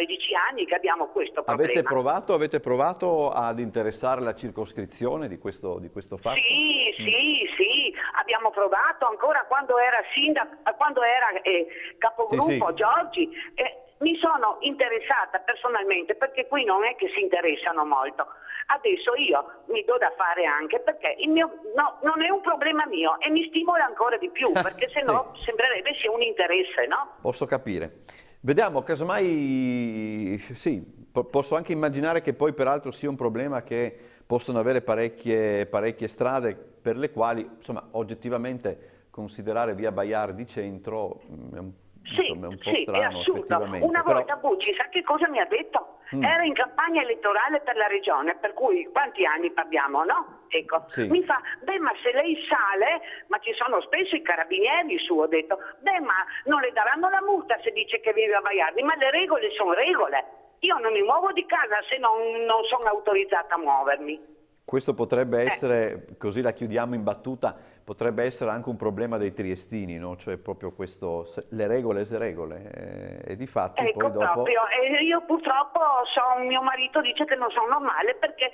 anni che abbiamo questo problema. Avete provato, avete provato ad interessare la circoscrizione di questo, di questo fatto? Sì, mm. sì, sì. Abbiamo provato ancora quando era sindaco, eh, quando era eh, capogruppo Giorgi. Eh, mi sono interessata personalmente perché qui non è che si interessano molto. Adesso io mi do da fare anche perché mio, no, non è un problema mio e mi stimola ancora di più perché se no sì. sembrerebbe sia un interesse, no? Posso capire. Vediamo, casomai sì, posso anche immaginare che poi peraltro sia un problema che possono avere parecchie, parecchie strade per le quali, insomma, oggettivamente considerare via Baiar di centro mm, è un sì, Insomma, è un po' sì, strano, effettivamente. Una Però... volta Bucci, sa che cosa mi ha detto? Mm. Era in campagna elettorale per la regione, per cui quanti anni parliamo, no? Ecco. Sì. Mi fa, beh ma se lei sale, ma ci sono spesso i carabinieri su, ho detto, beh ma non le daranno la multa se dice che vive a Baiardi, ma le regole sono regole. Io non mi muovo di casa se non, non sono autorizzata a muovermi. Questo potrebbe eh. essere, eh. così la chiudiamo in battuta, potrebbe essere anche un problema dei triestini, no? cioè proprio questo, le regole se regole, e, eh, e di fatto ecco poi dopo... Proprio. E io purtroppo so, mio marito dice che non sono male perché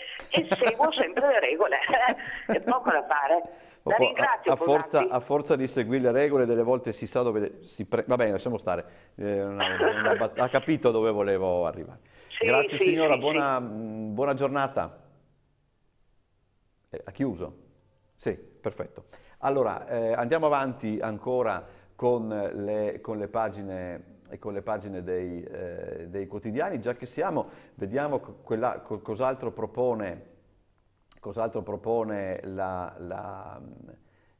seguo sempre le regole, è poco da fare. La ringrazio, a, a, forza, a, forza, di seguire le regole, delle volte si sa dove... Si pre... Va bene, lasciamo stare, eh, una, una bat... ha capito dove volevo arrivare. Sì, Grazie sì, signora, sì, buona, mm, buona giornata. Eh, ha chiuso? Sì, perfetto. Allora, eh, andiamo avanti ancora con le, con le pagine e eh, con le pagine dei, eh, dei, quotidiani. Già che siamo, vediamo cos'altro propone, cos propone la, la,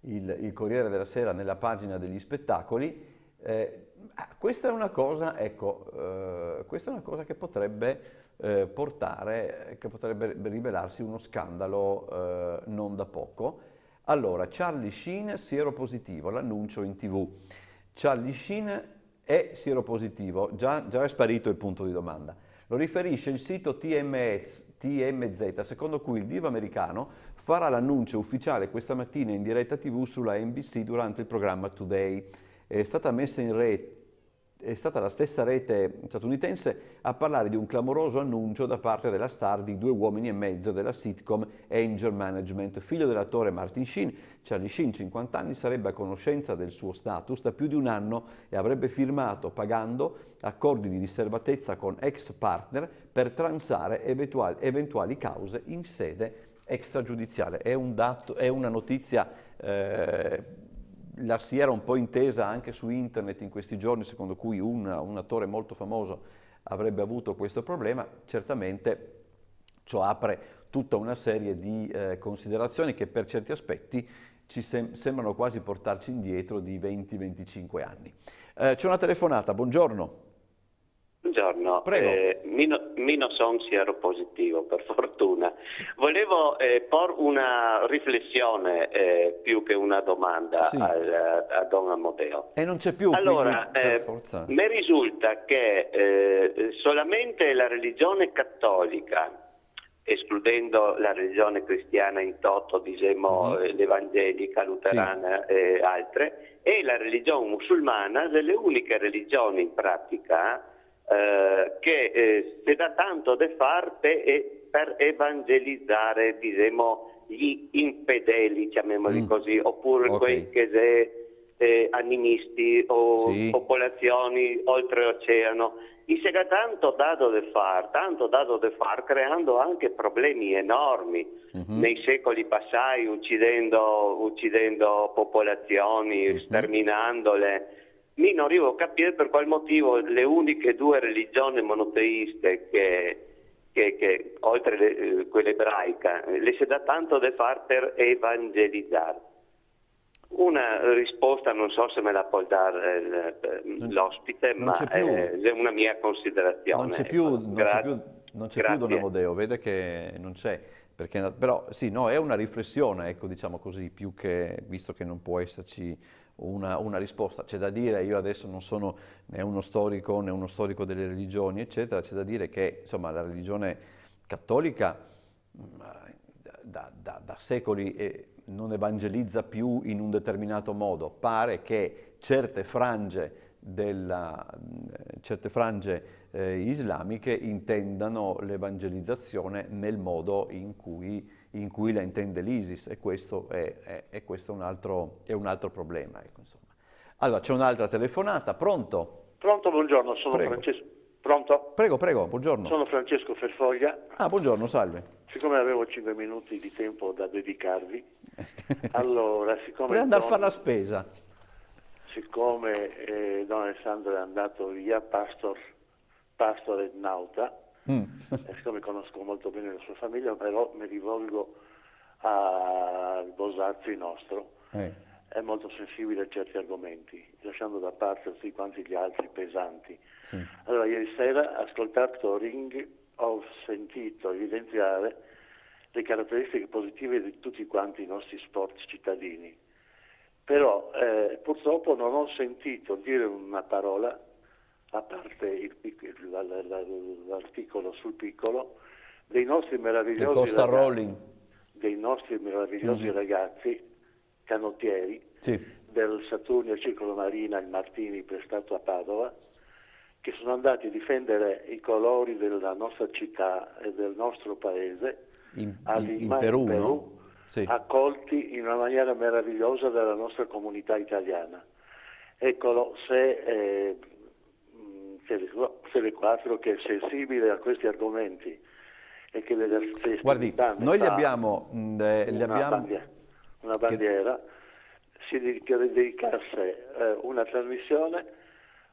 il, il, Corriere della Sera nella pagina degli spettacoli. Eh, questa, è cosa, ecco, eh, questa è una cosa, che potrebbe eh, portare, che potrebbe rivelarsi uno scandalo eh, non da poco, allora, Charlie Sheen sieropositivo, l'annuncio in tv. Charlie Sheen è sieropositivo, già, già è sparito il punto di domanda. Lo riferisce il sito TMS, TMZ, secondo cui il divo americano farà l'annuncio ufficiale questa mattina in diretta tv sulla NBC durante il programma Today. È stata messa in rete è stata la stessa rete statunitense a parlare di un clamoroso annuncio da parte della star di Due uomini e mezzo della sitcom Angel Management. Figlio dell'attore Martin Sheen, Charlie Sheen, 50 anni, sarebbe a conoscenza del suo status da più di un anno e avrebbe firmato, pagando, accordi di riservatezza con ex partner per transare eventuali, eventuali cause in sede extragiudiziale. È, un dato, è una notizia... Eh, la si era un po' intesa anche su internet in questi giorni, secondo cui una, un attore molto famoso avrebbe avuto questo problema, certamente ciò apre tutta una serie di eh, considerazioni che per certi aspetti ci sem sembrano quasi portarci indietro di 20-25 anni. Eh, C'è una telefonata, buongiorno. Buongiorno, eh, Mino, Mino si ero positivo per fortuna. Volevo eh, porre una riflessione eh, più che una domanda sì. al, a Don Amodeo. E non c'è più. Allora, quindi, eh, mi risulta che eh, solamente la religione cattolica escludendo la religione cristiana in toto, diciamo uh l'evangelica, luterana sì. e altre, e la religione musulmana, delle uniche religioni in pratica eh, che eh, si dà tanto da farte e, per evangelizzare diciamo, gli infedeli, chiamiamoli mm. così, oppure okay. quei che se, eh, animisti o sì. popolazioni oltreoceano. E si è tanto dato da far, tanto dato da far, creando anche problemi enormi. Mm-hmm. Nei secoli passati, uccidendo, uccidendo popolazioni, mm-hmm. sterminandole lì non arrivo a capire per quale motivo le uniche due religioni monoteiste che, che, che oltre le, eh, quella ebraica, eh, le si dà tanto da fare per evangelizzare. Una risposta non so se me la può dare eh, l'ospite, non ma è una mia considerazione. Non c'è più, non c'è più, non c'è più Don Amodeo, vede che non c'è. Perché, però sì, no, è una riflessione, ecco, diciamo così, più che, visto che non può esserci una, una, risposta. C'è da dire, io adesso non sono né uno storico né uno storico delle religioni, eccetera, c'è da dire che insomma, la religione cattolica mm, da, da, da secoli eh, non evangelizza più in un determinato modo. Pare che certe frange, della, mm, certe frange eh, islamiche intendano l'evangelizzazione nel modo in cui in cui la intende l'ISIS e questo è, è, è questo un, altro, è un altro problema. Ecco, allora, c'è un'altra telefonata, pronto? Pronto, buongiorno, sono prego. Francesco. Pronto? Prego, prego, buongiorno. Sono Francesco Ferfoglia. Ah, buongiorno, salve. Siccome avevo 5 minuti di tempo da dedicarvi, allora, siccome... Per andare a fare la spesa. Siccome eh, Don Alessandro è andato via, Pastor, Pastor Nauta, Mm. E eh, siccome conosco molto bene la sua famiglia, però mi rivolgo al Bosazzi nostro. Eh. È molto sensibile a certi argomenti, lasciando da parte tutti quanti gli altri pesanti. Sì. Allora, ieri sera, ascoltato Ring, ho sentito evidenziare le caratteristiche positive di tutti quanti i nostri sport cittadini. Però eh, purtroppo non ho sentito dire una parola a parte il, l'articolo sul piccolo, dei nostri meravigliosi, ragazzi, dei nostri meravigliosi mm-hmm. ragazzi, canottieri sì. del Saturnia Circolo Marina, il Martini prestato a Padova, che sono andati a difendere i colori della nostra città e del nostro paese in, in, in Perù, Perù no? sì. accolti in una maniera meravigliosa dalla nostra comunità italiana. Eccolo, se eh, Telequattro che è sensibile a questi argomenti e che le festività Guardi, noi gli abbiamo, mh, mm, eh, gli una, abbiamo... Bandiera, una bandiera che... si dedicasse eh, una trasmissione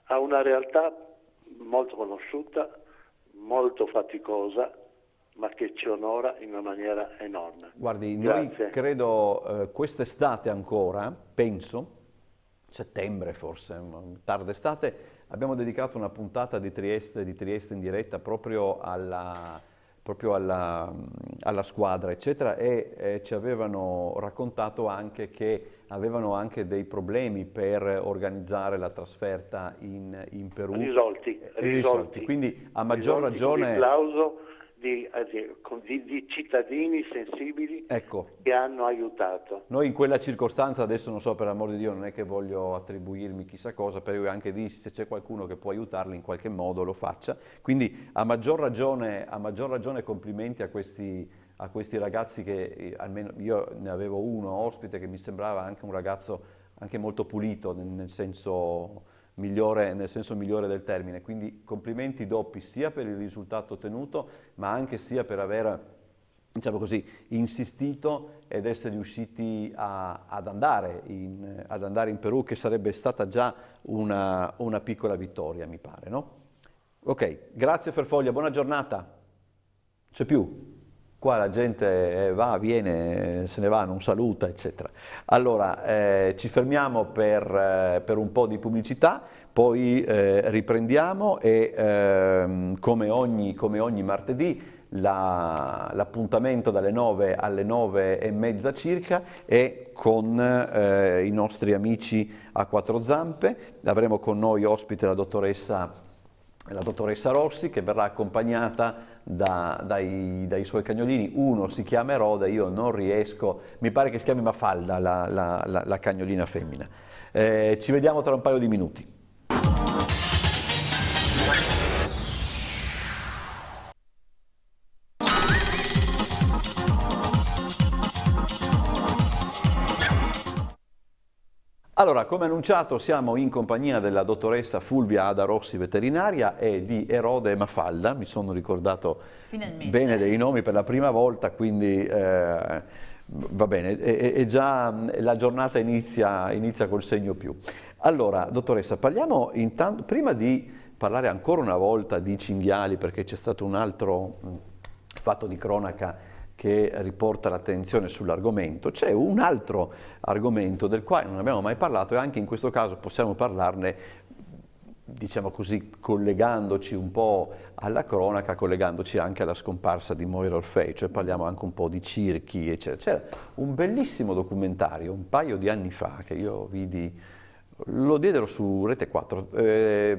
a una realtà molto conosciuta, molto faticosa, ma che ci onora in una maniera enorme. Guardi, Grazie. noi credo eh, quest'estate ancora, penso, settembre forse, mm, tarda estate, Abbiamo dedicato una puntata di Trieste, di Trieste in diretta proprio alla, proprio alla, alla squadra, eccetera, e eh, ci avevano raccontato anche che avevano anche dei problemi per organizzare la trasferta in, in Perù. Risolti, eh, risolti. risolti. Quindi a maggior risolti ragione... Eh, di, di, cittadini sensibili ecco. che hanno aiutato. Noi in quella circostanza, adesso non so per l'amor di Dio, non è che voglio attribuirmi chissà cosa, però io anche lì se c'è qualcuno che può aiutarli in qualche modo lo faccia. Quindi a maggior ragione, a maggior ragione complimenti a questi, a questi ragazzi che, eh, almeno io ne avevo uno ospite che mi sembrava anche un ragazzo anche molto pulito, nel senso migliore, nel senso migliore del termine. Quindi complimenti doppi sia per il risultato ottenuto, ma anche sia per aver diciamo così, insistito ed essere riusciti a, ad, andare in, ad, andare in, Perù, che sarebbe stata già una, una piccola vittoria, mi pare. No? Ok, grazie Ferfoglia, buona giornata. C'è più? qua la gente eh, va, viene, se ne va, non saluta, eccetera. Allora, eh, ci fermiamo per, eh, per, un po' di pubblicità, poi eh, riprendiamo e eh, come, ogni, come, ogni, martedì l'appuntamento dalle 9 alle 9 e mezza circa è con eh, i nostri amici a quattro zampe, avremo con noi ospite la dottoressa la dottoressa Rossi che verrà accompagnata da, dai, dai, suoi cagnolini, uno si chiama Eroda, io non riesco, mi pare che si chiami Mafalda la, la, la, la cagnolina femmina. Eh, ci vediamo tra un paio di minuti. Allora, come annunciato, siamo in compagnia della dottoressa Fulvia Ada Rossi, veterinaria, e di Erode Mafalda. Mi sono ricordato Finalmente. bene dei nomi per la prima volta, quindi eh, va bene. E, già la giornata inizia, inizia col segno più. Allora, dottoressa, parliamo intanto, prima di parlare ancora una volta di cinghiali, perché c'è stato un altro fatto di cronaca che riporta l'attenzione sull'argomento, c'è un altro argomento del quale non abbiamo mai parlato e anche in questo caso possiamo parlarne, diciamo così, collegandoci un po' alla cronaca, collegandoci anche alla scomparsa di Moira Orfei, cioè parliamo anche un po' di circhi, eccetera. C'era un bellissimo documentario un paio di anni fa che io vidi lo diedero su Rete 4, eh,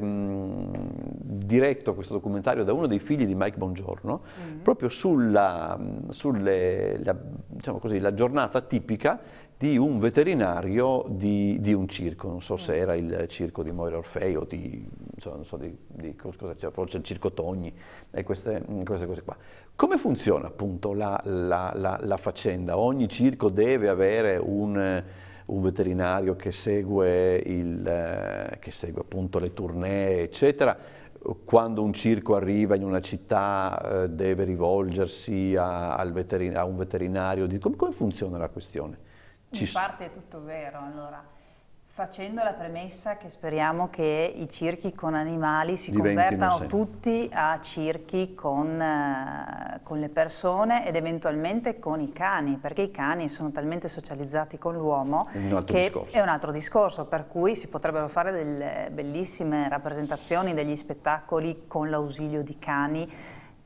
diretto questo documentario da uno dei figli di Mike Bongiorno, mm. proprio sulla mm, sulle, la, diciamo così, la giornata tipica di un veterinario di, di, un circo, non so mm. se era il circo di Moira Orfei o di, insomma, non so, di, di cosa c'era, forse il circo Togni e queste, mm, queste, cose qua. Come funziona appunto la, la, la, la, faccenda? Ogni circo deve avere un un veterinario che segue, il, eh, che segue appunto le tournée, eccetera, quando un circo arriva in una città eh, deve rivolgersi a, a, un veterinario? Come, come funziona la questione? Ci in parte è tutto vero, allora. Facendo la premessa che speriamo che i circhi con animali si convertano sempre. tutti a circhi con, eh, con, le persone ed eventualmente con i cani, perché i cani sono talmente socializzati con l'uomo che discorso. è un altro discorso, per cui si potrebbero fare delle bellissime rappresentazioni degli spettacoli con l'ausilio di cani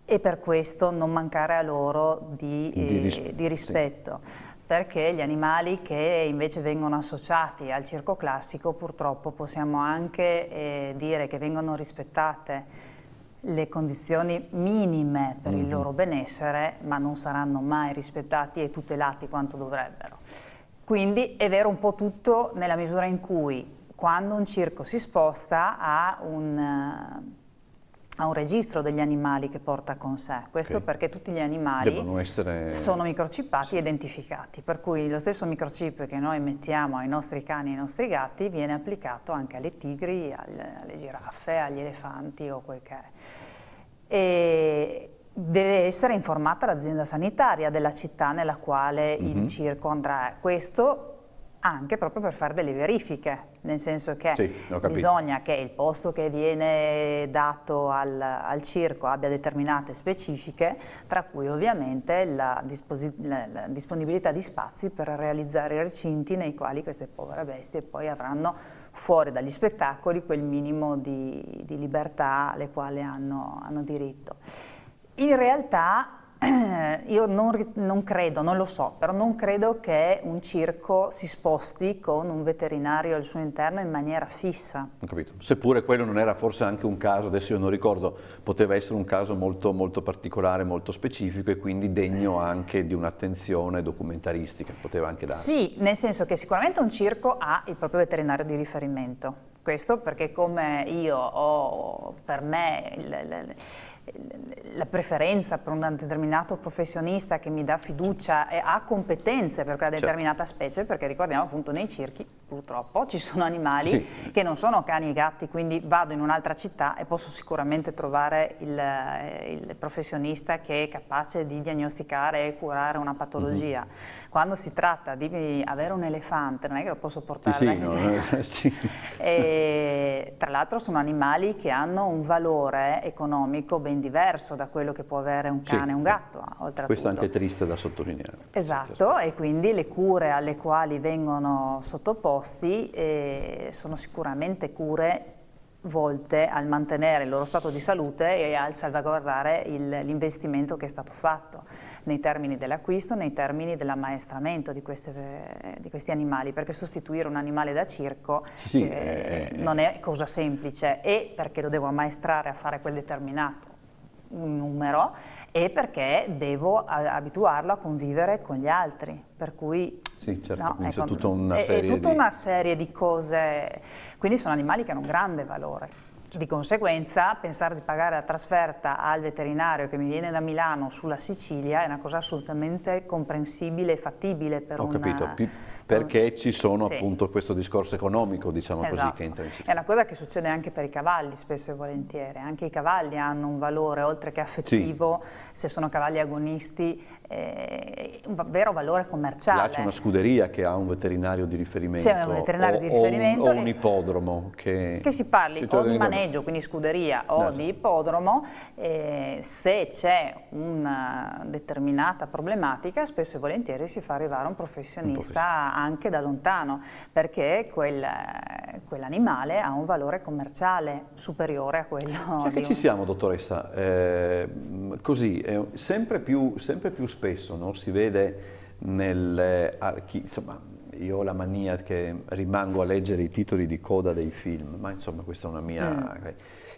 e per questo non mancare a loro di, di, eh, ris di rispetto. Sì perché gli animali che invece vengono associati al circo classico purtroppo possiamo anche eh, dire che vengono rispettate le condizioni minime per mm -hmm. il mhm. loro benessere, ma non saranno mai rispettati e tutelati quanto dovrebbero. Quindi è vero un po' tutto nella misura in cui quando un circo si sposta ha un ha un registro degli animali che porta con sé, questo okay. perché tutti gli animali essere... sono microcipati sì. e identificati, per cui lo stesso microchip che noi mettiamo ai nostri cani e ai nostri gatti viene applicato anche alle tigri, alle, alle giraffe, agli elefanti o quel che è. E deve essere informata l'azienda sanitaria della città nella quale mm -hmm. il mhm. circo andrà. Questo anche proprio per fare delle verifiche, nel senso che sì, bisogna che il posto che viene dato al, al, circo abbia determinate specifiche, tra cui ovviamente la, la, disponibilità di spazi per realizzare recinti nei quali queste povere bestie poi avranno fuori dagli spettacoli quel minimo di, di libertà alle quali hanno, hanno diritto. In realtà io non, non, credo, non lo so, però non credo che un circo si sposti con un veterinario al suo interno in maniera fissa. Ho capito, seppure quello non era forse anche un caso, adesso io non ricordo, poteva essere un caso molto, molto particolare, molto specifico e quindi degno anche di un'attenzione documentaristica, poteva anche dare. Sì, nel senso che sicuramente un circo ha il proprio veterinario di riferimento, questo perché come io ho per me... Il, il, la preferenza per un determinato professionista che mi dà fiducia e ha competenze per quella certo. determinata certo. specie, perché ricordiamo appunto nei circhi purtroppo ci sono animali sì. che non sono cani e gatti, quindi vado in un'altra città e posso sicuramente trovare il, eh, il, professionista che è capace di diagnosticare e curare una patologia. Mm -hmm. Quando si tratta di avere un elefante, non è che lo posso portare sì, sì, eh. no, eh, sì. E, Tra l'altro sono animali che hanno un valore economico ben ben diverso da quello che può avere un cane e sì, un eh, gatto. Oltretutto. Questo è anche triste da sottolineare. Esatto, e quindi le cure alle quali vengono sottoposti eh, sono sicuramente cure volte al mantenere il loro stato di salute e al salvaguardare l'investimento che è stato fatto nei termini dell'acquisto, nei termini dell'ammaestramento di, di, questi animali, perché sostituire un animale da circo sì, eh, eh, non è cosa semplice e perché lo devo ammaestrare a fare quel determinato numero e perché devo abituarlo a convivere con gli altri, per cui sì, certo, no, ecco, tutta, una è, è tutta di... una serie di cose, quindi sono animali che hanno un grande valore. Di conseguenza pensare di pagare la trasferta al veterinario che mi viene da Milano sulla Sicilia è una cosa assolutamente comprensibile e fattibile per un... Ho una... capito, eh, P perché ci sono sì. appunto questo discorso economico, diciamo esatto. così, che è intrinseco. È una cosa che succede anche per i cavalli spesso e volentieri, anche i cavalli hanno un valore oltre che affettivo, sì. se sono cavalli agonisti eh, un vero valore commerciale. Là c'è una scuderia che ha un veterinario di riferimento. C'è un veterinario o, di riferimento. O un, o un ippodromo. Che, che si parli che o di maneggio, quindi scuderia, o no. Certo. di ippodromo, eh, se c'è una determinata problematica spesso e volentieri si fa arrivare un professionista, un professionista. anche da lontano, perché quel, quell'animale ha un valore commerciale superiore a quello. che ci un... siamo, dottoressa? Eh, così, è sempre più, sempre più spesso non si vede nel... Ah, insomma, io ho la mania che rimango a leggere i titoli di coda dei film, ma insomma questa è una mia... Mm.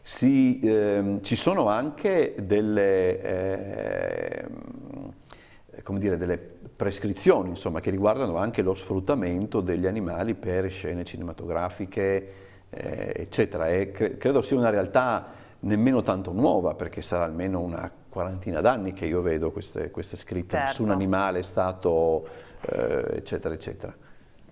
Si, ehm, ci sono anche delle, eh, dire, delle prescrizioni insomma, che riguardano anche lo sfruttamento degli animali per scene cinematografiche, eh, eccetera. E cre credo sia una realtà nemmeno tanto nuova, perché sarà almeno una quarantina d'anni che io vedo queste, queste scritte, certo. nessun animale è stato, eh, eccetera, eccetera.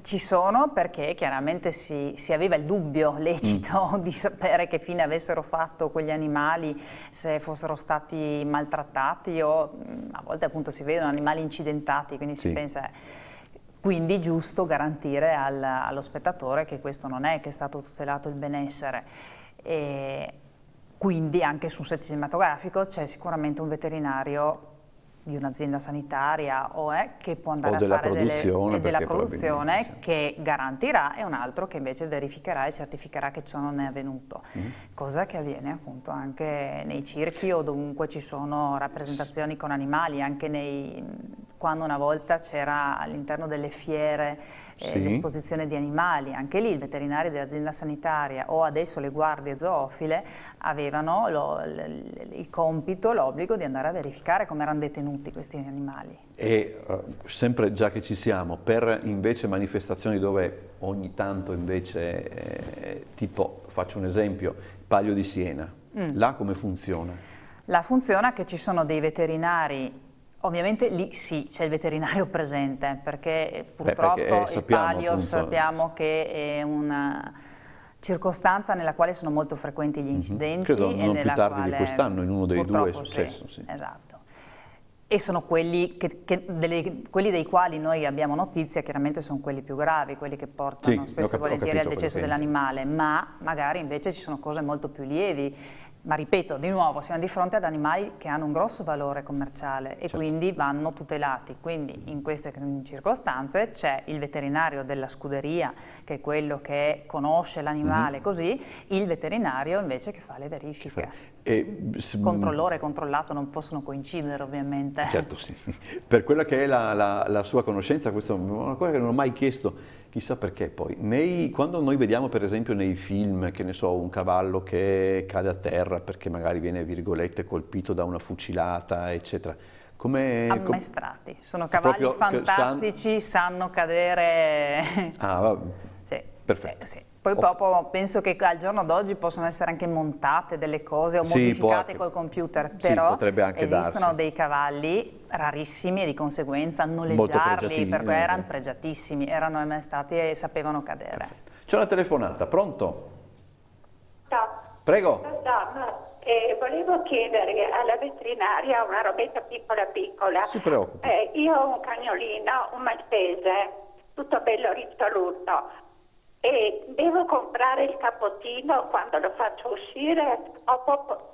Ci sono perché chiaramente si, si aveva il dubbio lecito mm. di sapere che fine avessero fatto quegli animali, se fossero stati maltrattati o mm, a volte appunto si vedono animali incidentati, quindi sì. si pensa... Quindi giusto garantire al, allo spettatore che questo non è, che è stato tutelato il benessere. E quindi anche su un set cinematografico c'è sicuramente un veterinario di un'azienda sanitaria o è, eh, che può andare o a fare delle, della produzione che garantirà e un altro che invece verificherà e certificherà che ciò non è avvenuto, mm cosa che avviene appunto anche nei circhi o dovunque ci sono rappresentazioni con animali, anche nei, quando una volta c'era all'interno delle fiere sì. Eh, l'esposizione di animali, anche lì il veterinario dell'azienda sanitaria o adesso le guardie zoofile avevano lo, il compito, l'obbligo di andare a verificare come erano detenuti questi animali. E uh, sempre già che ci siamo, per invece manifestazioni dove ogni tanto invece, eh, tipo faccio un esempio, Palio di Siena, mm. là come funziona? La funziona che ci sono dei veterinari Ovviamente lì sì, c'è il veterinario presente, perché purtroppo eh, Beh, perché, eh, sappiamo, il palio appunto. sappiamo che è una circostanza nella quale sono molto frequenti gli mhm. incidenti. Mm -hmm. Credo non più tardi quale, di quest'anno, in uno dei due è successo. Sì, sì. Esatto. E sono quelli, che, che delle, quelli, dei quali noi abbiamo notizia, chiaramente sono quelli più gravi, quelli che portano sì, spesso e volentieri al decesso dell'animale, ma magari invece ci sono cose molto più lievi ma ripeto, di nuovo, siamo di fronte ad animali che hanno un grosso valore commerciale e certo. quindi vanno tutelati. Quindi in queste circostanze c'è il veterinario della scuderia, che è quello che conosce l'animale, mm -hmm. così, il veterinario invece che fa le verifiche. E, mm, Controllore e controllato non possono coincidere ovviamente. Certo sì. Per quella che è la, la, la sua conoscenza, questa è una cosa che non ho mai chiesto, chissà perché poi. Nei, quando noi vediamo per esempio nei film, che ne so, un cavallo che cade a terra perché magari viene, virgolette, colpito da una fucilata, eccetera, come, ammaestrati, sono cavalli fantastici, san... sanno cadere. Ah, vabbè. Sì. Perfetto. Eh, sì. Poi proprio oh. penso che al giorno d'oggi possono essere anche montate delle cose o sì, modificate col computer, però sì, esistono darsi. dei cavalli rarissimi e di conseguenza noleggiarli perché erano pregiatissimi, erano mai stati e sapevano cadere. C'è una telefonata, pronto? Ciao. Prego. Ciao, eh, volevo chiedere alla veterinaria una robetta piccola piccola. Si preoccupa. Eh, io ho un cagnolino, un maltese, tutto bello rizzoluto e devo comprare il cappottino quando lo faccio uscire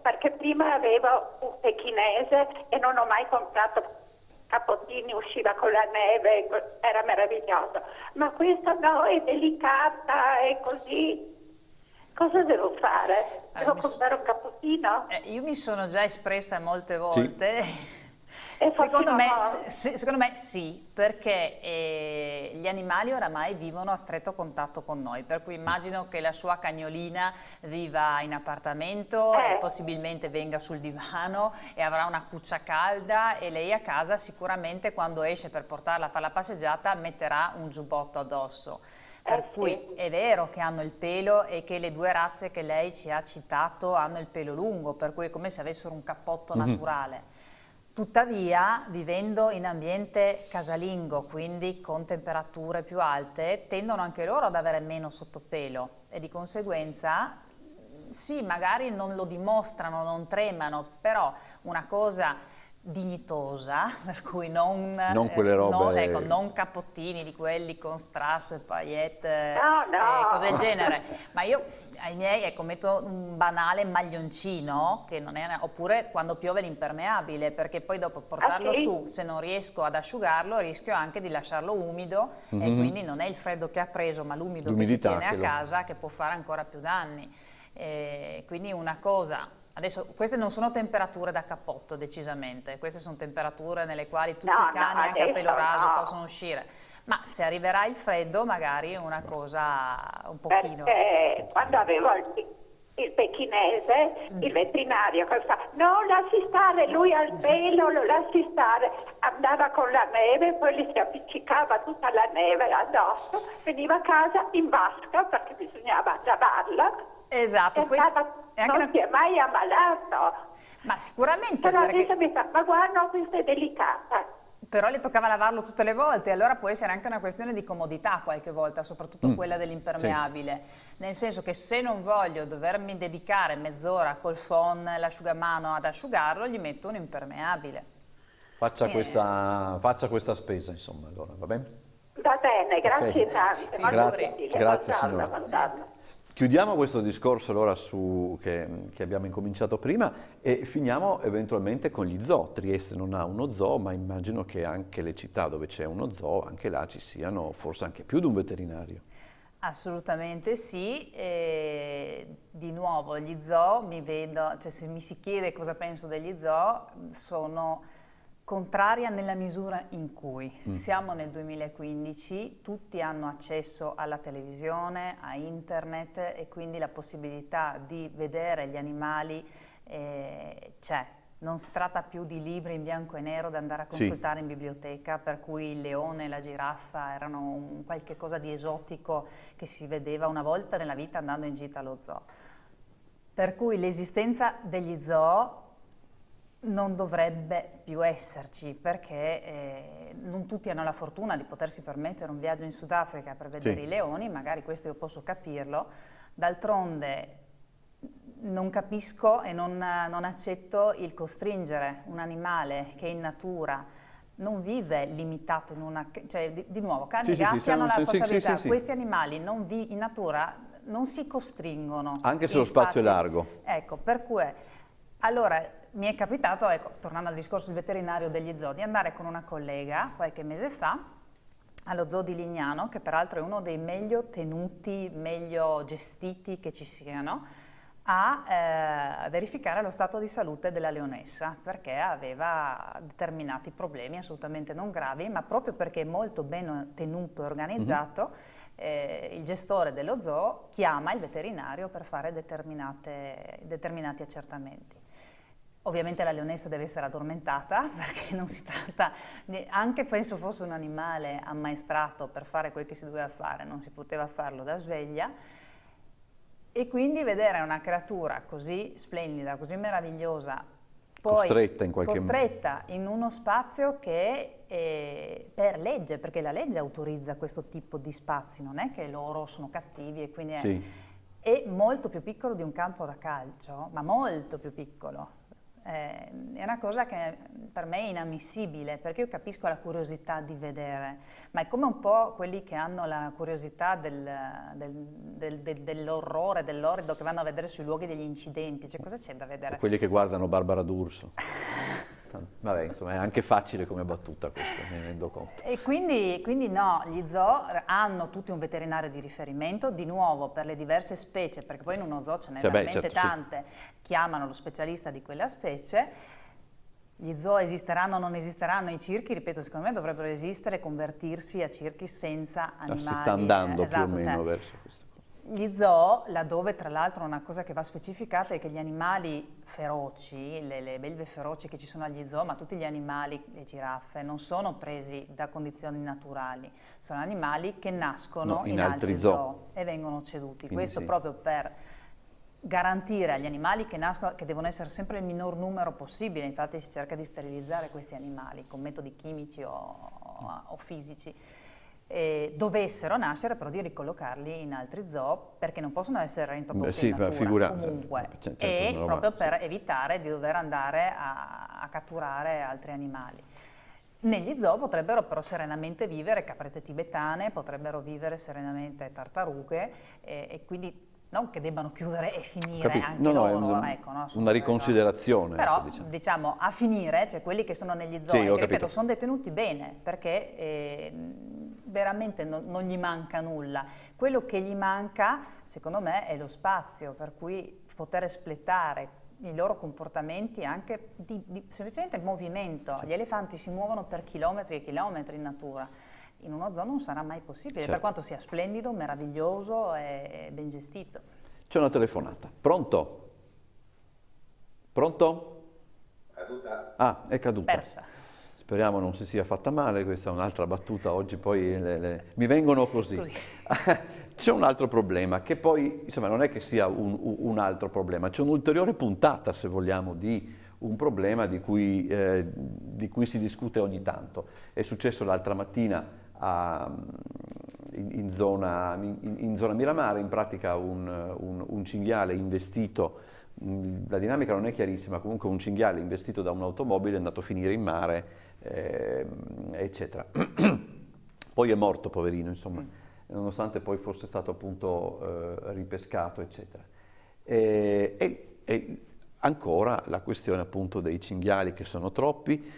perché prima avevo un pechinese e non ho mai comprato cappottini, usciva con la neve, era meraviglioso. Ma questa no, è delicata, è così. Cosa devo fare? Eh, devo allora, comprare un cappottino? Eh, io mi sono già espressa molte volte. Sì Secondo me, se, secondo me, sì, perché eh, gli animali oramai vivono a stretto contatto con noi, per cui immagino che la sua cagnolina viva in appartamento eh. possibilmente venga sul divano e avrà una cuccia calda e lei a casa sicuramente quando esce per portarla a fare la passeggiata metterà un giubbotto addosso. Eh, per eh, cui sì. è vero che hanno il pelo e che le due razze che lei ci ha citato hanno il pelo lungo, per cui è come se avessero un cappotto mm -hmm. naturale Tuttavia, vivendo in ambiente casalingo, quindi con temperature più alte, tendono anche loro ad avere meno sottopelo e di conseguenza sì, magari non lo dimostrano, non tremano, però una cosa dignitosa, per cui non, non quelle eh, robe... non, ecco, non cappottini di quelli con strass, paillette, no, no. Eh, cose del genere, ma io ai miei ecco, metto un banale maglioncino, che non è, oppure quando piove l'impermeabile, perché poi dopo portarlo okay. su, se non riesco ad asciugarlo, rischio anche di lasciarlo umido mm -hmm. e mhm. quindi non è il freddo che ha preso, ma l'umido che si tiene a casa che può fare ancora più danni. Eh, quindi una cosa Adesso, queste non sono temperature da cappotto decisamente, queste sono temperature nelle quali tutti no, i cani, no, anche a pelo raso, no. possono uscire ma se arriverà il freddo magari è una cosa un pochino... Perché quando avevo il, il pechinese, il mm. veterinario, fa, no lasci stare, lui al mm. pelo lo lasci stare, andava con la neve, poi gli si appiccicava tutta la neve addosso, veniva a casa in vasca perché bisognava lavarla. Esatto, e poi andava, non una... si è mai ammalato. Ma sicuramente... Però perché... mi fa, ma guarda, questa è delicata però gli toccava lavarlo tutte le volte, allora può essere anche una questione di comodità qualche volta, soprattutto mm. quella dell'impermeabile, sì. nel senso che se non voglio dovermi dedicare mezz'ora col phon, l'asciugamano ad asciugarlo, gli metto un impermeabile. Faccia, eh. questa, faccia questa, spesa, insomma, allora, va bene? Va bene, grazie okay. tante. Grazie, grazie signora. Chiudiamo questo discorso allora su, che, che, abbiamo incominciato prima e finiamo eventualmente con gli zoo. Trieste non ha uno zoo, ma immagino che anche le città dove c'è uno zoo, anche là ci siano forse anche più di un veterinario. Assolutamente sì, e di nuovo gli zoo, mi vedo, cioè se mi si chiede cosa penso degli zoo, sono contraria nella misura in cui mm. siamo nel 2015, tutti hanno accesso alla televisione, a internet e quindi la possibilità di vedere gli animali eh, c'è. Non si tratta più di libri in bianco e nero da andare a consultare sì. in biblioteca, per cui il leone e la giraffa erano un qualche cosa di esotico che si vedeva una volta nella vita andando in gita allo zoo. Per cui l'esistenza degli zoo non dovrebbe più esserci perché eh, non tutti hanno la fortuna di potersi permettere un viaggio in Sudafrica per vedere sì. i leoni, magari questo io posso capirlo, d'altronde non capisco e non, non accetto il costringere un animale che in natura non vive limitato in una... cioè di, di nuovo, cani e sì, gatti sì, hanno la possibilità, questi animali vi, in natura non si costringono. Anche se lo spazio è largo. Ecco, per cui... Allora, mi è capitato, ecco, tornando al discorso del veterinario degli zoo, di andare con una collega qualche mese fa allo zoo di Lignano, che peraltro è uno dei meglio tenuti, meglio gestiti che ci siano, a eh, verificare lo stato di salute della leonessa, perché aveva determinati problemi assolutamente non gravi, ma proprio perché è molto ben tenuto e organizzato, mm -hmm. Eh, il gestore dello zoo chiama il veterinario per fare determinati accertamenti. Ovviamente la leonessa deve essere addormentata perché non si tratta, di, anche penso fosse un animale ammaestrato per fare quel che si doveva fare, non si poteva farlo da sveglia e quindi vedere una creatura così splendida, così meravigliosa, poi costretta in, qualche costretta in uno spazio che è per legge, perché la legge autorizza questo tipo di spazi, non è che loro sono cattivi e quindi è, sì. è molto più piccolo di un campo da calcio, ma molto più piccolo eh, è una cosa che per me è inammissibile, perché io capisco la curiosità di vedere, ma è come un po' quelli che hanno la curiosità del, del, del, dell'orrore, dell'orrido, che vanno a vedere sui luoghi degli incidenti, cioè cosa c'è da vedere? Quelli che guardano Barbara D'Urso. Western. Vabbè, insomma, è anche facile come battuta questa, mi rendo conto. E quindi, quindi no, gli zoo hanno tutti un veterinario di riferimento, di nuovo per le diverse specie, perché poi in uno zoo ce n'è cioè, veramente certo, tante, sì. chiamano lo specialista di quella specie, gli zoo esisteranno o non esisteranno, i circhi, ripeto, secondo me dovrebbero esistere e convertirsi a circhi senza ah, animali. Ma Si sta andando eh, esatto, più o meno verso questo. Gli zoo, laddove tra l'altro una cosa che va specificata è che gli animali feroci, le, le belve feroci che ci sono agli zoo, ma tutti gli animali, le giraffe, non sono presi da condizioni naturali, sono animali che nascono no, in, in, altri, altri zoo. zoo. e vengono ceduti. Quindi Questo sì. proprio per garantire agli animali che, nascono, che devono essere sempre il minor numero possibile, infatti si cerca di sterilizzare questi animali con metodi chimici o, o fisici eh, dovessero nascere, però di ricollocarli in altri zoo perché non possono essere reintrodotti sì, in natura figura, cioè, comunque cioè, certo, e roba, proprio per sì. evitare di dover andare a, a, catturare altri animali. Negli zoo potrebbero però serenamente vivere caprette tibetane, potrebbero vivere serenamente tartarughe eh, e quindi non che debbano chiudere e finire Capito. anche no, no, loro, un, eh, ecco, no, una riconsiderazione. Però ecco, diciamo. diciamo. a finire, cioè quelli che sono negli zoo, sì, che ripeto sono detenuti bene perché eh, veramente non, non gli manca nulla. Quello che gli manca secondo me è lo spazio per cui poter espletare i loro comportamenti anche di, di semplicemente movimento. Gli elefanti si muovono per chilometri e chilometri in natura in uno zoo non sarà mai possibile, certo. per quanto sia splendido, meraviglioso e ben gestito. C'è una telefonata. Pronto? Pronto? Caduta. Ah, è caduta. Persa. Speriamo non si sia fatta male, questa è un'altra battuta, oggi poi le, le... mi vengono così. c'è un altro problema, che poi, insomma, non è che sia un, un altro problema, c'è un'ulteriore puntata, se vogliamo, di un problema di cui, eh, di cui si discute ogni tanto. È successo l'altra mattina a, in, zona, in, in, zona, Miramare, in pratica un, un, un cinghiale investito mm, la dinamica non è chiarissima, comunque un cinghiale investito da un'automobile è andato a finire in mare, eh, eccetera. poi è morto, poverino, insomma, mm. nonostante poi fosse stato appunto eh, ripescato, eccetera. E, e, e ancora la questione appunto dei cinghiali che sono troppi,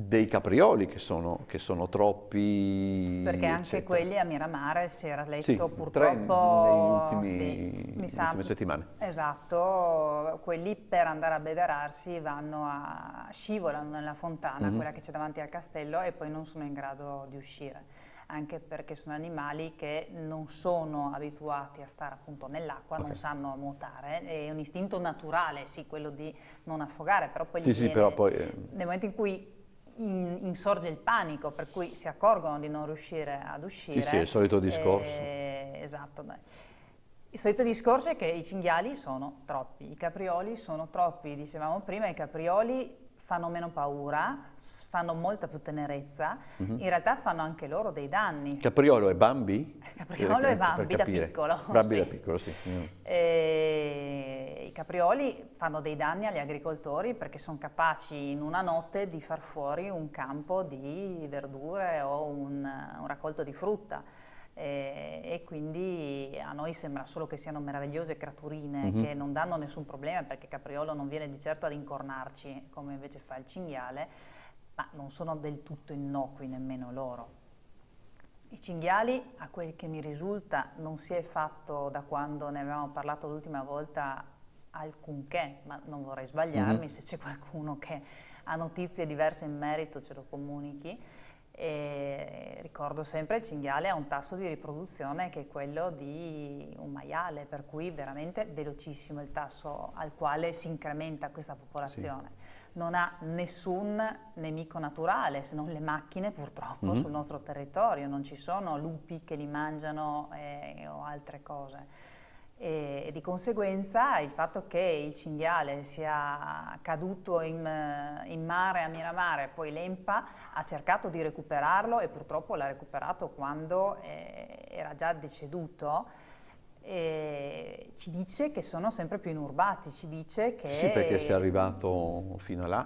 dei caprioli che sono, che sono, troppi. Perché anche eccetera. quelli a Miramare si era letto sì, purtroppo negli ultimi, sì, mi sa, ultime settimane. Esatto, quelli per andare a beverarsi vanno a scivolano nella fontana, mm -hmm. quella che c'è davanti al castello, e poi non sono in grado di uscire anche perché sono animali che non sono abituati a stare appunto nell'acqua, okay. non sanno nuotare, è un istinto naturale, sì, quello di non affogare, però poi, sì, viene, sì, però poi eh... nel momento in cui in, insorge il panico, per cui si accorgono di non riuscire ad uscire. Sì, sì, il solito eh, discorso. Eh, esatto. Beh. Il solito discorso è che i cinghiali sono troppi, i caprioli sono troppi, dicevamo prima, i caprioli fanno meno paura, fanno molta più tenerezza, uh mhm. -huh. in realtà fanno anche loro dei danni. Capriolo e Bambi? Capriolo e Bambi da piccolo. Bambi sì. da piccolo, sì. Mm. E... Eh, I caprioli fanno dei danni agli agricoltori perché sono capaci in una notte di far fuori un campo di verdure o un, un raccolto di frutta eh, e quindi a noi sembra solo che siano meravigliose creaturine mm -hmm. che non danno nessun problema perché Capriolo non viene di certo ad incornarci come invece fa il cinghiale, ma non sono del tutto innocui nemmeno loro. I cinghiali, a quel che mi risulta, non si è fatto da quando ne avevamo parlato l'ultima volta alcunché, ma non vorrei sbagliarmi, mm -hmm. se c'è qualcuno che ha notizie diverse in merito ce lo comunichi. E ricordo sempre il cinghiale ha un tasso di riproduzione che è quello di un maiale, per cui veramente velocissimo il tasso al quale si incrementa questa popolazione. Sì. Non ha nessun nemico naturale, se non le macchine purtroppo mm -hmm. sul nostro territorio, non ci sono lupi che li mangiano eh, o altre cose e di conseguenza il fatto che il cinghiale sia caduto in, eh, in, mare a Miramare, poi l'EMPA ha cercato di recuperarlo e purtroppo l'ha recuperato quando eh, era già deceduto, eh, ci dice che sono sempre più inurbati, ci dice che... Sì, perché si è arrivato fino là.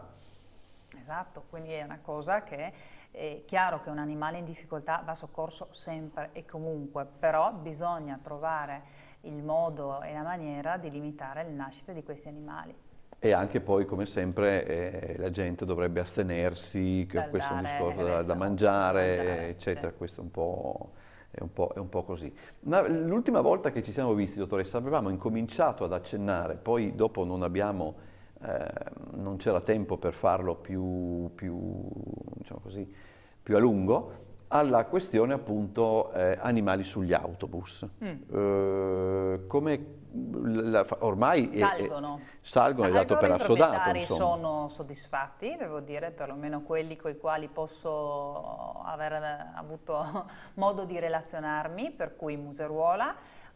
Esatto, quindi è una cosa che... È chiaro che un animale in difficoltà va soccorso sempre e comunque, però bisogna trovare il modo e la maniera di limitare le nascite di questi animali. E anche poi, come sempre, eh, la gente dovrebbe astenersi, che da questo è un discorso eh, da, da mangiare, mangiare, eccetera, sì. questo è un po'... È un, è un po', così. l'ultima volta che ci siamo visti, dottoressa, avevamo incominciato ad accennare, poi dopo non abbiamo, eh, non c'era tempo per farlo più, più, diciamo così, più a lungo, alla questione appunto eh, animali sugli autobus. Mm. Eh, come la, ormai salgono, è, è, salgono, è dato per assodato. I sono soddisfatti, devo dire, perlomeno quelli con i quali posso aver avuto modo di relazionarmi, per cui museruola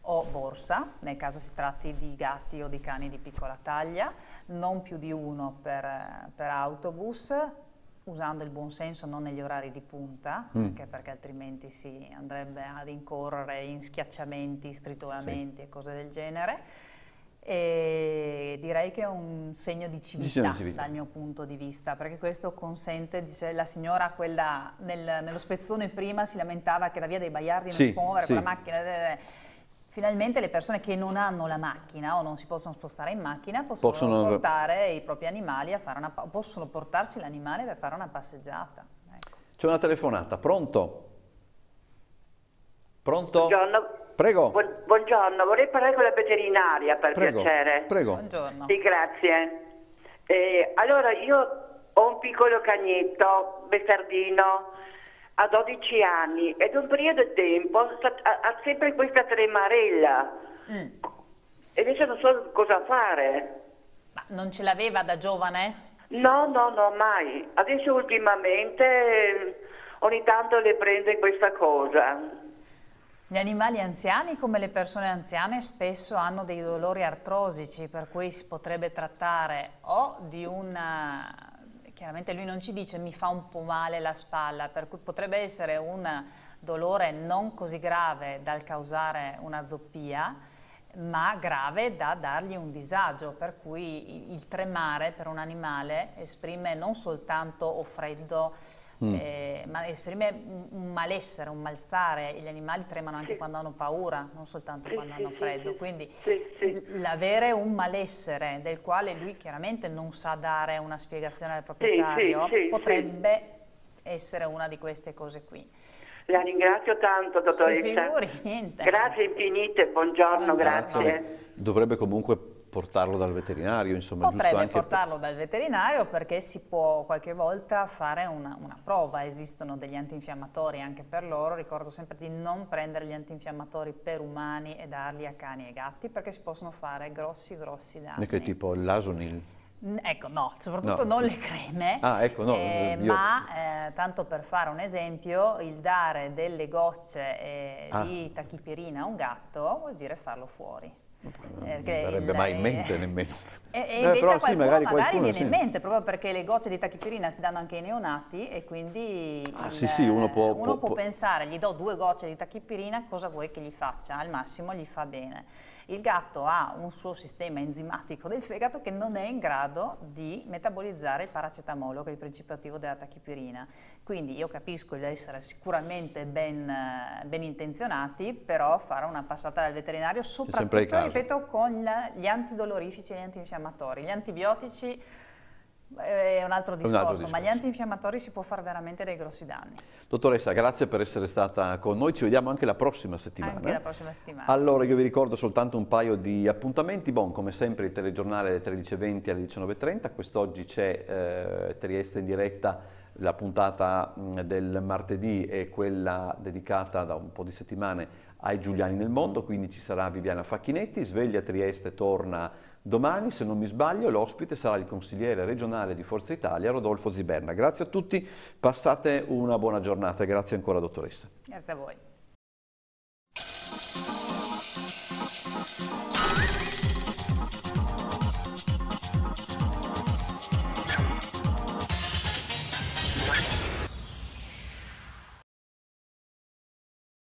o borsa, nel caso si tratti di gatti o di cani di piccola taglia, non più di uno per, per autobus, usando il buon senso non negli orari di punta, mm. anche perché altrimenti si andrebbe ad incorrere in schiacciamenti, stritolamenti sì. e cose del genere. E direi che è un segno di civiltà, di civiltà, dal mio punto di vista, perché questo consente, dice la signora, quella nel, nello spezzone prima si lamentava che la via dei Baiardi non sì, si può muovere, sì. quella macchina... Eh, eh, eh finalmente le persone che non hanno la macchina o non si possono spostare in macchina possono, possono... portare i propri animali a fare una possono portarsi l'animale per fare una passeggiata. Ecco. C'è una telefonata, pronto? Pronto? Buongiorno. Prego. Buongiorno, vorrei parlare con la veterinaria per Prego. piacere. Prego. Buongiorno. Sì, grazie. Eh, allora, io ho un piccolo cagnetto, beffardino, a 12 anni ed un periodo di tempo ha sempre questa tremarella mm. e adesso non so cosa fare. Ma non ce l'aveva da giovane? No, no, no, mai. Adesso ultimamente eh, ogni tanto le prende questa cosa. Gli animali anziani, come le persone anziane, spesso hanno dei dolori artrosici, per cui si potrebbe trattare o di una chiaramente lui non ci dice mi fa un po' male la spalla, per cui potrebbe essere un dolore non così grave dal causare una zoppia, ma grave da dargli un disagio, per cui il tremare per un animale esprime non soltanto o freddo, mm. eh, ma esprime un, malessere, un malstare, gli animali tremano anche sì. quando hanno paura, non soltanto sì, quando sì, hanno freddo, quindi l'avere un malessere del quale lui chiaramente non sa dare una spiegazione al proprietario potrebbe essere una di queste cose qui. La ringrazio tanto, dottoressa. Si figuri, niente. Grazie infinite, buongiorno, buongiorno. grazie. Dovrebbe comunque portarlo dal veterinario, insomma, Potrebbe giusto anche... portarlo dal veterinario perché si può qualche volta fare una, una, prova, esistono degli antinfiammatori anche per loro, ricordo sempre di non prendere gli antinfiammatori per umani e darli a cani e gatti perché si possono fare grossi grossi danni. E che tipo? L'asonil? Ecco, no, soprattutto no. non le creme, ah, ecco, no, eh, io... ma eh, tanto per fare un esempio, il dare delle gocce eh, ah. di tachipirina a un gatto vuol dire farlo fuori. Eh, non verrebbe mai in mente eh, nemmeno. E, e eh, invece eh, però, qualcuno, sì, magari, magari qualcuno, viene sì. in mente, proprio perché le gocce di tachipirina si danno anche ai neonati e quindi ah, il, sì, sì, uno, può, uno può, può, pensare, gli do due gocce di tachipirina, cosa vuoi che gli faccia? Al massimo gli fa bene. Il gatto ha un suo sistema enzimatico del fegato che non è in grado di metabolizzare il paracetamolo, che è il principio attivo della tachipirina. Quindi io capisco di essere sicuramente ben, eh, ben intenzionati, però fare una passata dal veterinario, soprattutto, ripeto, con gli antidolorifici e gli antinfiammatori. Gli antibiotici eh, è un altro discorso, un altro discorso. ma gli antinfiammatori si può fare veramente dei grossi danni. Dottoressa, grazie per essere stata con noi, ci vediamo anche la prossima settimana. Anche la prossima settimana. Allora, io vi ricordo soltanto un paio di appuntamenti, bon, come sempre il telegiornale alle 13.20 alle 19.30, quest'oggi c'è eh, Trieste in diretta la puntata mm, del martedì è quella dedicata da un po' di settimane ai Giuliani nel mondo, quindi ci sarà Viviana Facchinetti, Sveglia Trieste torna Domani, se non mi sbaglio, l'ospite sarà il consigliere regionale di Forza Italia, Rodolfo Ziberna. Grazie a tutti, passate una buona giornata e grazie ancora dottoressa. Grazie a voi.